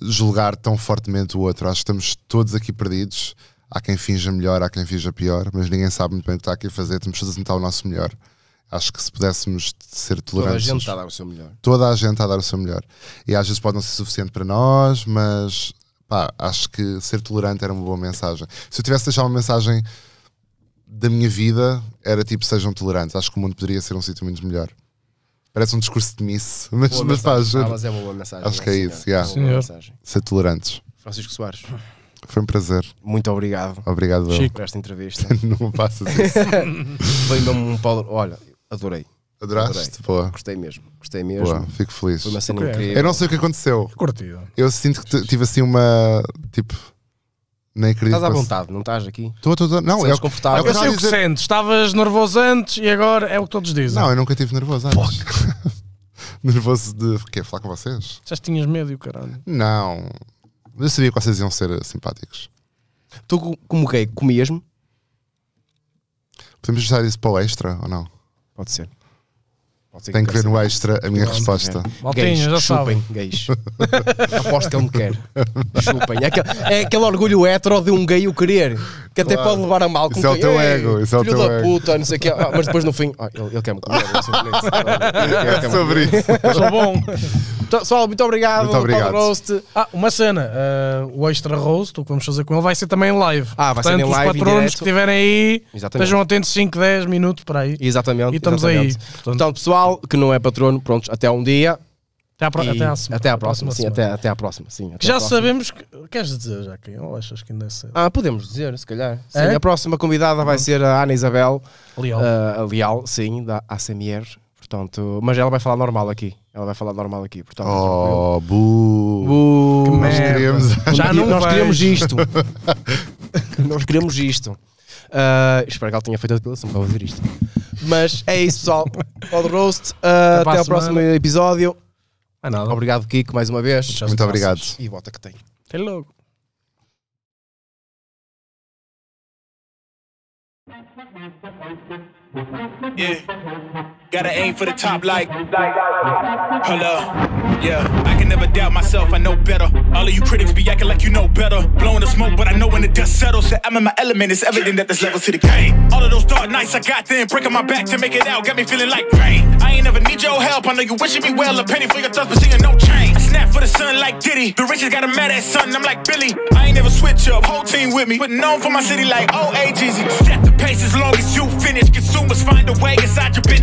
julgar tão fortemente o outro. Acho que estamos todos aqui perdidos Há quem finja melhor, há quem finja pior, mas ninguém sabe muito bem o que está aqui a fazer. Temos de apresentar o nosso melhor. Acho que se pudéssemos ser tolerantes. Toda a gente está a dar o seu melhor. Toda a gente está a dar o seu melhor. E às vezes pode não ser suficiente para nós, mas pá, acho que ser tolerante era uma boa mensagem. Se eu tivesse deixado uma mensagem da minha vida, era tipo: sejam tolerantes. Acho que o mundo poderia ser um sítio muito melhor. Parece um discurso de miss mas, mas, faz, mas é uma boa mensagem. Acho que é, é, assim, é. senhor. isso. Yeah. Ser tolerantes. Francisco Soares. Foi um prazer. Muito obrigado. Obrigado, Chico, por esta entrevista. Não passas isso. Vendam-me um pau. Olha, adorei. Adoraste? Boa. Gostei mesmo, gostei mesmo. Boa, fico feliz. Foi uma cena okay. incrível. Eu não sei o que aconteceu. Curtido. Eu sinto que tive assim uma. Tipo. Nem acredito. Estás à vontade, não estás aqui? Estou, estou, estou. Não, Sentes é confortável. É eu, eu sei o que dizer... sentes. Estavas nervoso antes e agora é o que todos dizem. Não, eu nunca estive nervoso antes. nervoso de. Quer Falar com vocês? Já tinhas medo e o caralho. Não. Eu sabia que vocês iam ser simpáticos. Tu como gay, comias-me? Podemos deixar isso para o extra ou não? Pode ser. Pode ser Tem que, que ver no extra a minha resposta. Maltinha, já sabem. Gays. Aposto que ele me quer. Chupem. É aquele, é aquele orgulho hétero de um gay o querer. Que até claro. pode levar a mal. Com isso é o teu ego. Isso é o teu da ego. puta, não sei o quê. Ah, mas depois no fim, ah, ele, ele quer-me comer. É, é sobre isso. É sobre isso. Sou bom. Então, pessoal, muito obrigado. Muito obrigado. Roast. Ah, uma cena. Uh, o extra roast, o que vamos fazer com ele, vai ser também live. Ah, vai Portanto, ser em live. Os patronos que estiverem aí, Exatamente. estejam atentos 5, 10 minutos para aí. Exatamente. E estamos Exatamente. aí. Portanto, então, pessoal que não é patrono, prontos, até um dia. Até à, até à, próxima. Até à próxima, sim. Até, à próxima, sim. já próxima. sabemos. Que... Queres dizer já quem? Ou achas que ainda é cedo? Ah, podemos dizer, se calhar. Sim, é? a próxima convidada vai uhum. ser a Ana Isabel Leal. Uh, Leal, sim, da ACMR. Portanto, mas ela vai falar normal aqui. Ela vai falar normal aqui. Portanto, oh, bu. bu que nós merda. queremos. Já não nós queremos isto. nós queremos isto. Uh, ah, espero que ela tenha feito a depilação para ouvir isto. Mas é isso, pessoal. Pod Roast. Uh, até, até ao próximo episódio. Ah, nada. Obrigado, Kiko, mais uma vez. Muito, Muito obrigado. E volta que tem. Até logo. Yeah. É. Gotta aim for the top like. Hello. Yeah, I can never doubt myself, I know better. All of you critics be acting like you know better. Blowing the smoke, but I know when the dust settles that I'm in my element. It's evident that there's levels to the game. All of those dark nights I got then, breaking my back to make it out, got me feeling like rain. I ain't ever need your help, I know you wishing me well. A penny for your thoughts, but seeing no change. I snap for the sun like Diddy. The riches got a mad ass son, I'm like Billy. I ain't never switch up, whole team with me. But known for my city like OAGZ. Set the pace as long as you finish. Consumers find a way inside your business.